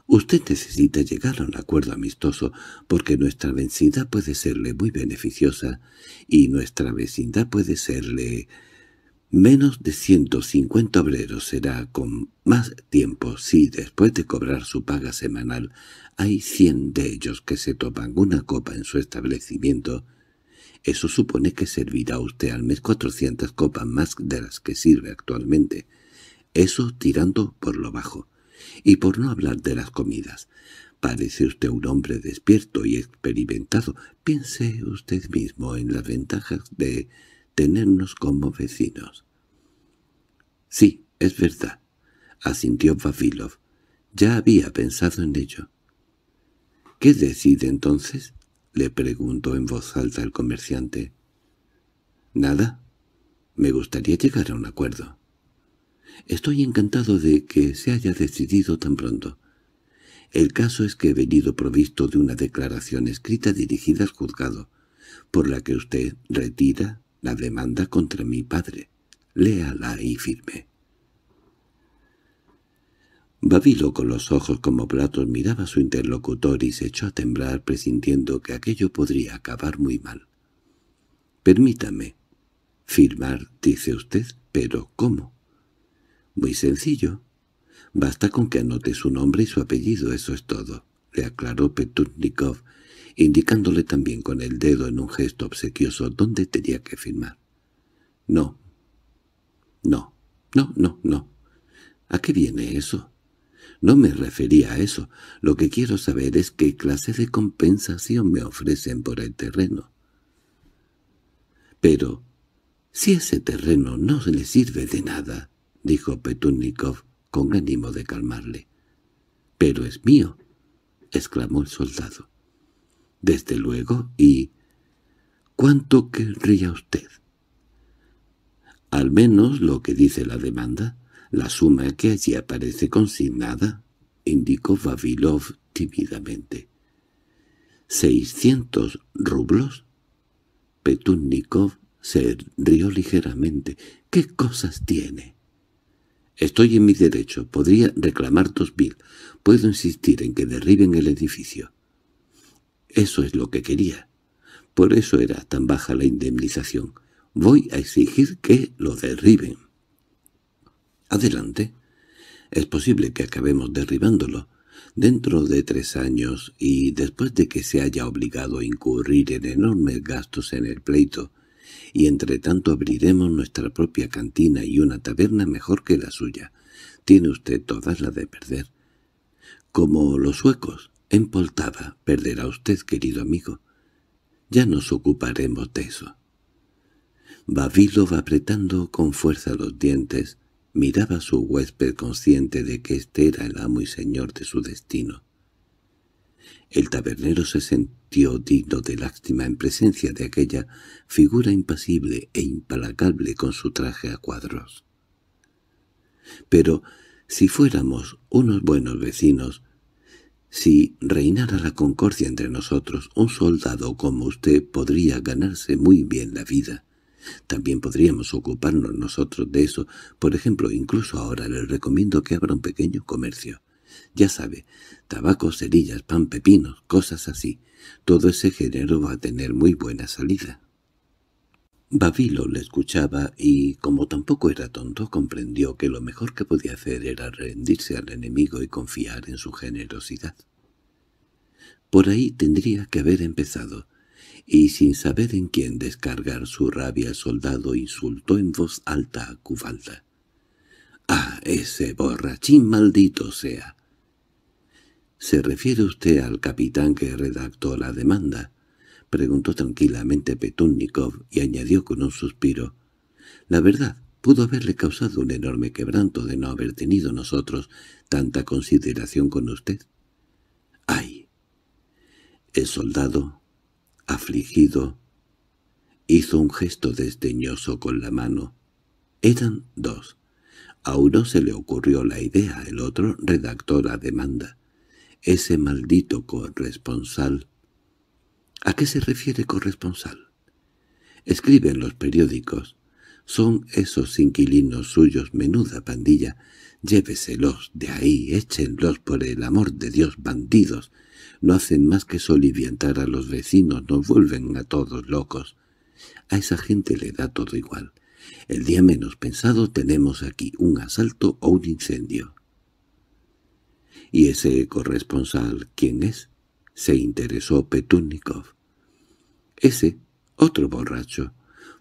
[SPEAKER 1] Usted necesita llegar a un acuerdo amistoso, porque nuestra vecindad puede serle muy beneficiosa, y nuestra vecindad puede serle Menos de 150 obreros será con más tiempo si después de cobrar su paga semanal hay 100 de ellos que se toman una copa en su establecimiento. Eso supone que servirá usted al mes cuatrocientas copas más de las que sirve actualmente. Eso tirando por lo bajo. Y por no hablar de las comidas. Parece usted un hombre despierto y experimentado. Piense usted mismo en las ventajas de tenernos como vecinos. —Sí, es verdad —asintió Vavilov. Ya había pensado en ello. —¿Qué decide entonces? —le preguntó en voz alta el comerciante. —Nada. Me gustaría llegar a un acuerdo. —Estoy encantado de que se haya decidido tan pronto. El caso es que he venido provisto de una declaración escrita dirigida al juzgado, por la que usted retira la demanda contra mi padre. Léala y firme. Babilo con los ojos como platos miraba a su interlocutor y se echó a temblar presintiendo que aquello podría acabar muy mal. «Permítame. Firmar, dice usted, pero ¿cómo?» «Muy sencillo. Basta con que anote su nombre y su apellido, eso es todo», le aclaró Petutnikov indicándole también con el dedo en un gesto obsequioso dónde tenía que firmar. No, no, no, no, no. ¿A qué viene eso? No me refería a eso. Lo que quiero saber es qué clase de compensación me ofrecen por el terreno. Pero, si ese terreno no le sirve de nada, dijo Petúnikov con ánimo de calmarle. —Pero es mío —exclamó el soldado desde luego, y... ¿Cuánto querría usted? Al menos lo que dice la demanda, la suma que allí aparece consignada, indicó Vavilov tímidamente. —¿Seiscientos rublos? Petunnikov se rió ligeramente. —¿Qué cosas tiene? —Estoy en mi derecho. Podría reclamar dos mil. Puedo insistir en que derriben el edificio. Eso es lo que quería. Por eso era tan baja la indemnización. Voy a exigir que lo derriben. Adelante. Es posible que acabemos derribándolo. Dentro de tres años, y después de que se haya obligado a incurrir en enormes gastos en el pleito, y entre tanto abriremos nuestra propia cantina y una taberna mejor que la suya. Tiene usted todas las de perder. Como los suecos, —Empoltaba, Poltava perderá usted, querido amigo. Ya nos ocuparemos de eso. Babilov apretando con fuerza los dientes, miraba a su huésped consciente de que éste era el amo y señor de su destino. El tabernero se sintió digno de lástima en presencia de aquella figura impasible e implacable con su traje a cuadros. Pero si fuéramos unos buenos vecinos, si reinara la concordia entre nosotros, un soldado como usted podría ganarse muy bien la vida. También podríamos ocuparnos nosotros de eso. Por ejemplo, incluso ahora le recomiendo que abra un pequeño comercio. Ya sabe, tabaco, cerillas, pan, pepinos, cosas así. Todo ese género va a tener muy buena salida. Babilo le escuchaba y, como tampoco era tonto, comprendió que lo mejor que podía hacer era rendirse al enemigo y confiar en su generosidad. Por ahí tendría que haber empezado, y sin saber en quién descargar su rabia el soldado insultó en voz alta a Cubalda. —¡Ah, ese borrachín maldito sea! —¿Se refiere usted al capitán que redactó la demanda? —preguntó tranquilamente Petunnikov y añadió con un suspiro. —La verdad, pudo haberle causado un enorme quebranto de no haber tenido nosotros tanta consideración con usted. ¡Ay! El soldado, afligido, hizo un gesto desdeñoso con la mano. Eran dos. A uno se le ocurrió la idea, el otro redactó la demanda. Ese maldito corresponsal ¿A qué se refiere corresponsal? Escriben los periódicos. Son esos inquilinos suyos menuda pandilla. Lléveselos de ahí, échenlos por el amor de Dios, bandidos. No hacen más que soliviantar a los vecinos, nos vuelven a todos locos. A esa gente le da todo igual. El día menos pensado tenemos aquí un asalto o un incendio. ¿Y ese corresponsal quién es? se interesó Petúnikov. Ese, otro borracho,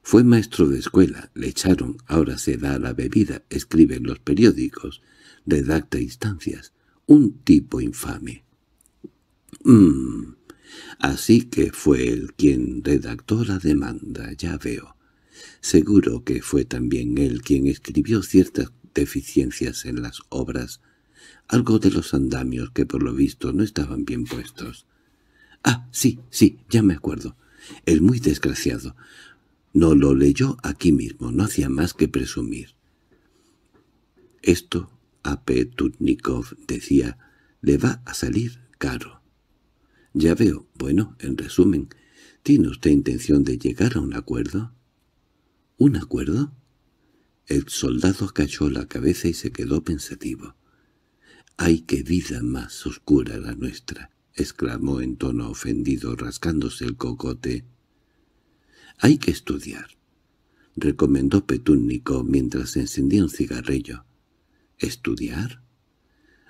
[SPEAKER 1] fue maestro de escuela, le echaron, ahora se da la bebida, escribe en los periódicos, redacta instancias, un tipo infame. Mmm, Así que fue él quien redactó la demanda, ya veo. Seguro que fue también él quien escribió ciertas deficiencias en las obras, algo de los andamios que por lo visto no estaban bien puestos. Ah, sí, sí, ya me acuerdo. Es muy desgraciado. No lo leyó aquí mismo, no hacía más que presumir. Esto, A. P. decía, le va a salir caro. Ya veo, bueno, en resumen, ¿tiene usted intención de llegar a un acuerdo? ¿Un acuerdo? El soldado cachó la cabeza y se quedó pensativo. ¡Ay, qué vida más oscura la nuestra! —exclamó en tono ofendido rascándose el cocote. —Hay que estudiar —recomendó Petúnico mientras encendía un cigarrillo. —¿Estudiar?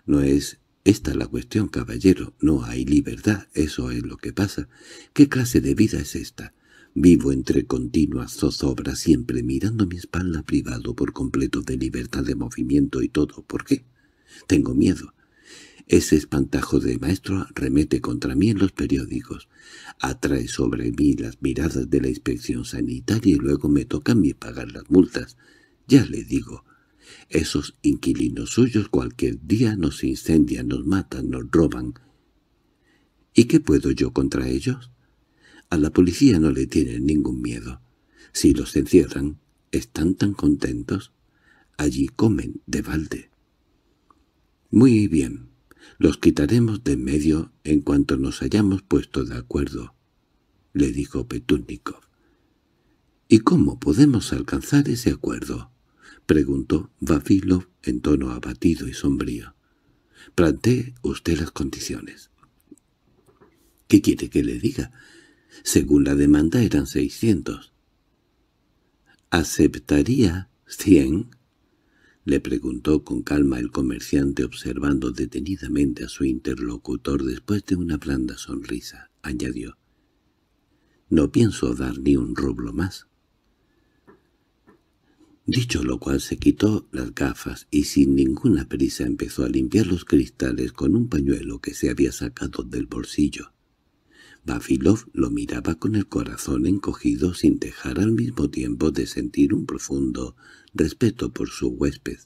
[SPEAKER 1] No es esta la cuestión, caballero. No hay libertad, eso es lo que pasa. ¿Qué clase de vida es esta? Vivo entre continuas zozobras, siempre mirando mi espalda privado por completo de libertad de movimiento y todo. ¿Por qué? Tengo miedo. Ese espantajo de maestro remete contra mí en los periódicos, atrae sobre mí las miradas de la inspección sanitaria y luego me toca a mí pagar las multas. Ya le digo, esos inquilinos suyos cualquier día nos incendian, nos matan, nos roban. ¿Y qué puedo yo contra ellos? A la policía no le tienen ningún miedo. Si los encierran, están tan contentos. Allí comen de balde. Muy bien, los quitaremos de en medio en cuanto nos hayamos puesto de acuerdo —le dijo Petúnikov. —¿Y cómo podemos alcanzar ese acuerdo? —preguntó Vavilov en tono abatido y sombrío. —Plantee usted las condiciones. —¿Qué quiere que le diga? Según la demanda eran seiscientos. —¿Aceptaría cien? le preguntó con calma el comerciante observando detenidamente a su interlocutor después de una blanda sonrisa. Añadió, «No pienso dar ni un rublo más». Dicho lo cual se quitó las gafas y sin ninguna prisa empezó a limpiar los cristales con un pañuelo que se había sacado del bolsillo. Bafilov lo miraba con el corazón encogido sin dejar al mismo tiempo de sentir un profundo respeto por su huésped.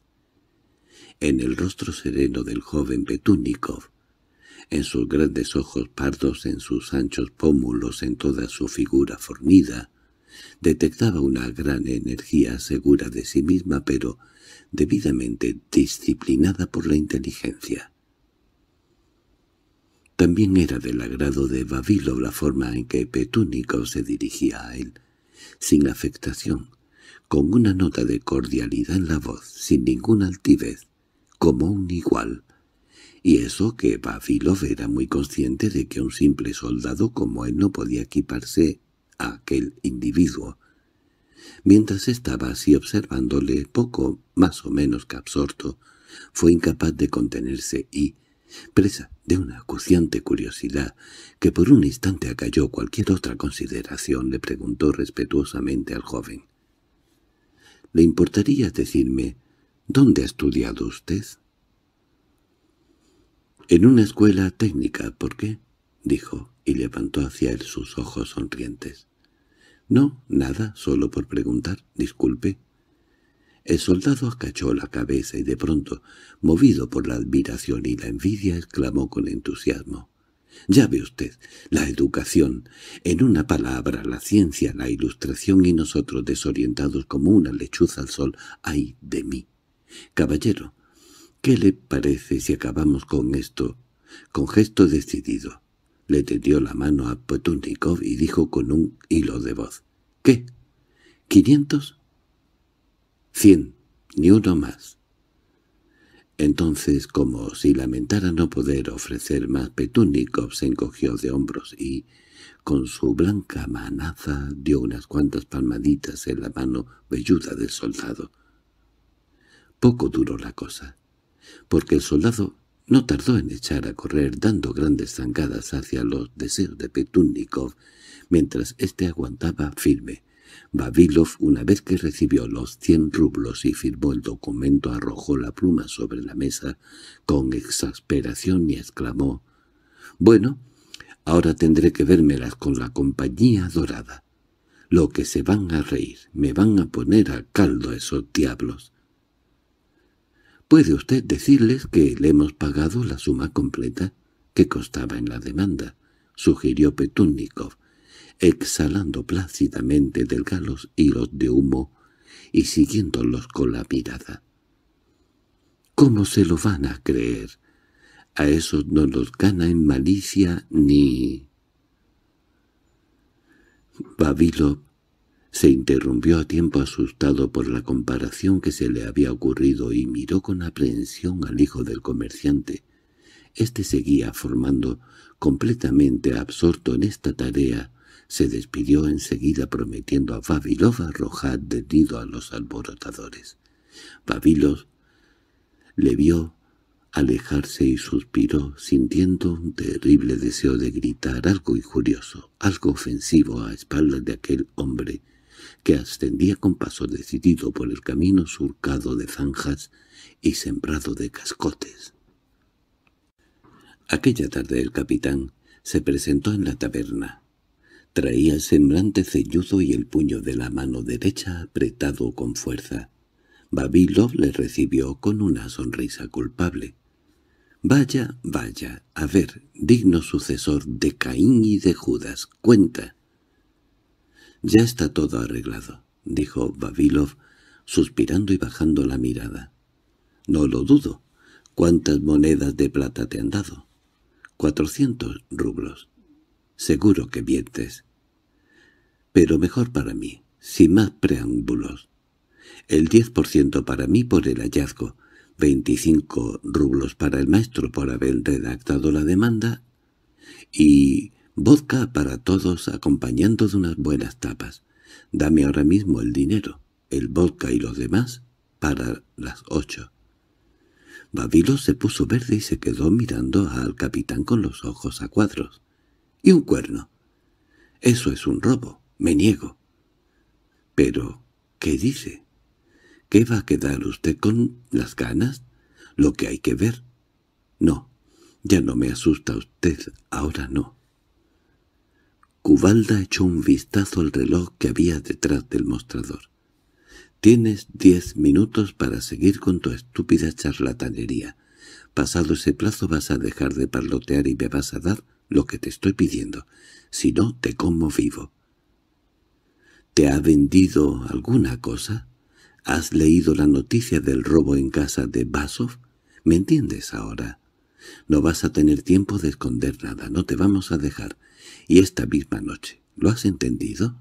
[SPEAKER 1] En el rostro sereno del joven Petúnikov, en sus grandes ojos pardos, en sus anchos pómulos, en toda su figura fornida, detectaba una gran energía segura de sí misma, pero debidamente disciplinada por la inteligencia. También era del agrado de Babilo la forma en que Petúnico se dirigía a él, sin afectación, con una nota de cordialidad en la voz, sin ninguna altivez, como un igual. Y eso que Bafilov era muy consciente de que un simple soldado como él no podía equiparse a aquel individuo. Mientras estaba así observándole, poco más o menos que absorto, fue incapaz de contenerse y, presa de una acuciante curiosidad que por un instante acalló cualquier otra consideración, le preguntó respetuosamente al joven. ¿Le importaría decirme dónde ha estudiado usted? —En una escuela técnica, ¿por qué? —dijo, y levantó hacia él sus ojos sonrientes. —No, nada, solo por preguntar, disculpe. El soldado acachó la cabeza y de pronto, movido por la admiración y la envidia, exclamó con entusiasmo. Ya ve usted, la educación, en una palabra, la ciencia, la ilustración y nosotros desorientados como una lechuza al sol, hay de mí. Caballero, ¿qué le parece si acabamos con esto? Con gesto decidido. Le tendió la mano a Potunikov y dijo con un hilo de voz. ¿Qué? ¿Quinientos? Cien, ni uno más. Entonces, como si lamentara no poder ofrecer más, Petúnikov se encogió de hombros y, con su blanca manaza, dio unas cuantas palmaditas en la mano velluda del soldado. Poco duró la cosa, porque el soldado no tardó en echar a correr dando grandes zancadas hacia los deseos de Petúnikov, mientras éste aguantaba firme, Babilov, una vez que recibió los cien rublos y firmó el documento, arrojó la pluma sobre la mesa con exasperación y exclamó, «Bueno, ahora tendré que vérmelas con la compañía dorada. Lo que se van a reír, me van a poner a caldo esos diablos». «¿Puede usted decirles que le hemos pagado la suma completa que costaba en la demanda?» sugirió Petúnnikov, exhalando plácidamente delgados hilos de humo y siguiéndolos con la mirada. ¿Cómo se lo van a creer? A esos no los gana en malicia ni... Babilo se interrumpió a tiempo asustado por la comparación que se le había ocurrido y miró con aprehensión al hijo del comerciante. Este seguía formando, completamente absorto en esta tarea, se despidió enseguida prometiendo a Vavilova arrojar de nido a los alborotadores. Babilos le vio alejarse y suspiró, sintiendo un terrible deseo de gritar algo injurioso, algo ofensivo a espaldas de aquel hombre, que ascendía con paso decidido por el camino surcado de zanjas y sembrado de cascotes. Aquella tarde el capitán se presentó en la taberna. Traía el semblante ceñudo y el puño de la mano derecha apretado con fuerza. Babilov le recibió con una sonrisa culpable. «Vaya, vaya, a ver, digno sucesor de Caín y de Judas, cuenta». «Ya está todo arreglado», dijo Babilov, suspirando y bajando la mirada. «No lo dudo. ¿Cuántas monedas de plata te han dado?» «Cuatrocientos rublos». Seguro que mientes. Pero mejor para mí, sin más preámbulos. El ciento para mí por el hallazgo, veinticinco rublos para el maestro por haber redactado la demanda y vodka para todos acompañando de unas buenas tapas. Dame ahora mismo el dinero, el vodka y los demás para las ocho. Babilo se puso verde y se quedó mirando al capitán con los ojos a cuadros y un cuerno. Eso es un robo, me niego. Pero, ¿qué dice? ¿Qué va a quedar usted con las ganas? Lo que hay que ver. No, ya no me asusta usted, ahora no. Cubalda echó un vistazo al reloj que había detrás del mostrador. Tienes diez minutos para seguir con tu estúpida charlatanería. Pasado ese plazo vas a dejar de parlotear y me vas a dar lo que te estoy pidiendo, si no te como vivo. ¿Te ha vendido alguna cosa? ¿Has leído la noticia del robo en casa de Basov? ¿Me entiendes ahora? No vas a tener tiempo de esconder nada, no te vamos a dejar. Y esta misma noche, ¿lo has entendido?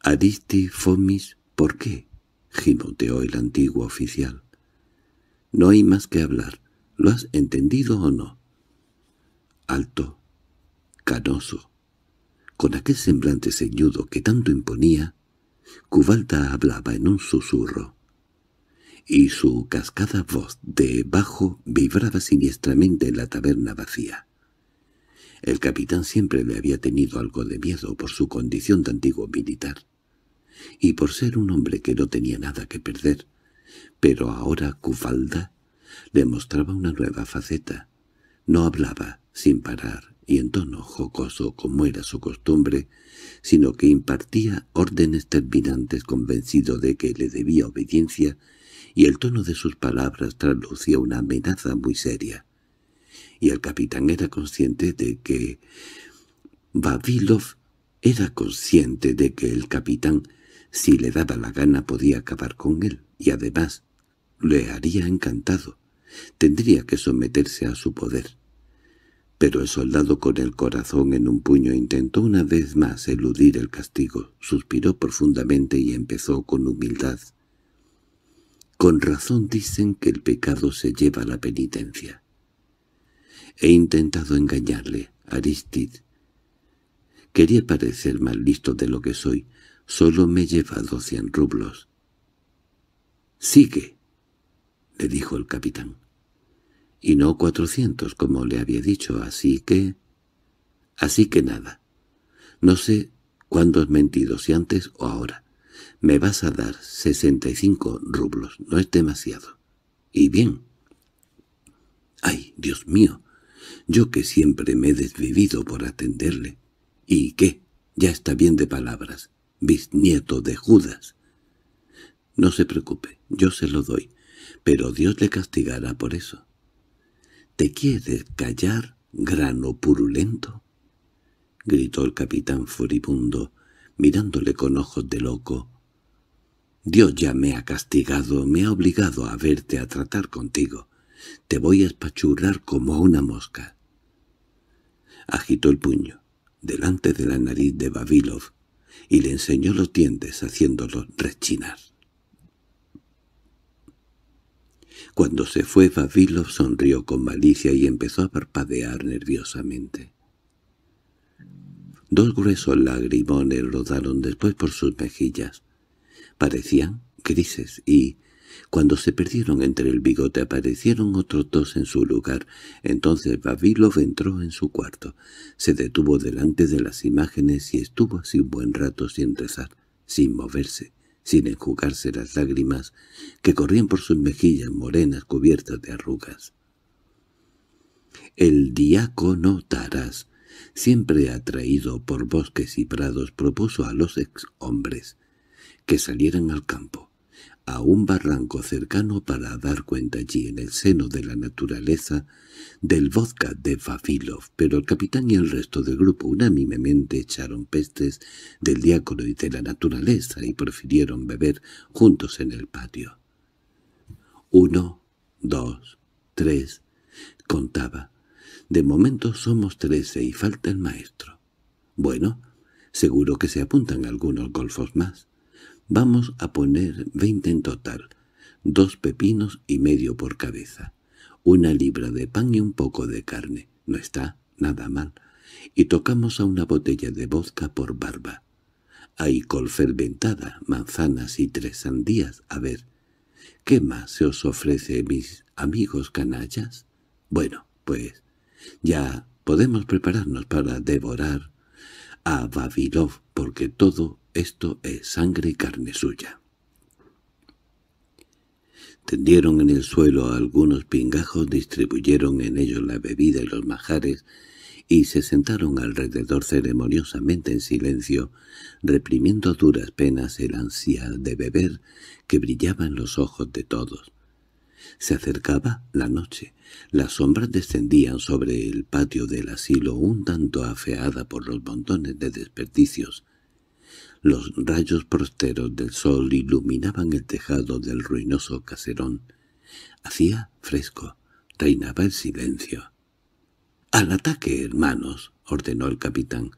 [SPEAKER 1] Aristi Fomis, ¿por qué? gimoteó el antiguo oficial. No hay más que hablar. ¿Lo has entendido o no? alto, canoso, con aquel semblante ceñudo que tanto imponía, Cubalta hablaba en un susurro, y su cascada voz de bajo vibraba siniestramente en la taberna vacía. El capitán siempre le había tenido algo de miedo por su condición de antiguo militar, y por ser un hombre que no tenía nada que perder, pero ahora Cubalda le mostraba una nueva faceta. No hablaba, sin parar y en tono jocoso como era su costumbre, sino que impartía órdenes terminantes convencido de que le debía obediencia, y el tono de sus palabras traducía una amenaza muy seria. Y el capitán era consciente de que... Babilov era consciente de que el capitán, si le daba la gana, podía acabar con él, y además le haría encantado. Tendría que someterse a su poder. Pero el soldado con el corazón en un puño intentó una vez más eludir el castigo, suspiró profundamente y empezó con humildad. Con razón dicen que el pecado se lleva a la penitencia. He intentado engañarle, Aristid. Quería parecer más listo de lo que soy. Solo me he llevado cien rublos. —Sigue —le dijo el capitán y no cuatrocientos como le había dicho, así que... Así que nada. No sé cuándo has mentido, si antes o ahora. Me vas a dar sesenta y cinco rublos, no es demasiado. Y bien. Ay, Dios mío, yo que siempre me he desvivido por atenderle. ¿Y qué? Ya está bien de palabras. Bisnieto de Judas. No se preocupe, yo se lo doy, pero Dios le castigará por eso. —¿Te quieres callar, grano purulento? —gritó el capitán furibundo, mirándole con ojos de loco. —Dios ya me ha castigado, me ha obligado a verte a tratar contigo. Te voy a espachurrar como una mosca. Agitó el puño, delante de la nariz de Babilov, y le enseñó los dientes haciéndolos rechinar. Cuando se fue Babilo sonrió con malicia y empezó a parpadear nerviosamente. Dos gruesos lagrimones rodaron después por sus mejillas. Parecían grises y, cuando se perdieron entre el bigote, aparecieron otros dos en su lugar. Entonces Babilov entró en su cuarto. Se detuvo delante de las imágenes y estuvo así un buen rato sin rezar, sin moverse, sin enjugarse las lágrimas que corrían por sus mejillas morenas cubiertas de arrugas. El diácono Taras, siempre atraído por bosques y prados, propuso a los ex hombres que salieran al campo a un barranco cercano para dar cuenta allí en el seno de la naturaleza del vodka de Fafilov, pero el capitán y el resto del grupo unánimemente echaron pestes del diácono y de la naturaleza y prefirieron beber juntos en el patio. Uno, dos, tres, contaba. De momento somos trece y falta el maestro. Bueno, seguro que se apuntan algunos golfos más. Vamos a poner veinte en total, dos pepinos y medio por cabeza, una libra de pan y un poco de carne, no está nada mal, y tocamos a una botella de vodka por barba. Hay col fermentada, manzanas y tres sandías, a ver, ¿qué más se os ofrece, mis amigos canallas? Bueno, pues, ya podemos prepararnos para devorar a Babilov, porque todo esto es sangre y carne suya. Tendieron en el suelo algunos pingajos, distribuyeron en ellos la bebida y los majares, y se sentaron alrededor ceremoniosamente en silencio, reprimiendo a duras penas el ansia de beber que brillaba en los ojos de todos. Se acercaba la noche. Las sombras descendían sobre el patio del asilo un tanto afeada por los montones de desperdicios los rayos prosteros del sol iluminaban el tejado del ruinoso caserón. Hacía fresco, reinaba el silencio. —¡Al ataque, hermanos! —ordenó el capitán.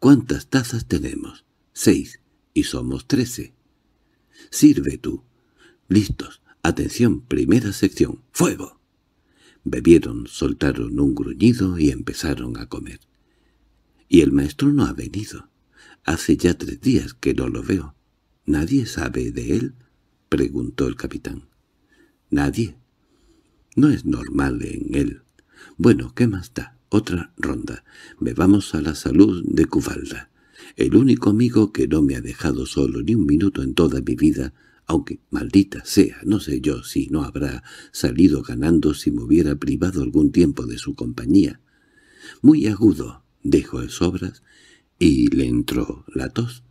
[SPEAKER 1] —¿Cuántas tazas tenemos? —Seis. Y somos trece. —Sirve tú. —Listos. Atención, primera sección. ¡Fuego! Bebieron, soltaron un gruñido y empezaron a comer. —Y el maestro no ha venido Hace ya tres días que no lo veo. —¿Nadie sabe de él? —preguntó el capitán. —Nadie. No es normal en él. Bueno, ¿qué más da? Otra ronda. Me vamos a la salud de Cubalda. El único amigo que no me ha dejado solo ni un minuto en toda mi vida, aunque, maldita sea, no sé yo si no habrá salido ganando si me hubiera privado algún tiempo de su compañía. Muy agudo, dijo el sobras, y le entró la tos.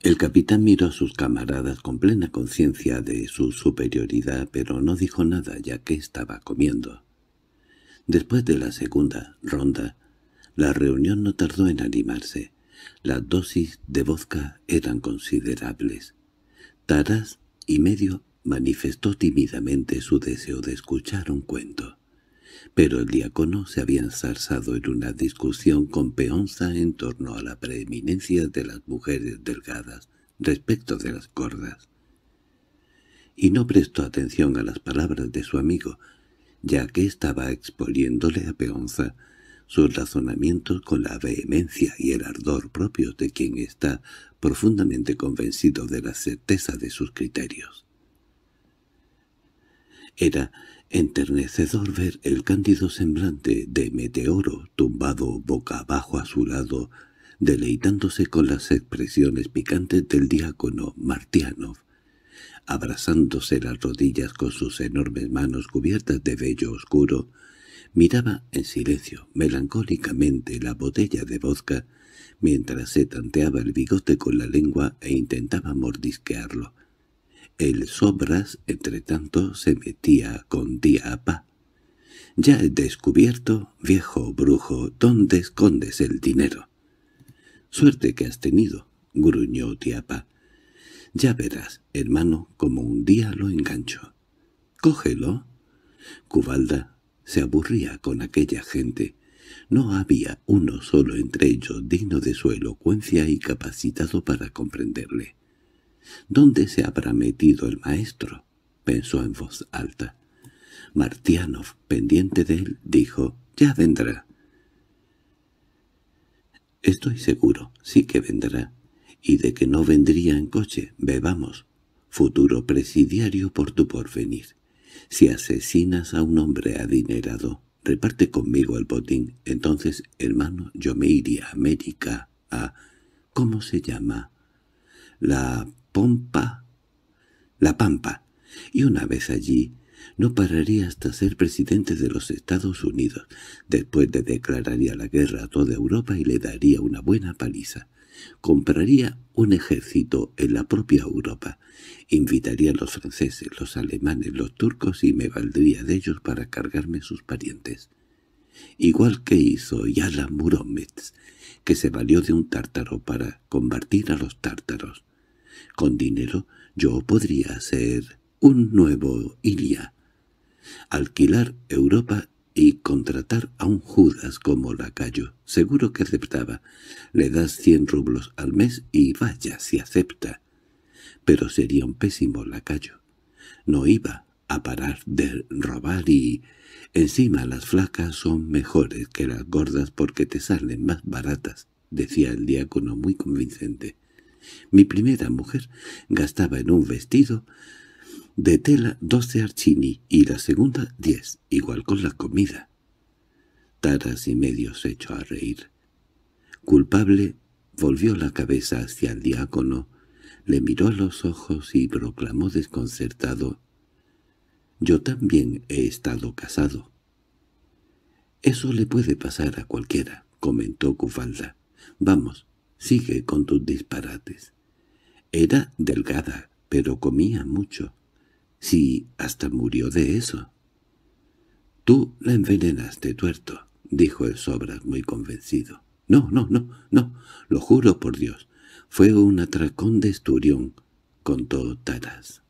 [SPEAKER 1] El capitán miró a sus camaradas con plena conciencia de su superioridad, pero no dijo nada ya que estaba comiendo. Después de la segunda ronda, la reunión no tardó en animarse. Las dosis de vodka eran considerables. Taras y medio manifestó tímidamente su deseo de escuchar un cuento pero el diácono se había ensarzado en una discusión con Peonza en torno a la preeminencia de las mujeres delgadas respecto de las gordas. Y no prestó atención a las palabras de su amigo, ya que estaba exponiéndole a Peonza sus razonamientos con la vehemencia y el ardor propios de quien está profundamente convencido de la certeza de sus criterios. Era Enternecedor ver el cándido semblante de Meteoro tumbado boca abajo a su lado, deleitándose con las expresiones picantes del diácono Martianov, abrazándose las rodillas con sus enormes manos cubiertas de vello oscuro, miraba en silencio melancólicamente la botella de vodka mientras se tanteaba el bigote con la lengua e intentaba mordisquearlo. El Sobras, entre tanto, se metía con pa. Ya he descubierto, viejo brujo, ¿dónde escondes el dinero? —Suerte que has tenido —gruñó pa. —Ya verás, hermano, como un día lo engancho. —Cógelo. Cubalda se aburría con aquella gente. No había uno solo entre ellos digno de su elocuencia y capacitado para comprenderle. ¿Dónde se habrá metido el maestro? pensó en voz alta. Martianov, pendiente de él, dijo, «Ya vendrá». Estoy seguro, sí que vendrá. Y de que no vendría en coche, bebamos. Futuro presidiario por tu porvenir. Si asesinas a un hombre adinerado, reparte conmigo el botín. Entonces, hermano, yo me iría a América, a... ¿Cómo se llama? La Pompa, la Pampa, y una vez allí no pararía hasta ser presidente de los Estados Unidos. Después le declararía la guerra a toda Europa y le daría una buena paliza. Compraría un ejército en la propia Europa. Invitaría a los franceses, los alemanes, los turcos y me valdría de ellos para cargarme sus parientes. Igual que hizo Yala Muromets, que se valió de un tártaro para combatir a los tártaros. Con dinero yo podría ser un nuevo Ilia, alquilar Europa y contratar a un Judas como lacayo. Seguro que aceptaba. Le das cien rublos al mes y vaya si acepta. Pero sería un pésimo lacayo. No iba a parar de robar y... Encima las flacas son mejores que las gordas porque te salen más baratas, decía el diácono muy convincente. Mi primera mujer gastaba en un vestido de tela doce archini y la segunda diez, igual con la comida. Taras y medio se echó a reír. Culpable, volvió la cabeza hacia el diácono, le miró a los ojos y proclamó desconcertado. «Yo también he estado casado». «Eso le puede pasar a cualquiera», comentó Cufalda. «Vamos, Sigue con tus disparates. Era delgada, pero comía mucho. Sí, hasta murió de eso. Tú la envenenaste, tuerto, dijo el Sobras muy convencido. No, no, no, no, lo juro por Dios. Fue un atracón de esturión, contó Taras.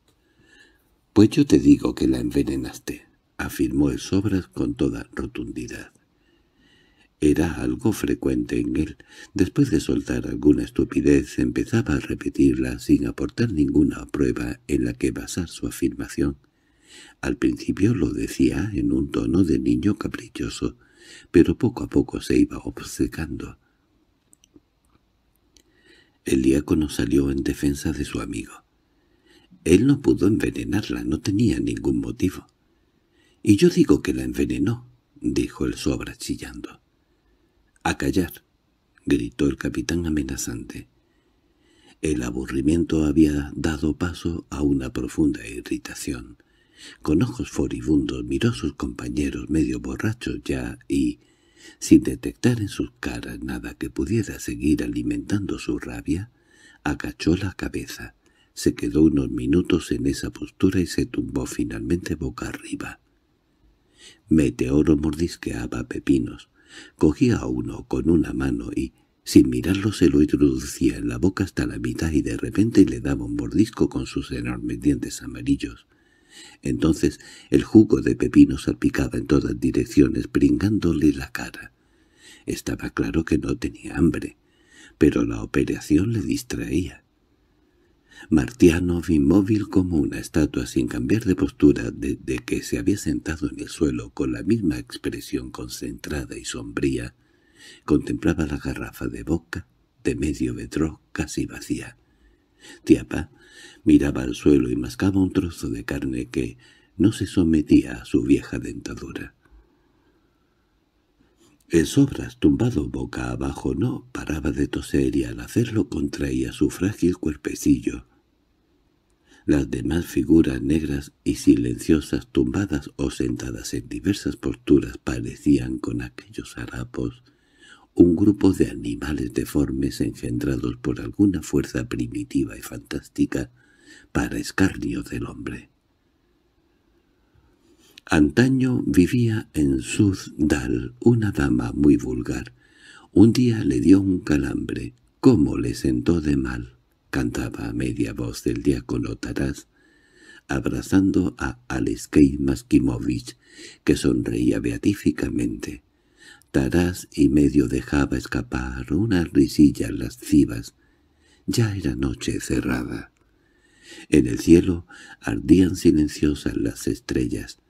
[SPEAKER 1] Pues yo te digo que la envenenaste, afirmó el Sobras con toda rotundidad. Era algo frecuente en él. Después de soltar alguna estupidez empezaba a repetirla sin aportar ninguna prueba en la que basar su afirmación. Al principio lo decía en un tono de niño caprichoso, pero poco a poco se iba obcecando. El diácono salió en defensa de su amigo. Él no pudo envenenarla, no tenía ningún motivo. —Y yo digo que la envenenó —dijo el sobra chillando. —¡A callar! —gritó el capitán amenazante. El aburrimiento había dado paso a una profunda irritación. Con ojos furibundos miró a sus compañeros medio borrachos ya y, sin detectar en sus caras nada que pudiera seguir alimentando su rabia, agachó la cabeza. Se quedó unos minutos en esa postura y se tumbó finalmente boca arriba. Meteoro mordisqueaba pepinos. Cogía a uno con una mano y, sin mirarlo, se lo introducía en la boca hasta la mitad y de repente le daba un mordisco con sus enormes dientes amarillos. Entonces el jugo de pepino salpicaba en todas direcciones, pringándole la cara. Estaba claro que no tenía hambre, pero la operación le distraía. Martiano, inmóvil como una estatua sin cambiar de postura desde que se había sentado en el suelo con la misma expresión concentrada y sombría, contemplaba la garrafa de boca de medio vetro casi vacía. Tiapa miraba al suelo y mascaba un trozo de carne que no se sometía a su vieja dentadura. En sobras, tumbado boca abajo, no paraba de toser y al hacerlo contraía su frágil cuerpecillo. Las demás figuras negras y silenciosas tumbadas o sentadas en diversas posturas parecían con aquellos harapos un grupo de animales deformes engendrados por alguna fuerza primitiva y fantástica para escarnio del hombre. Antaño vivía en Suzdal una dama muy vulgar. Un día le dio un calambre. ¿Cómo le sentó de mal? Cantaba a media voz del diácono Tarás, abrazando a Aleskei Maskimovich, que sonreía beatíficamente. Tarás y medio dejaba escapar unas risillas lascivas. Ya era noche cerrada. En el cielo ardían silenciosas las estrellas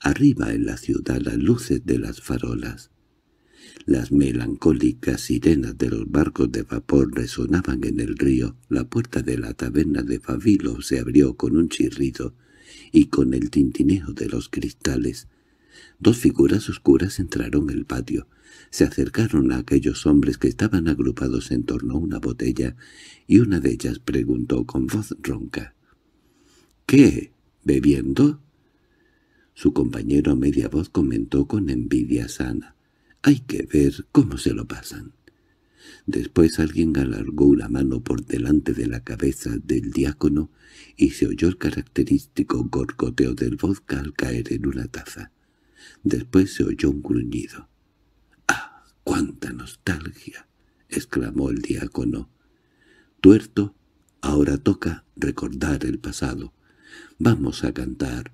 [SPEAKER 1] arriba en la ciudad las luces de las farolas. Las melancólicas sirenas de los barcos de vapor resonaban en el río, la puerta de la taberna de Favilo se abrió con un chirrido y con el tintineo de los cristales. Dos figuras oscuras entraron el patio, se acercaron a aquellos hombres que estaban agrupados en torno a una botella, y una de ellas preguntó con voz ronca. —¿Qué? ¿Bebiendo? Su compañero a media voz comentó con envidia sana. «Hay que ver cómo se lo pasan». Después alguien alargó la mano por delante de la cabeza del diácono y se oyó el característico gorgoteo del vodka al caer en una taza. Después se oyó un gruñido. —¡Ah, cuánta nostalgia! —exclamó el diácono. —Tuerto, ahora toca recordar el pasado. Vamos a cantar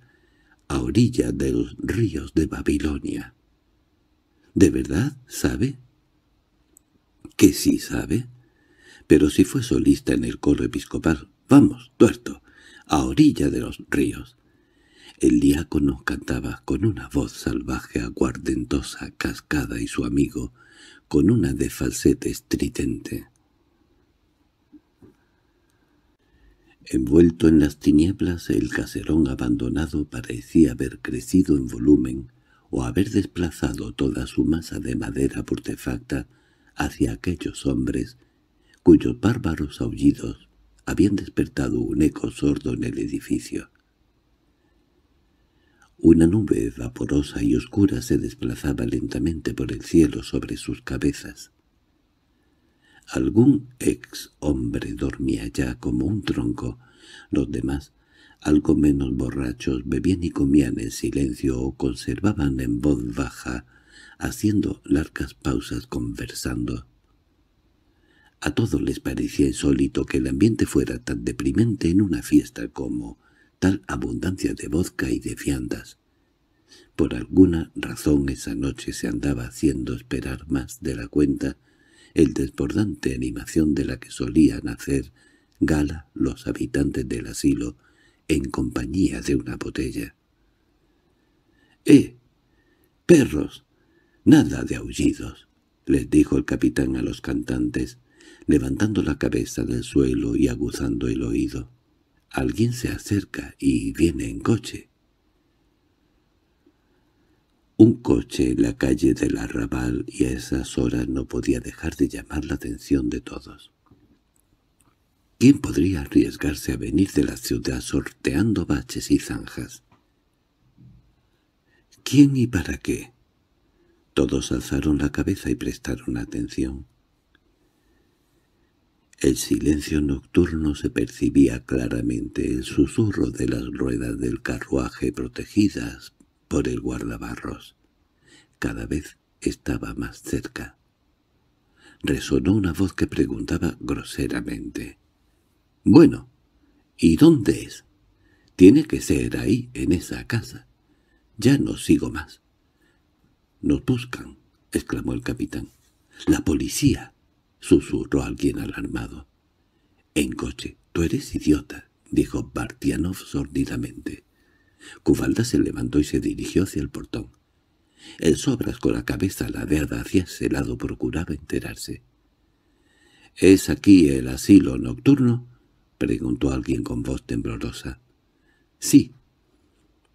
[SPEAKER 1] a orilla de los ríos de Babilonia. ¿De verdad sabe? Que sí sabe. Pero si fue solista en el coro episcopal, vamos, tuerto, a orilla de los ríos. El diácono cantaba con una voz salvaje aguardentosa, cascada y su amigo, con una de falsete estridente. Envuelto en las tinieblas, el caserón abandonado parecía haber crecido en volumen o haber desplazado toda su masa de madera portefacta hacia aquellos hombres cuyos bárbaros aullidos habían despertado un eco sordo en el edificio. Una nube vaporosa y oscura se desplazaba lentamente por el cielo sobre sus cabezas. Algún ex hombre dormía ya como un tronco. Los demás, algo menos borrachos, bebían y comían en silencio o conservaban en voz baja, haciendo largas pausas conversando. A todos les parecía insólito que el ambiente fuera tan deprimente en una fiesta como tal abundancia de vodka y de fiandas. Por alguna razón esa noche se andaba haciendo esperar más de la cuenta el desbordante animación de la que solían hacer gala los habitantes del asilo en compañía de una botella. —¡Eh! —¡Perros! —Nada de aullidos —les dijo el capitán a los cantantes, levantando la cabeza del suelo y aguzando el oído. —Alguien se acerca y viene en coche. Un coche en la calle del arrabal y a esas horas no podía dejar de llamar la atención de todos. ¿Quién podría arriesgarse a venir de la ciudad sorteando baches y zanjas? ¿Quién y para qué? Todos alzaron la cabeza y prestaron atención. El silencio nocturno se percibía claramente el susurro de las ruedas del carruaje protegidas por el guardabarros. Cada vez estaba más cerca. Resonó una voz que preguntaba groseramente. —Bueno, ¿y dónde es? Tiene que ser ahí, en esa casa. Ya no sigo más. —Nos buscan —exclamó el capitán. —¡La policía! —susurró alguien alarmado. —En coche. Tú eres idiota —dijo Bartianov sordidamente. Cubalda se levantó y se dirigió hacia el portón. El sobras con la cabeza ladeada hacia ese lado procuraba enterarse. —¿Es aquí el asilo nocturno? —preguntó alguien con voz temblorosa. —Sí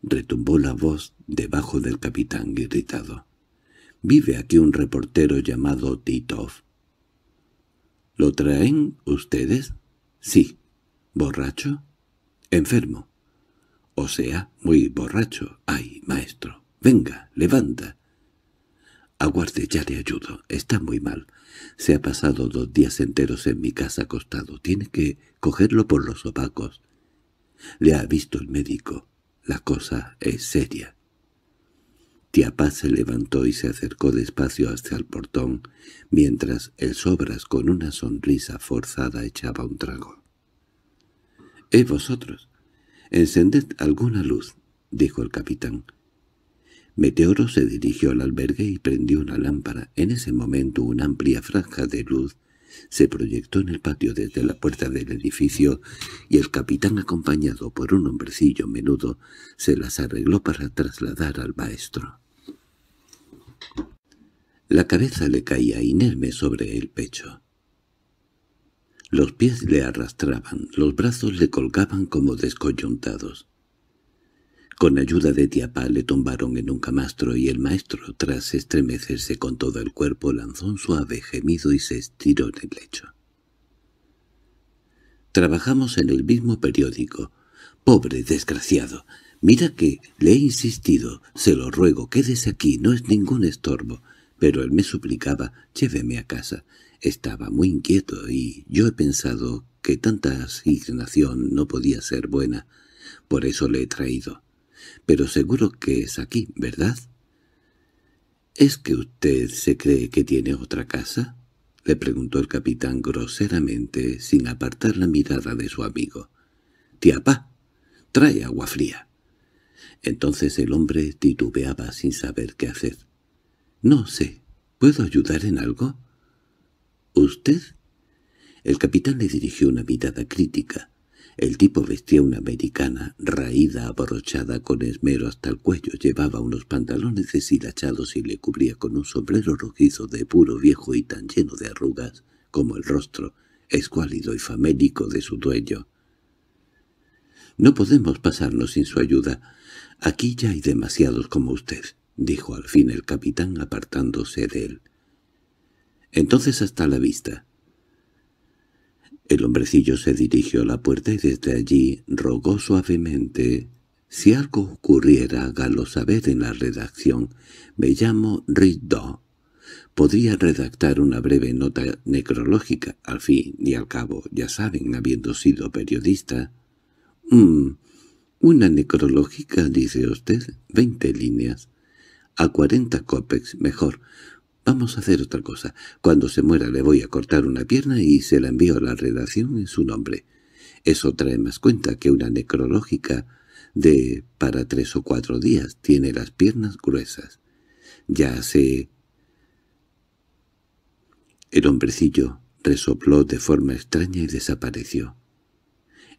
[SPEAKER 1] —retumbó la voz debajo del capitán irritado. —Vive aquí un reportero llamado Titov. —¿Lo traen ustedes? —Sí. —¿Borracho? —Enfermo o sea, muy borracho. —¡Ay, maestro! ¡Venga, levanta! —Aguarde, ya le ayudo. Está muy mal. Se ha pasado dos días enteros en mi casa acostado. Tiene que cogerlo por los opacos. Le ha visto el médico. La cosa es seria. Tía Paz se levantó y se acercó despacio hacia el portón, mientras el Sobras con una sonrisa forzada echaba un trago. —¡Eh, vosotros! —Encended alguna luz —dijo el capitán. Meteoro se dirigió al albergue y prendió una lámpara. En ese momento una amplia franja de luz se proyectó en el patio desde la puerta del edificio y el capitán, acompañado por un hombrecillo menudo, se las arregló para trasladar al maestro. La cabeza le caía inerme sobre el pecho. Los pies le arrastraban, los brazos le colgaban como descoyuntados. Con ayuda de Tiapá le tumbaron en un camastro y el maestro, tras estremecerse con todo el cuerpo, lanzó un suave gemido y se estiró en el lecho. Trabajamos en el mismo periódico. Pobre desgraciado. Mira que le he insistido. Se lo ruego, quédese aquí, no es ningún estorbo. Pero él me suplicaba, lléveme a casa. Estaba muy inquieto y yo he pensado que tanta asignación no podía ser buena, por eso le he traído. Pero seguro que es aquí, ¿verdad? —¿Es que usted se cree que tiene otra casa? —le preguntó el capitán groseramente, sin apartar la mirada de su amigo. -¡Tiapa! ¡Trae agua fría! Entonces el hombre titubeaba sin saber qué hacer. —No sé. ¿Puedo ayudar en algo? —¿Usted? El capitán le dirigió una mirada crítica. El tipo vestía una americana, raída, abrochada con esmero hasta el cuello, llevaba unos pantalones deshilachados y le cubría con un sombrero rojizo de puro viejo y tan lleno de arrugas como el rostro, escuálido y famélico de su dueño. —No podemos pasarnos sin su ayuda. Aquí ya hay demasiados como usted —dijo al fin el capitán apartándose de él. Entonces hasta la vista. El hombrecillo se dirigió a la puerta y desde allí rogó suavemente. Si algo ocurriera, hágalo saber en la redacción. Me llamo Riddo. Podría redactar una breve nota necrológica, al fin y al cabo, ya saben, habiendo sido periodista. Mm, una necrológica, dice usted, veinte líneas. A cuarenta copex, mejor, Vamos a hacer otra cosa. Cuando se muera le voy a cortar una pierna y se la envío a la redacción en su nombre. Eso trae más cuenta que una necrológica de para tres o cuatro días. Tiene las piernas gruesas. Ya sé. El hombrecillo resopló de forma extraña y desapareció.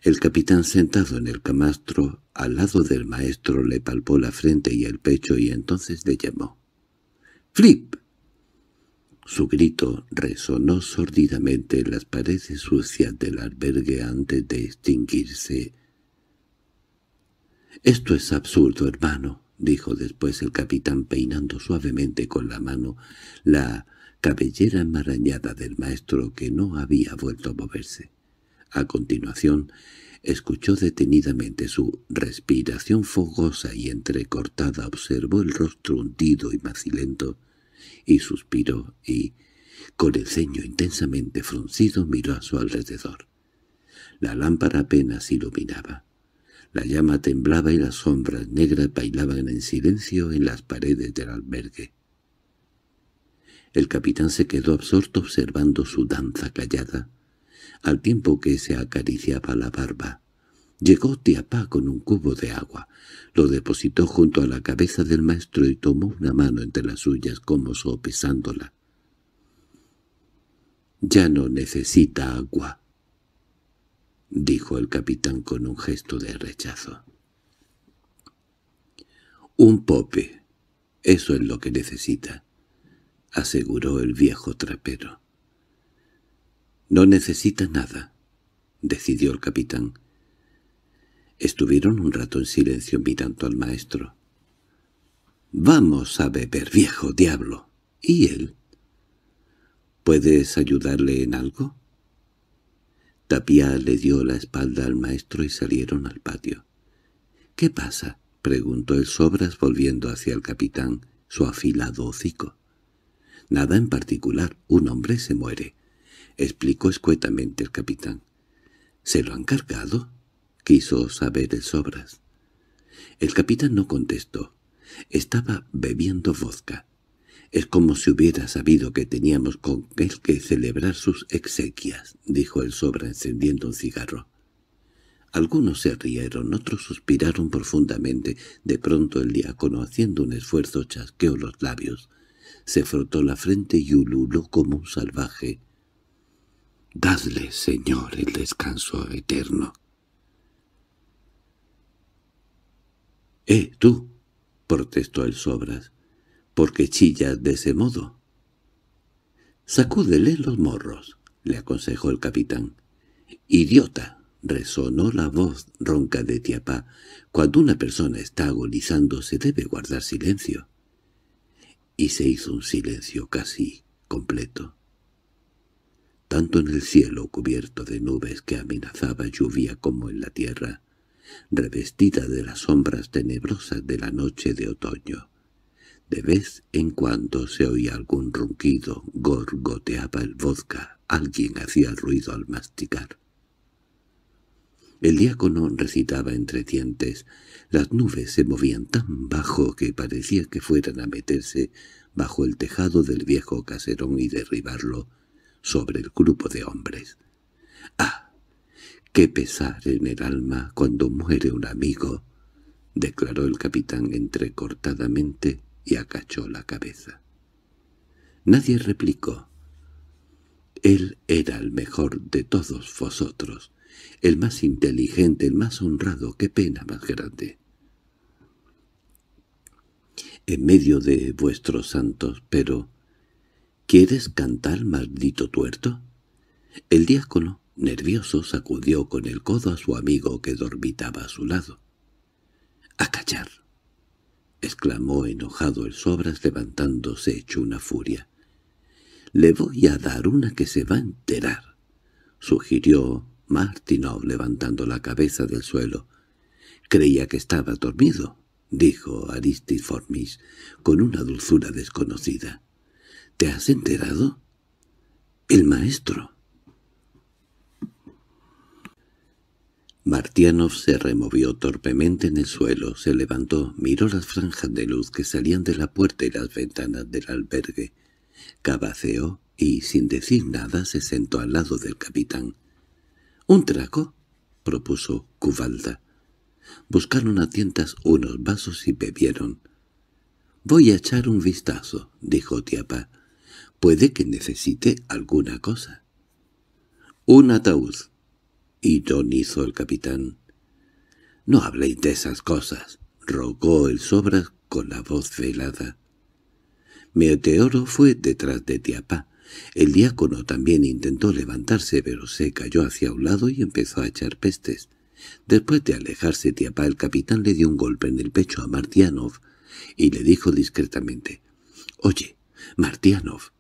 [SPEAKER 1] El capitán sentado en el camastro al lado del maestro le palpó la frente y el pecho y entonces le llamó. —¡Flip! Su grito resonó sordidamente en las paredes sucias del albergue antes de extinguirse. —Esto es absurdo, hermano —dijo después el capitán peinando suavemente con la mano la cabellera enmarañada del maestro que no había vuelto a moverse. A continuación, escuchó detenidamente su respiración fogosa y entrecortada observó el rostro hundido y macilento y suspiró y, con el ceño intensamente fruncido, miró a su alrededor. La lámpara apenas iluminaba. La llama temblaba y las sombras negras bailaban en silencio en las paredes del albergue. El capitán se quedó absorto observando su danza callada, al tiempo que se acariciaba la barba. Llegó Tiapá con un cubo de agua, lo depositó junto a la cabeza del maestro y tomó una mano entre las suyas como sopesándola. «Ya no necesita agua», dijo el capitán con un gesto de rechazo. «Un pope, eso es lo que necesita», aseguró el viejo trapero. «No necesita nada», decidió el capitán. Estuvieron un rato en silencio mirando al maestro. —¡Vamos a beber, viejo diablo! —¿Y él? —¿Puedes ayudarle en algo? Tapia le dio la espalda al maestro y salieron al patio. —¿Qué pasa? —preguntó el Sobras volviendo hacia el capitán, su afilado hocico. —Nada en particular. Un hombre se muere —explicó escuetamente el capitán. —¿Se lo han cargado? quiso saber el sobras. El capitán no contestó. Estaba bebiendo vodka. Es como si hubiera sabido que teníamos con él que celebrar sus exequias, dijo el sobra encendiendo un cigarro. Algunos se rieron, otros suspiraron profundamente. De pronto el diácono, haciendo un esfuerzo, chasqueó los labios. Se frotó la frente y ululó como un salvaje. «Dadle, Señor, el descanso eterno». —¡Eh, tú! —protestó el Sobras. —¿Por qué chillas de ese modo? —Sacúdele los morros —le aconsejó el capitán. —¡Idiota! —resonó la voz ronca de Tiapá. —Cuando una persona está agonizando se debe guardar silencio. Y se hizo un silencio casi completo tanto en el cielo cubierto de nubes que amenazaba lluvia como en la tierra, revestida de las sombras tenebrosas de la noche de otoño. De vez en cuando se oía algún ronquido, gorgoteaba el vodka, alguien hacía ruido al masticar. El diácono recitaba entre dientes. Las nubes se movían tan bajo que parecía que fueran a meterse bajo el tejado del viejo caserón y derribarlo sobre el grupo de hombres. ¡Ah! —¡Qué pesar en el alma cuando muere un amigo! —declaró el capitán entrecortadamente y acachó la cabeza. Nadie replicó. Él era el mejor de todos vosotros, el más inteligente, el más honrado, qué pena más grande. En medio de vuestros santos, pero... ¿Quieres cantar, maldito tuerto? El diácono Nervioso sacudió con el codo a su amigo que dormitaba a su lado. —¡A callar! —exclamó enojado el Sobras levantándose hecho una furia. —Le voy a dar una que se va a enterar —sugirió Martinov levantando la cabeza del suelo. —Creía que estaba dormido —dijo Aristiformis con una dulzura desconocida. —¿Te has enterado? —El maestro Martianov se removió torpemente en el suelo, se levantó, miró las franjas de luz que salían de la puerta y las ventanas del albergue, cabaceó y, sin decir nada, se sentó al lado del capitán. —¿Un trago? —propuso Cubalda. Buscaron a tientas unos vasos y bebieron. —Voy a echar un vistazo —dijo Tiapa. —Puede que necesite alguna cosa. —Un ataúd ironizó el capitán. —No habléis de esas cosas —rogó el sobra con la voz velada. Meteoro fue detrás de Tiapá. El diácono también intentó levantarse, pero se cayó hacia un lado y empezó a echar pestes. Después de alejarse Tiapá, el capitán le dio un golpe en el pecho a Martianov y le dijo discretamente, «Oye, Martianov,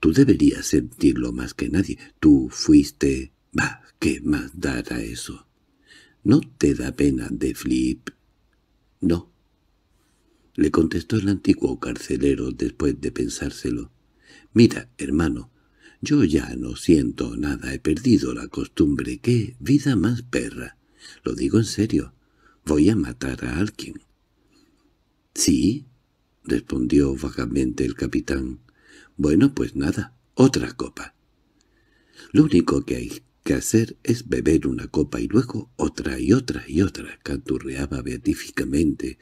[SPEAKER 1] tú deberías sentirlo más que nadie. Tú fuiste... va. ¿Qué más dará eso? ¿No te da pena de Flip? No, le contestó el antiguo carcelero después de pensárselo. Mira, hermano, yo ya no siento nada, he perdido la costumbre. ¡Qué vida más perra! Lo digo en serio, voy a matar a alguien. —¿Sí? —respondió vagamente el capitán. —Bueno, pues nada, otra copa. Lo único que hay que hacer es beber una copa y luego otra y otra y otra, canturreaba beatíficamente.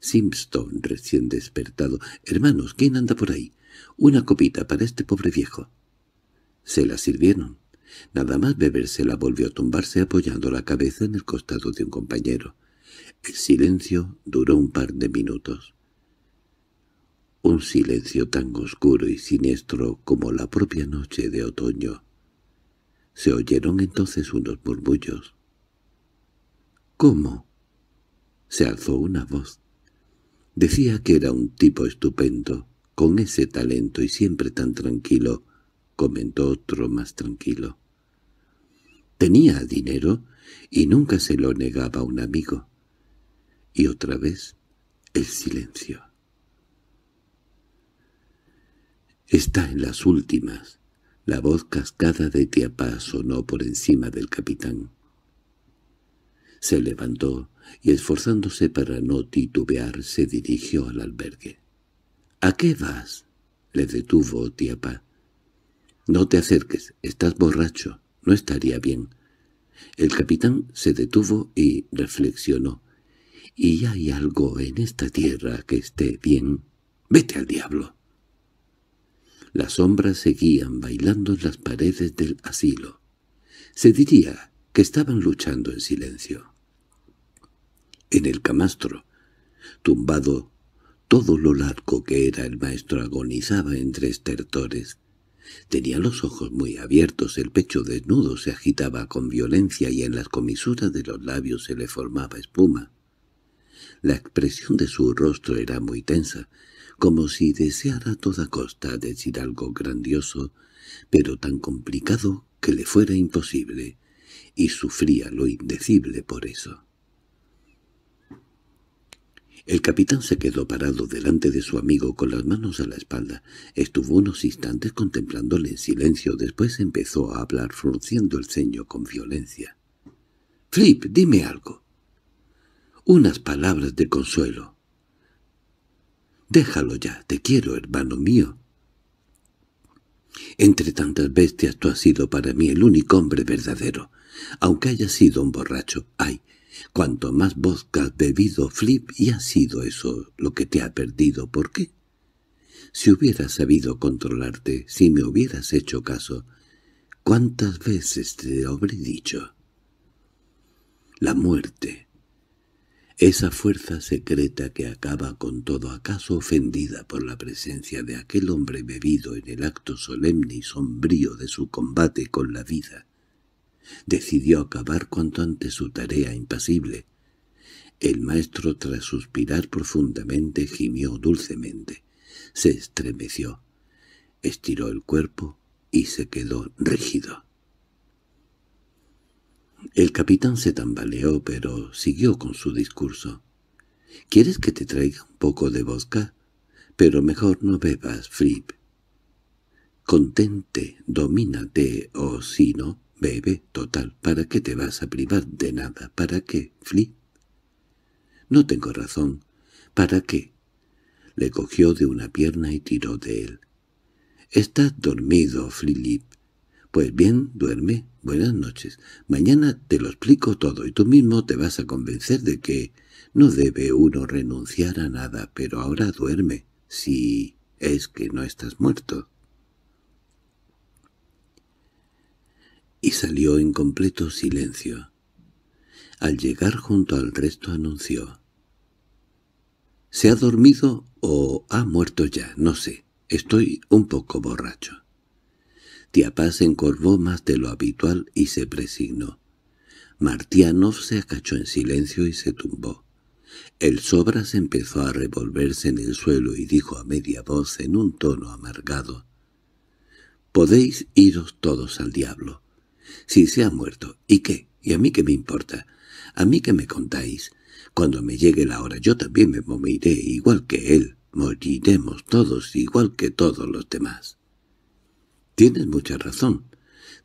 [SPEAKER 1] Simpson, recién despertado. —Hermanos, ¿quién anda por ahí? Una copita para este pobre viejo. Se la sirvieron. Nada más bebérsela volvió a tumbarse apoyando la cabeza en el costado de un compañero. El silencio duró un par de minutos. Un silencio tan oscuro y siniestro como la propia noche de otoño. Se oyeron entonces unos murmullos. —¿Cómo? —se alzó una voz. Decía que era un tipo estupendo, con ese talento y siempre tan tranquilo, comentó otro más tranquilo. Tenía dinero y nunca se lo negaba a un amigo. Y otra vez el silencio. Está en las últimas, la voz cascada de Tiapá sonó por encima del capitán. Se levantó y esforzándose para no titubear se dirigió al albergue. —¿A qué vas? —le detuvo Tiapá. —No te acerques, estás borracho, no estaría bien. El capitán se detuvo y reflexionó. —¿Y hay algo en esta tierra que esté bien? —¡Vete al diablo! Las sombras seguían bailando en las paredes del asilo. Se diría que estaban luchando en silencio. En el camastro, tumbado, todo lo largo que era el maestro agonizaba entre estertores. Tenía los ojos muy abiertos, el pecho desnudo se agitaba con violencia y en las comisuras de los labios se le formaba espuma. La expresión de su rostro era muy tensa, como si deseara a toda costa decir algo grandioso, pero tan complicado que le fuera imposible, y sufría lo indecible por eso. El capitán se quedó parado delante de su amigo con las manos a la espalda. Estuvo unos instantes contemplándole en silencio, después empezó a hablar frunciendo el ceño con violencia. —¡Flip, dime algo! —Unas palabras de consuelo. —Déjalo ya, te quiero, hermano mío. Entre tantas bestias tú has sido para mí el único hombre verdadero. Aunque hayas sido un borracho, ay, cuanto más vodka has bebido, Flip, y ha sido eso lo que te ha perdido. ¿Por qué? Si hubieras sabido controlarte, si me hubieras hecho caso, ¿cuántas veces te habré dicho? La muerte esa fuerza secreta que acaba con todo acaso ofendida por la presencia de aquel hombre bebido en el acto solemne y sombrío de su combate con la vida. Decidió acabar cuanto antes su tarea impasible. El maestro, tras suspirar profundamente, gimió dulcemente, se estremeció, estiró el cuerpo y se quedó rígido. El capitán se tambaleó, pero siguió con su discurso. —¿Quieres que te traiga un poco de vodka? Pero mejor no bebas, Flip. Contente, domínate, o si no, bebe, total, ¿para qué te vas a privar de nada? ¿Para qué, Flip? —No tengo razón. ¿Para qué? Le cogió de una pierna y tiró de él. —Estás dormido, Flip. Pues bien, duerme. Buenas noches. Mañana te lo explico todo y tú mismo te vas a convencer de que no debe uno renunciar a nada, pero ahora duerme, si es que no estás muerto. Y salió en completo silencio. Al llegar junto al resto anunció. —¿Se ha dormido o ha muerto ya? No sé. Estoy un poco borracho. Tía encorvó más de lo habitual y se presignó. Martianov se acachó en silencio y se tumbó. El sobras empezó a revolverse en el suelo y dijo a media voz en un tono amargado. «Podéis iros todos al diablo. Si se ha muerto, ¿y qué? ¿Y a mí qué me importa? ¿A mí qué me contáis? Cuando me llegue la hora yo también me moriré igual que él. Moriremos todos igual que todos los demás». —Tienes mucha razón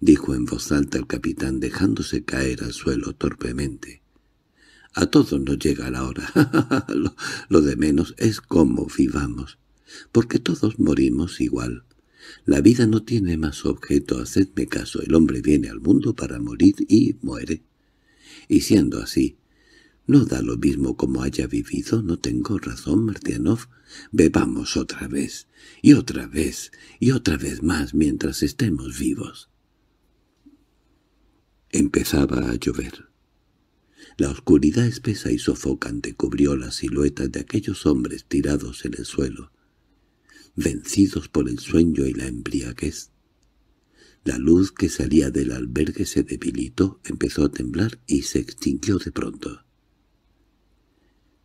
[SPEAKER 1] —dijo en voz alta el capitán dejándose caer al suelo torpemente. —A todos nos llega la hora. [LAUGHS] lo, de menos es cómo vivamos, porque todos morimos igual. La vida no tiene más objeto, hacedme caso, el hombre viene al mundo para morir y muere. Y siendo así, no da lo mismo como haya vivido, no tengo razón, Martianov. Bebamos otra vez, y otra vez, y otra vez más mientras estemos vivos. Empezaba a llover. La oscuridad espesa y sofocante cubrió las siluetas de aquellos hombres tirados en el suelo, vencidos por el sueño y la embriaguez. La luz que salía del albergue se debilitó, empezó a temblar y se extinguió de pronto.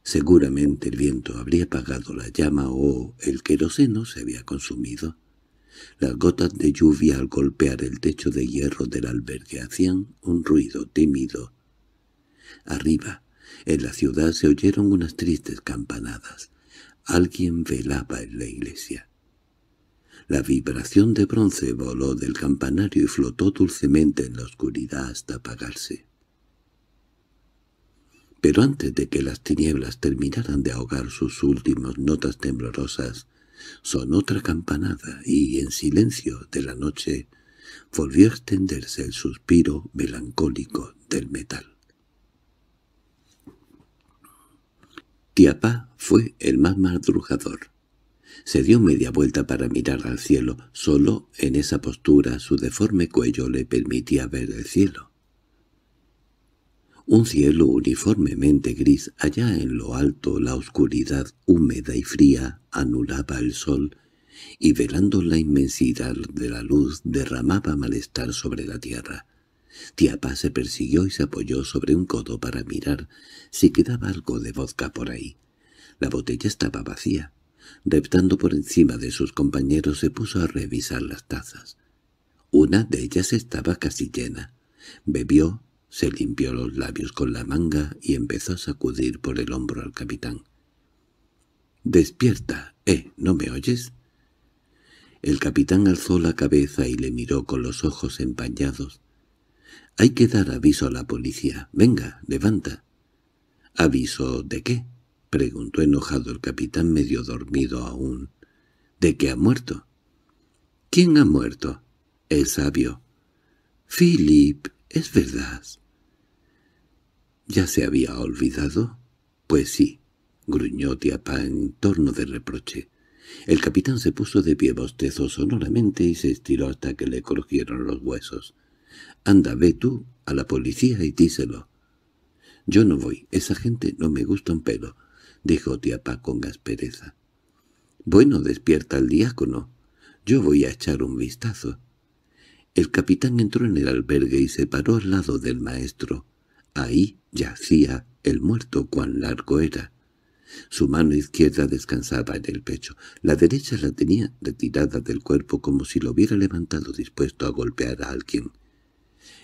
[SPEAKER 1] Seguramente el viento habría apagado la llama o el queroseno se había consumido. Las gotas de lluvia al golpear el techo de hierro del albergue hacían un ruido tímido. Arriba, en la ciudad se oyeron unas tristes campanadas. Alguien velaba en la iglesia. La vibración de bronce voló del campanario y flotó dulcemente en la oscuridad hasta apagarse. Pero antes de que las tinieblas terminaran de ahogar sus últimas notas temblorosas, sonó otra campanada y, en silencio de la noche, volvió a extenderse el suspiro melancólico del metal. Tiapá fue el más madrugador. Se dio media vuelta para mirar al cielo. Solo en esa postura su deforme cuello le permitía ver el cielo un cielo uniformemente gris allá en lo alto la oscuridad húmeda y fría anulaba el sol y velando la inmensidad de la luz derramaba malestar sobre la tierra. Tiapa se persiguió y se apoyó sobre un codo para mirar si quedaba algo de vodka por ahí. La botella estaba vacía. Reptando por encima de sus compañeros se puso a revisar las tazas. Una de ellas estaba casi llena. Bebió se limpió los labios con la manga y empezó a sacudir por el hombro al capitán. —¡Despierta! ¿Eh? ¿No me oyes? El capitán alzó la cabeza y le miró con los ojos empañados. —Hay que dar aviso a la policía. Venga, levanta. —¿Aviso de qué? —preguntó enojado el capitán medio dormido aún. —¿De que ha muerto? —¿Quién ha muerto? —El sabio. —Philip, es verdad. —¿Ya se había olvidado? —Pues sí —gruñó Tiapá en torno de reproche. El capitán se puso de pie, bostezo sonoramente y se estiró hasta que le crujieron los huesos. —Anda, ve tú a la policía y díselo. —Yo no voy, esa gente no me gusta un pelo —dijo Tiapá con aspereza. —Bueno, despierta al diácono. Yo voy a echar un vistazo. El capitán entró en el albergue y se paró al lado del maestro. Ahí yacía el muerto cuán largo era. Su mano izquierda descansaba en el pecho, la derecha la tenía retirada del cuerpo como si lo hubiera levantado dispuesto a golpear a alguien.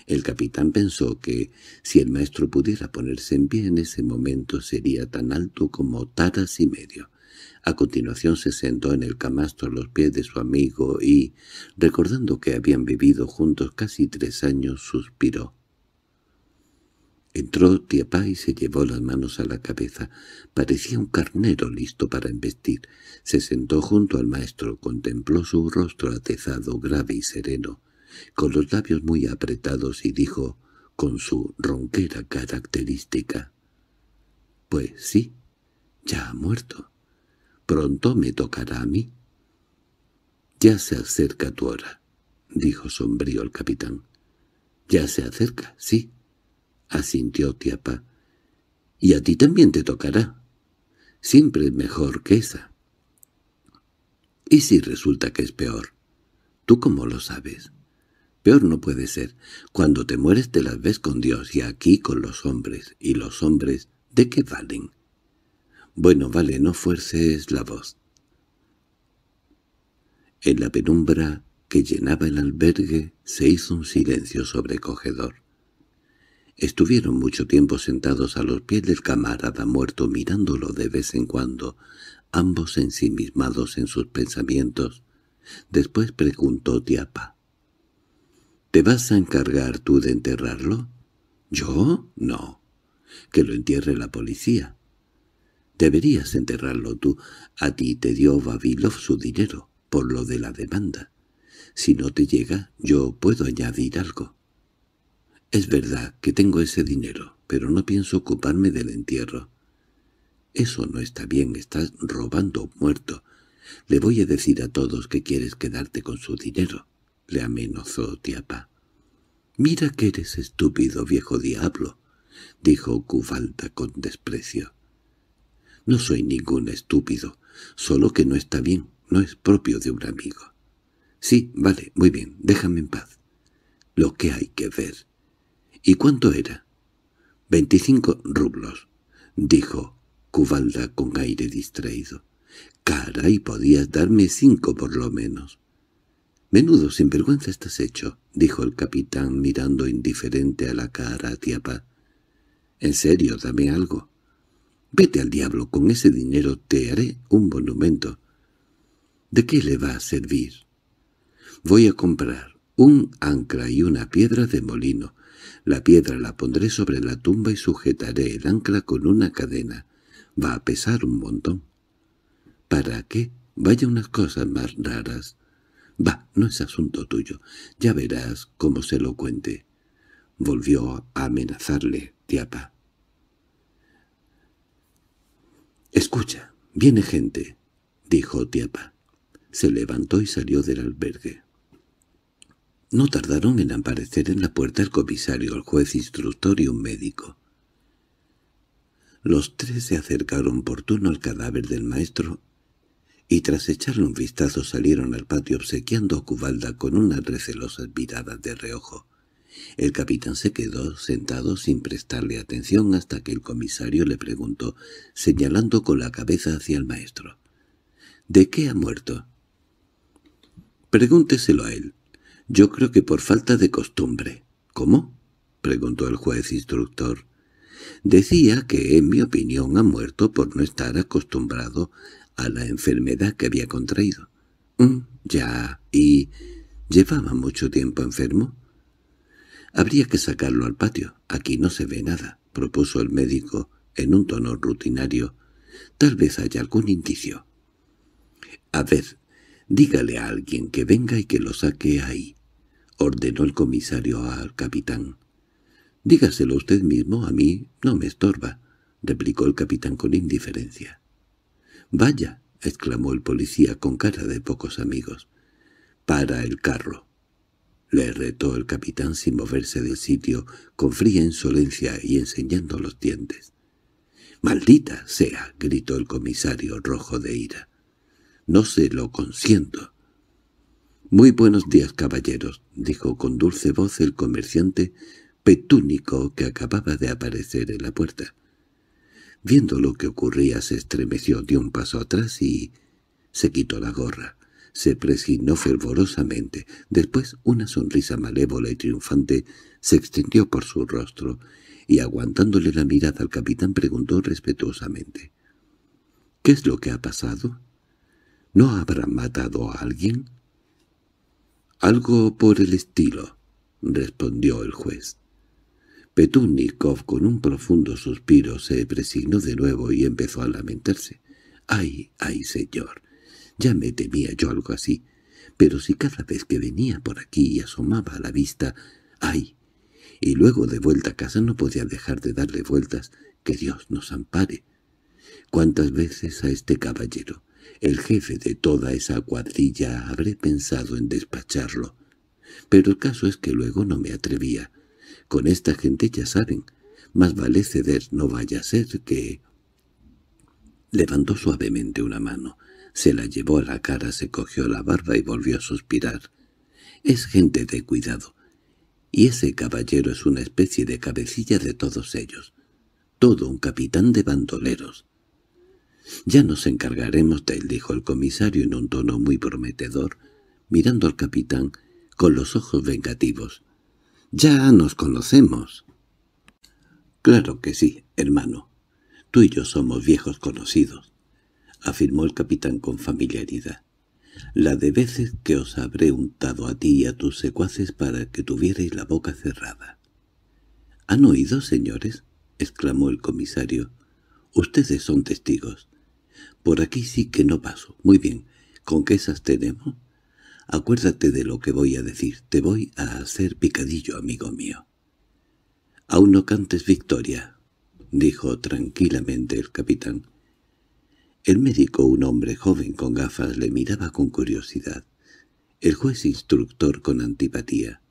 [SPEAKER 1] El capitán pensó que, si el maestro pudiera ponerse en pie en ese momento, sería tan alto como taras y medio. A continuación se sentó en el camastro a los pies de su amigo y, recordando que habían vivido juntos casi tres años, suspiró. Entró Tiapá y se llevó las manos a la cabeza. Parecía un carnero listo para embestir. Se sentó junto al maestro, contempló su rostro atezado, grave y sereno, con los labios muy apretados y dijo, con su ronquera característica, «Pues sí, ya ha muerto. Pronto me tocará a mí». «Ya se acerca tu hora», dijo sombrío el capitán. «Ya se acerca, sí» asintió Tiapa. —Y a ti también te tocará. Siempre es mejor que esa. —¿Y si resulta que es peor? —¿Tú cómo lo sabes? —Peor no puede ser. Cuando te mueres te las ves con Dios y aquí con los hombres. ¿Y los hombres de qué valen? —Bueno, vale, no fuerces la voz. En la penumbra que llenaba el albergue se hizo un silencio sobrecogedor. Estuvieron mucho tiempo sentados a los pies del camarada muerto mirándolo de vez en cuando, ambos ensimismados en sus pensamientos. Después preguntó Tiapa. —¿Te vas a encargar tú de enterrarlo? —¿Yo? No. —Que lo entierre la policía. —Deberías enterrarlo tú. A ti te dio Babilov su dinero, por lo de la demanda. Si no te llega, yo puedo añadir algo. Es verdad que tengo ese dinero, pero no pienso ocuparme del entierro. Eso no está bien, estás robando un muerto. Le voy a decir a todos que quieres quedarte con su dinero, le amenazó Tiapa. «Mira que eres estúpido, viejo diablo», dijo Cubalta con desprecio. «No soy ningún estúpido, solo que no está bien, no es propio de un amigo». «Sí, vale, muy bien, déjame en paz». «Lo que hay que ver —¿Y cuánto era? —Veinticinco rublos —dijo Cubalda con aire distraído. y podías darme cinco por lo menos. —Menudo sinvergüenza estás hecho —dijo el capitán mirando indiferente a la cara a Tiapa. —En serio, dame algo. Vete al diablo, con ese dinero te haré un monumento. ¿De qué le va a servir? Voy a comprar un ancla y una piedra de molino. La piedra la pondré sobre la tumba y sujetaré el ancla con una cadena. Va a pesar un montón. ¿Para qué? Vaya unas cosas más raras. —Va, no es asunto tuyo. Ya verás cómo se lo cuente. Volvió a amenazarle, Tiapa. —Escucha, viene gente —dijo Tiapa. Se levantó y salió del albergue. No tardaron en aparecer en la puerta el comisario, el juez instructor y un médico. Los tres se acercaron por turno al cadáver del maestro y tras echarle un vistazo salieron al patio obsequiando a Cubalda con unas recelosas miradas de reojo. El capitán se quedó sentado sin prestarle atención hasta que el comisario le preguntó, señalando con la cabeza hacia el maestro. —¿De qué ha muerto? —Pregúnteselo a él yo creo que por falta de costumbre. —¿Cómo? —preguntó el juez instructor. Decía que, en mi opinión, ha muerto por no estar acostumbrado a la enfermedad que había contraído. Mm, —Ya, y... ¿Llevaba mucho tiempo enfermo? —Habría que sacarlo al patio. Aquí no se ve nada —propuso el médico en un tono rutinario. —Tal vez haya algún indicio. —A ver, dígale a alguien que venga y que lo saque ahí. —ordenó el comisario al capitán. —Dígaselo usted mismo, a mí no me estorba —replicó el capitán con indiferencia. —Vaya —exclamó el policía con cara de pocos amigos—, para el carro. Le retó el capitán sin moverse del sitio, con fría insolencia y enseñando los dientes. —¡Maldita sea! —gritó el comisario, rojo de ira. —No se lo consiento. —Muy buenos días, caballeros —dijo con dulce voz el comerciante petúnico que acababa de aparecer en la puerta. Viendo lo que ocurría se estremeció, de un paso atrás y se quitó la gorra. Se presignó fervorosamente. Después una sonrisa malévola y triunfante se extendió por su rostro y aguantándole la mirada al capitán preguntó respetuosamente. —¿Qué es lo que ha pasado? —¿No habrán matado a alguien? —Algo por el estilo —respondió el juez. Petúnikov, con un profundo suspiro, se presignó de nuevo y empezó a lamentarse. —¡Ay, ay, señor! Ya me temía yo algo así. Pero si cada vez que venía por aquí y asomaba a la vista, ¡ay! Y luego de vuelta a casa no podía dejar de darle vueltas. ¡Que Dios nos ampare! ¿Cuántas veces a este caballero el jefe de toda esa cuadrilla habré pensado en despacharlo. Pero el caso es que luego no me atrevía. Con esta gente ya saben, más vale ceder no vaya a ser que... Levantó suavemente una mano, se la llevó a la cara, se cogió la barba y volvió a suspirar. Es gente de cuidado, y ese caballero es una especie de cabecilla de todos ellos, todo un capitán de bandoleros. —Ya nos encargaremos de él —dijo el comisario en un tono muy prometedor, mirando al capitán con los ojos vengativos. —Ya nos conocemos. —Claro que sí, hermano. Tú y yo somos viejos conocidos —afirmó el capitán con familiaridad. —La de veces que os habré untado a ti y a tus secuaces para que tuvierais la boca cerrada. —¿Han oído, señores? —exclamó el comisario. —Ustedes son testigos. Por aquí sí que no paso. Muy bien, ¿con qué esas tenemos? Acuérdate de lo que voy a decir. Te voy a hacer picadillo, amigo mío. —Aún no cantes victoria —dijo tranquilamente el capitán. El médico, un hombre joven con gafas, le miraba con curiosidad. El juez instructor con antipatía.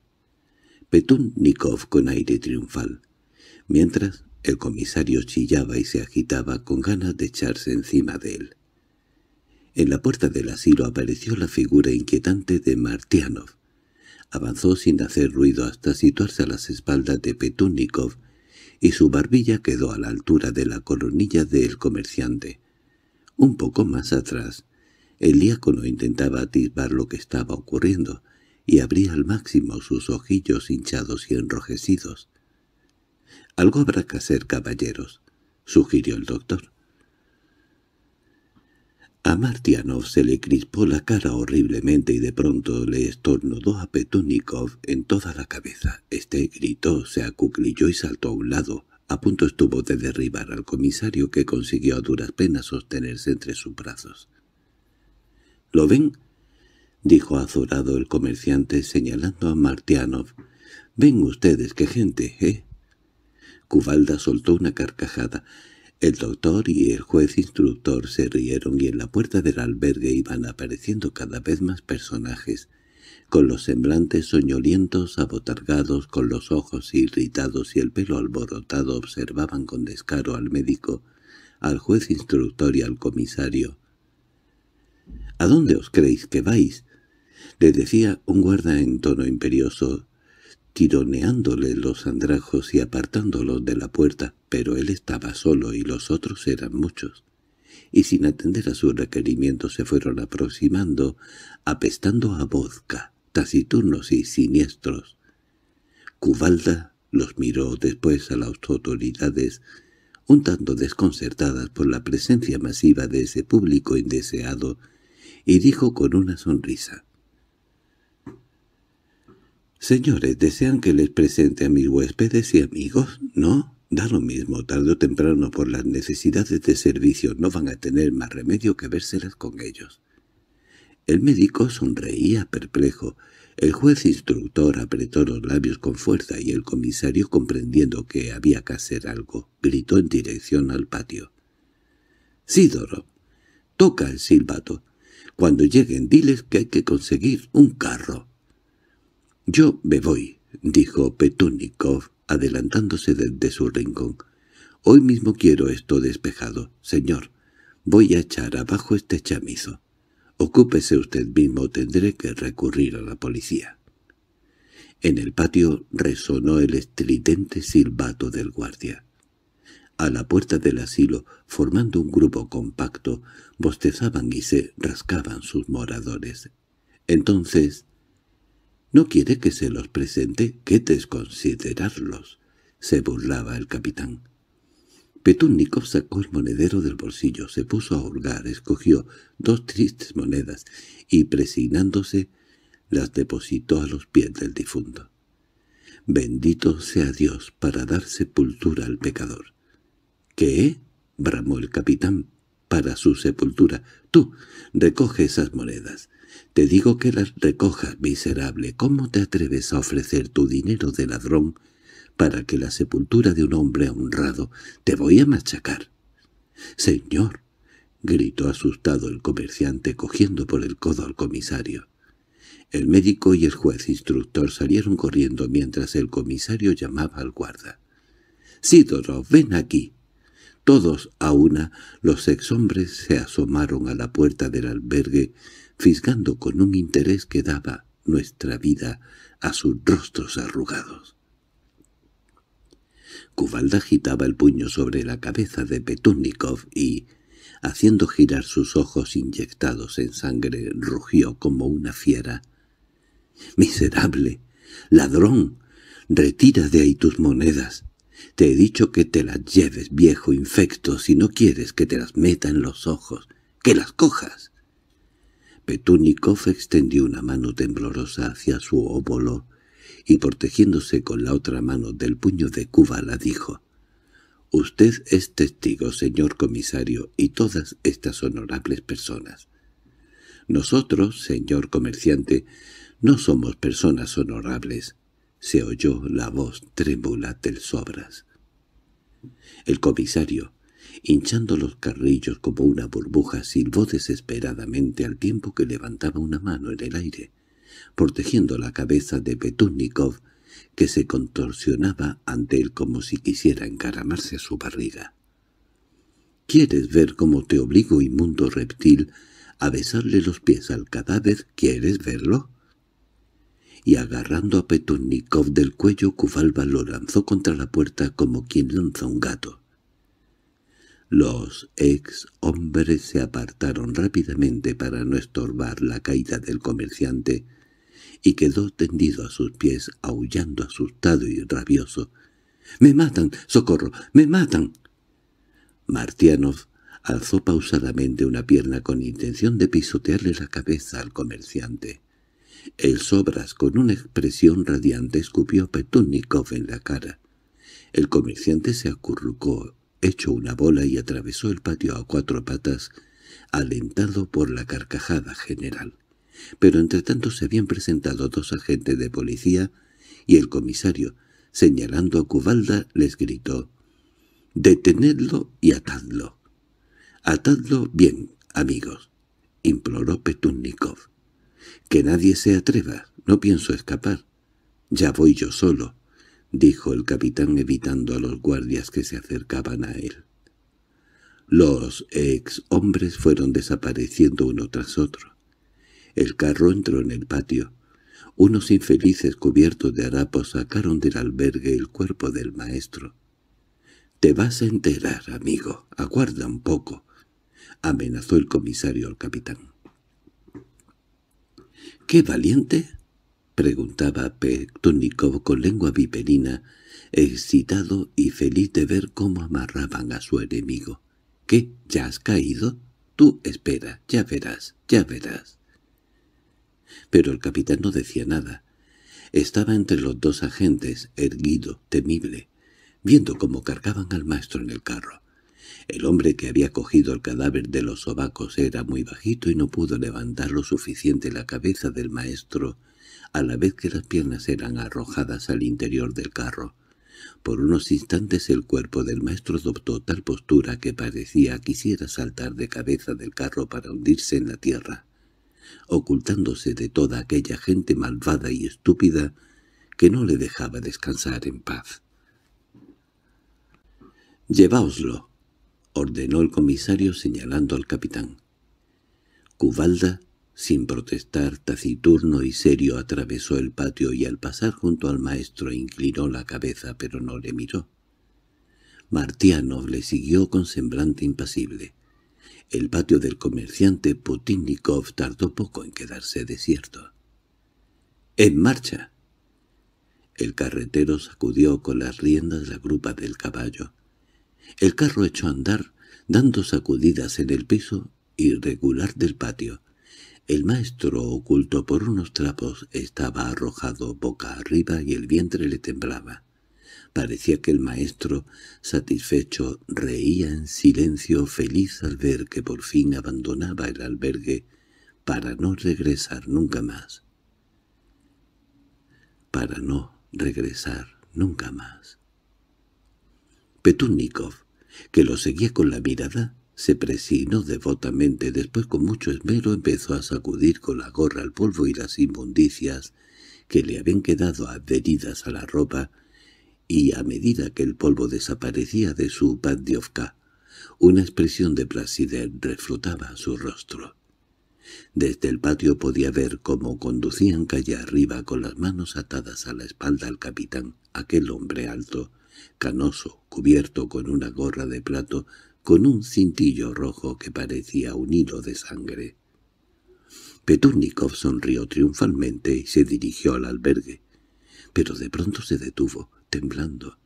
[SPEAKER 1] Petún Nikov con aire triunfal. Mientras, el comisario chillaba y se agitaba con ganas de echarse encima de él. En la puerta del asilo apareció la figura inquietante de Martianov. Avanzó sin hacer ruido hasta situarse a las espaldas de Petúnikov y su barbilla quedó a la altura de la coronilla del comerciante. Un poco más atrás, el diácono intentaba atisbar lo que estaba ocurriendo y abría al máximo sus ojillos hinchados y enrojecidos. Algo habrá que hacer, caballeros, sugirió el doctor. A Martianov se le crispó la cara horriblemente y de pronto le estornudó a Petunikov en toda la cabeza. Este gritó, se acuclilló y saltó a un lado. A punto estuvo de derribar al comisario que consiguió a duras penas sostenerse entre sus brazos. —¿Lo ven? —dijo azorado el comerciante señalando a Martianov. —Ven ustedes qué gente, ¿eh? Cubalda soltó una carcajada. El doctor y el juez instructor se rieron y en la puerta del albergue iban apareciendo cada vez más personajes, con los semblantes soñolientos abotargados, con los ojos irritados y el pelo alborotado observaban con descaro al médico, al juez instructor y al comisario. —¿A dónde os creéis que vais? —le decía un guarda en tono imperioso tironeándole los andrajos y apartándolos de la puerta, pero él estaba solo y los otros eran muchos, y sin atender a su requerimiento se fueron aproximando, apestando a vodka, taciturnos y siniestros. Cubalda los miró después a las autoridades, un tanto desconcertadas por la presencia masiva de ese público indeseado, y dijo con una sonrisa, Señores, ¿desean que les presente a mis huéspedes y amigos? ¿No? Da lo mismo, tarde o temprano por las necesidades de servicio no van a tener más remedio que vérselas con ellos. El médico sonreía perplejo, el juez instructor apretó los labios con fuerza y el comisario, comprendiendo que había que hacer algo, gritó en dirección al patio. —¡Sídoro! Toca el silbato. Cuando lleguen diles que hay que conseguir un carro. —Yo me voy —dijo Petunikov, adelantándose desde su rincón—. Hoy mismo quiero esto despejado, señor. Voy a echar abajo este chamizo. Ocúpese usted mismo, tendré que recurrir a la policía. En el patio resonó el estridente silbato del guardia. A la puerta del asilo, formando un grupo compacto, bostezaban y se rascaban sus moradores. Entonces —¿No quiere que se los presente? que desconsiderarlos! —se burlaba el capitán. Petúnnikov sacó el monedero del bolsillo, se puso a holgar, escogió dos tristes monedas y, presignándose, las depositó a los pies del difunto. «Bendito sea Dios para dar sepultura al pecador». «¿Qué?» bramó el capitán. «Para su sepultura. Tú, recoge esas monedas. Te digo que las recojas, miserable. ¿Cómo te atreves a ofrecer tu dinero de ladrón para que la sepultura de un hombre honrado te voy a machacar? —Señor —gritó asustado el comerciante cogiendo por el codo al comisario. El médico y el juez instructor salieron corriendo mientras el comisario llamaba al guarda. —Sidorov, ven aquí. Todos a una, los exhombres se asomaron a la puerta del albergue fisgando con un interés que daba nuestra vida a sus rostros arrugados. Cubalda agitaba el puño sobre la cabeza de Petúnikov y, haciendo girar sus ojos inyectados en sangre, rugió como una fiera. —¡Miserable! ¡Ladrón! Retira de ahí tus monedas. Te he dicho que te las lleves, viejo infecto, si no quieres que te las meta en los ojos. ¡Que las cojas! Túnikov extendió una mano temblorosa hacia su óvulo y protegiéndose con la otra mano del puño de Cuba, la dijo «Usted es testigo, señor comisario, y todas estas honorables personas. Nosotros, señor comerciante, no somos personas honorables». Se oyó la voz trémula del Sobras. El comisario, hinchando los carrillos como una burbuja, silbó desesperadamente al tiempo que levantaba una mano en el aire, protegiendo la cabeza de Petunnikov, que se contorsionaba ante él como si quisiera encaramarse a su barriga. —¿Quieres ver cómo te obligo, inmundo reptil, a besarle los pies al cadáver? ¿Quieres verlo? y agarrando a Petunikov del cuello Kuvalva lo lanzó contra la puerta como quien lanza un gato. Los ex hombres se apartaron rápidamente para no estorbar la caída del comerciante y quedó tendido a sus pies, aullando asustado y rabioso. —¡Me matan! ¡Socorro! ¡Me matan! Martianov alzó pausadamente una pierna con intención de pisotearle la cabeza al comerciante. El sobras, con una expresión radiante, escupió a Petúnikov en la cara. El comerciante se acurrucó hecho una bola y atravesó el patio a cuatro patas, alentado por la carcajada general. Pero entre tanto se habían presentado dos agentes de policía y el comisario, señalando a Cubalda, les gritó «Detenedlo y atadlo». «Atadlo bien, amigos», imploró Petunnikov. «Que nadie se atreva, no pienso escapar. Ya voy yo solo. —dijo el capitán evitando a los guardias que se acercaban a él. Los ex hombres fueron desapareciendo uno tras otro. El carro entró en el patio. Unos infelices cubiertos de harapos sacaron del albergue el cuerpo del maestro. —Te vas a enterar, amigo. Aguarda un poco —amenazó el comisario al capitán. —¡Qué valiente! —preguntaba Pektónnikov con lengua viperina, excitado y feliz de ver cómo amarraban a su enemigo. —¿Qué? ¿Ya has caído? Tú espera, ya verás, ya verás. Pero el capitán no decía nada. Estaba entre los dos agentes, erguido, temible, viendo cómo cargaban al maestro en el carro. El hombre que había cogido el cadáver de los sobacos era muy bajito y no pudo levantar lo suficiente la cabeza del maestro a la vez que las piernas eran arrojadas al interior del carro. Por unos instantes el cuerpo del maestro adoptó tal postura que parecía quisiera saltar de cabeza del carro para hundirse en la tierra, ocultándose de toda aquella gente malvada y estúpida que no le dejaba descansar en paz. «Lleváoslo», ordenó el comisario señalando al capitán. Cubalda sin protestar, taciturno y serio atravesó el patio y al pasar junto al maestro inclinó la cabeza pero no le miró. Martiano le siguió con semblante impasible. El patio del comerciante Putinnikov tardó poco en quedarse desierto. —¡En marcha! El carretero sacudió con las riendas la grupa del caballo. El carro echó a andar, dando sacudidas en el piso irregular del patio. El maestro, oculto por unos trapos, estaba arrojado boca arriba y el vientre le temblaba. Parecía que el maestro, satisfecho, reía en silencio feliz al ver que por fin abandonaba el albergue para no regresar nunca más. Para no regresar nunca más. Petúnnikov, que lo seguía con la mirada, se presinó devotamente, después con mucho esmero empezó a sacudir con la gorra el polvo y las inmundicias que le habían quedado adheridas a la ropa, y a medida que el polvo desaparecía de su pandiofka, una expresión de placidez reflotaba su rostro. Desde el patio podía ver cómo conducían calle arriba con las manos atadas a la espalda al capitán, aquel hombre alto, canoso, cubierto con una gorra de plato, con un cintillo rojo que parecía un hilo de sangre. Petúrnikov sonrió triunfalmente y se dirigió al albergue, pero de pronto se detuvo, temblando.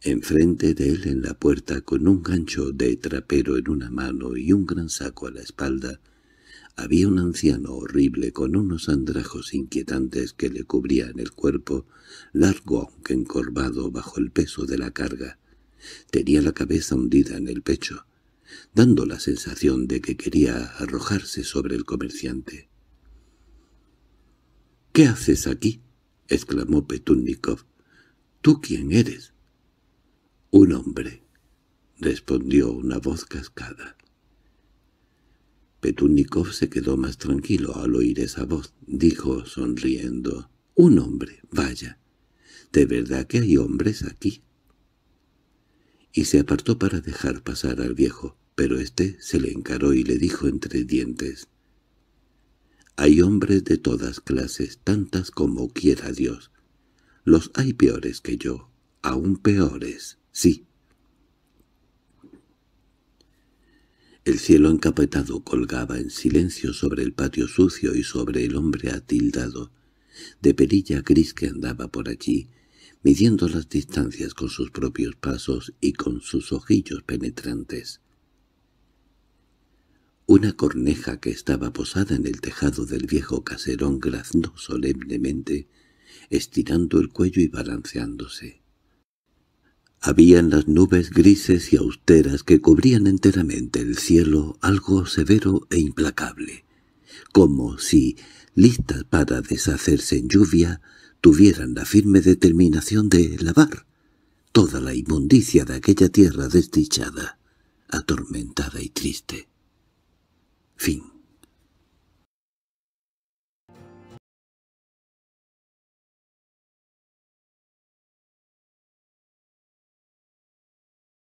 [SPEAKER 1] Enfrente de él en la puerta, con un gancho de trapero en una mano y un gran saco a la espalda, había un anciano horrible con unos andrajos inquietantes que le cubrían el cuerpo, largo aunque encorvado bajo el peso de la carga. Tenía la cabeza hundida en el pecho, dando la sensación de que quería arrojarse sobre el comerciante. —¿Qué haces aquí? —exclamó Petunnikov. —¿Tú quién eres? —Un hombre —respondió una voz cascada. Petúnikov se quedó más tranquilo al oír esa voz. Dijo sonriendo, «Un hombre, vaya. ¿De verdad que hay hombres aquí?» y se apartó para dejar pasar al viejo, pero éste se le encaró y le dijo entre dientes. Hay hombres de todas clases, tantas como quiera Dios. Los hay peores que yo, aún peores, sí. El cielo encapetado colgaba en silencio sobre el patio sucio y sobre el hombre atildado, de perilla gris que andaba por allí, midiendo las distancias con sus propios pasos y con sus ojillos penetrantes. Una corneja que estaba posada en el tejado del viejo caserón graznó solemnemente, estirando el cuello y balanceándose. Habían las nubes grises y austeras que cubrían enteramente el cielo algo severo e implacable, como si, listas para deshacerse en lluvia, tuvieran la firme determinación de lavar toda la inmundicia de aquella tierra desdichada, atormentada y triste. Fin.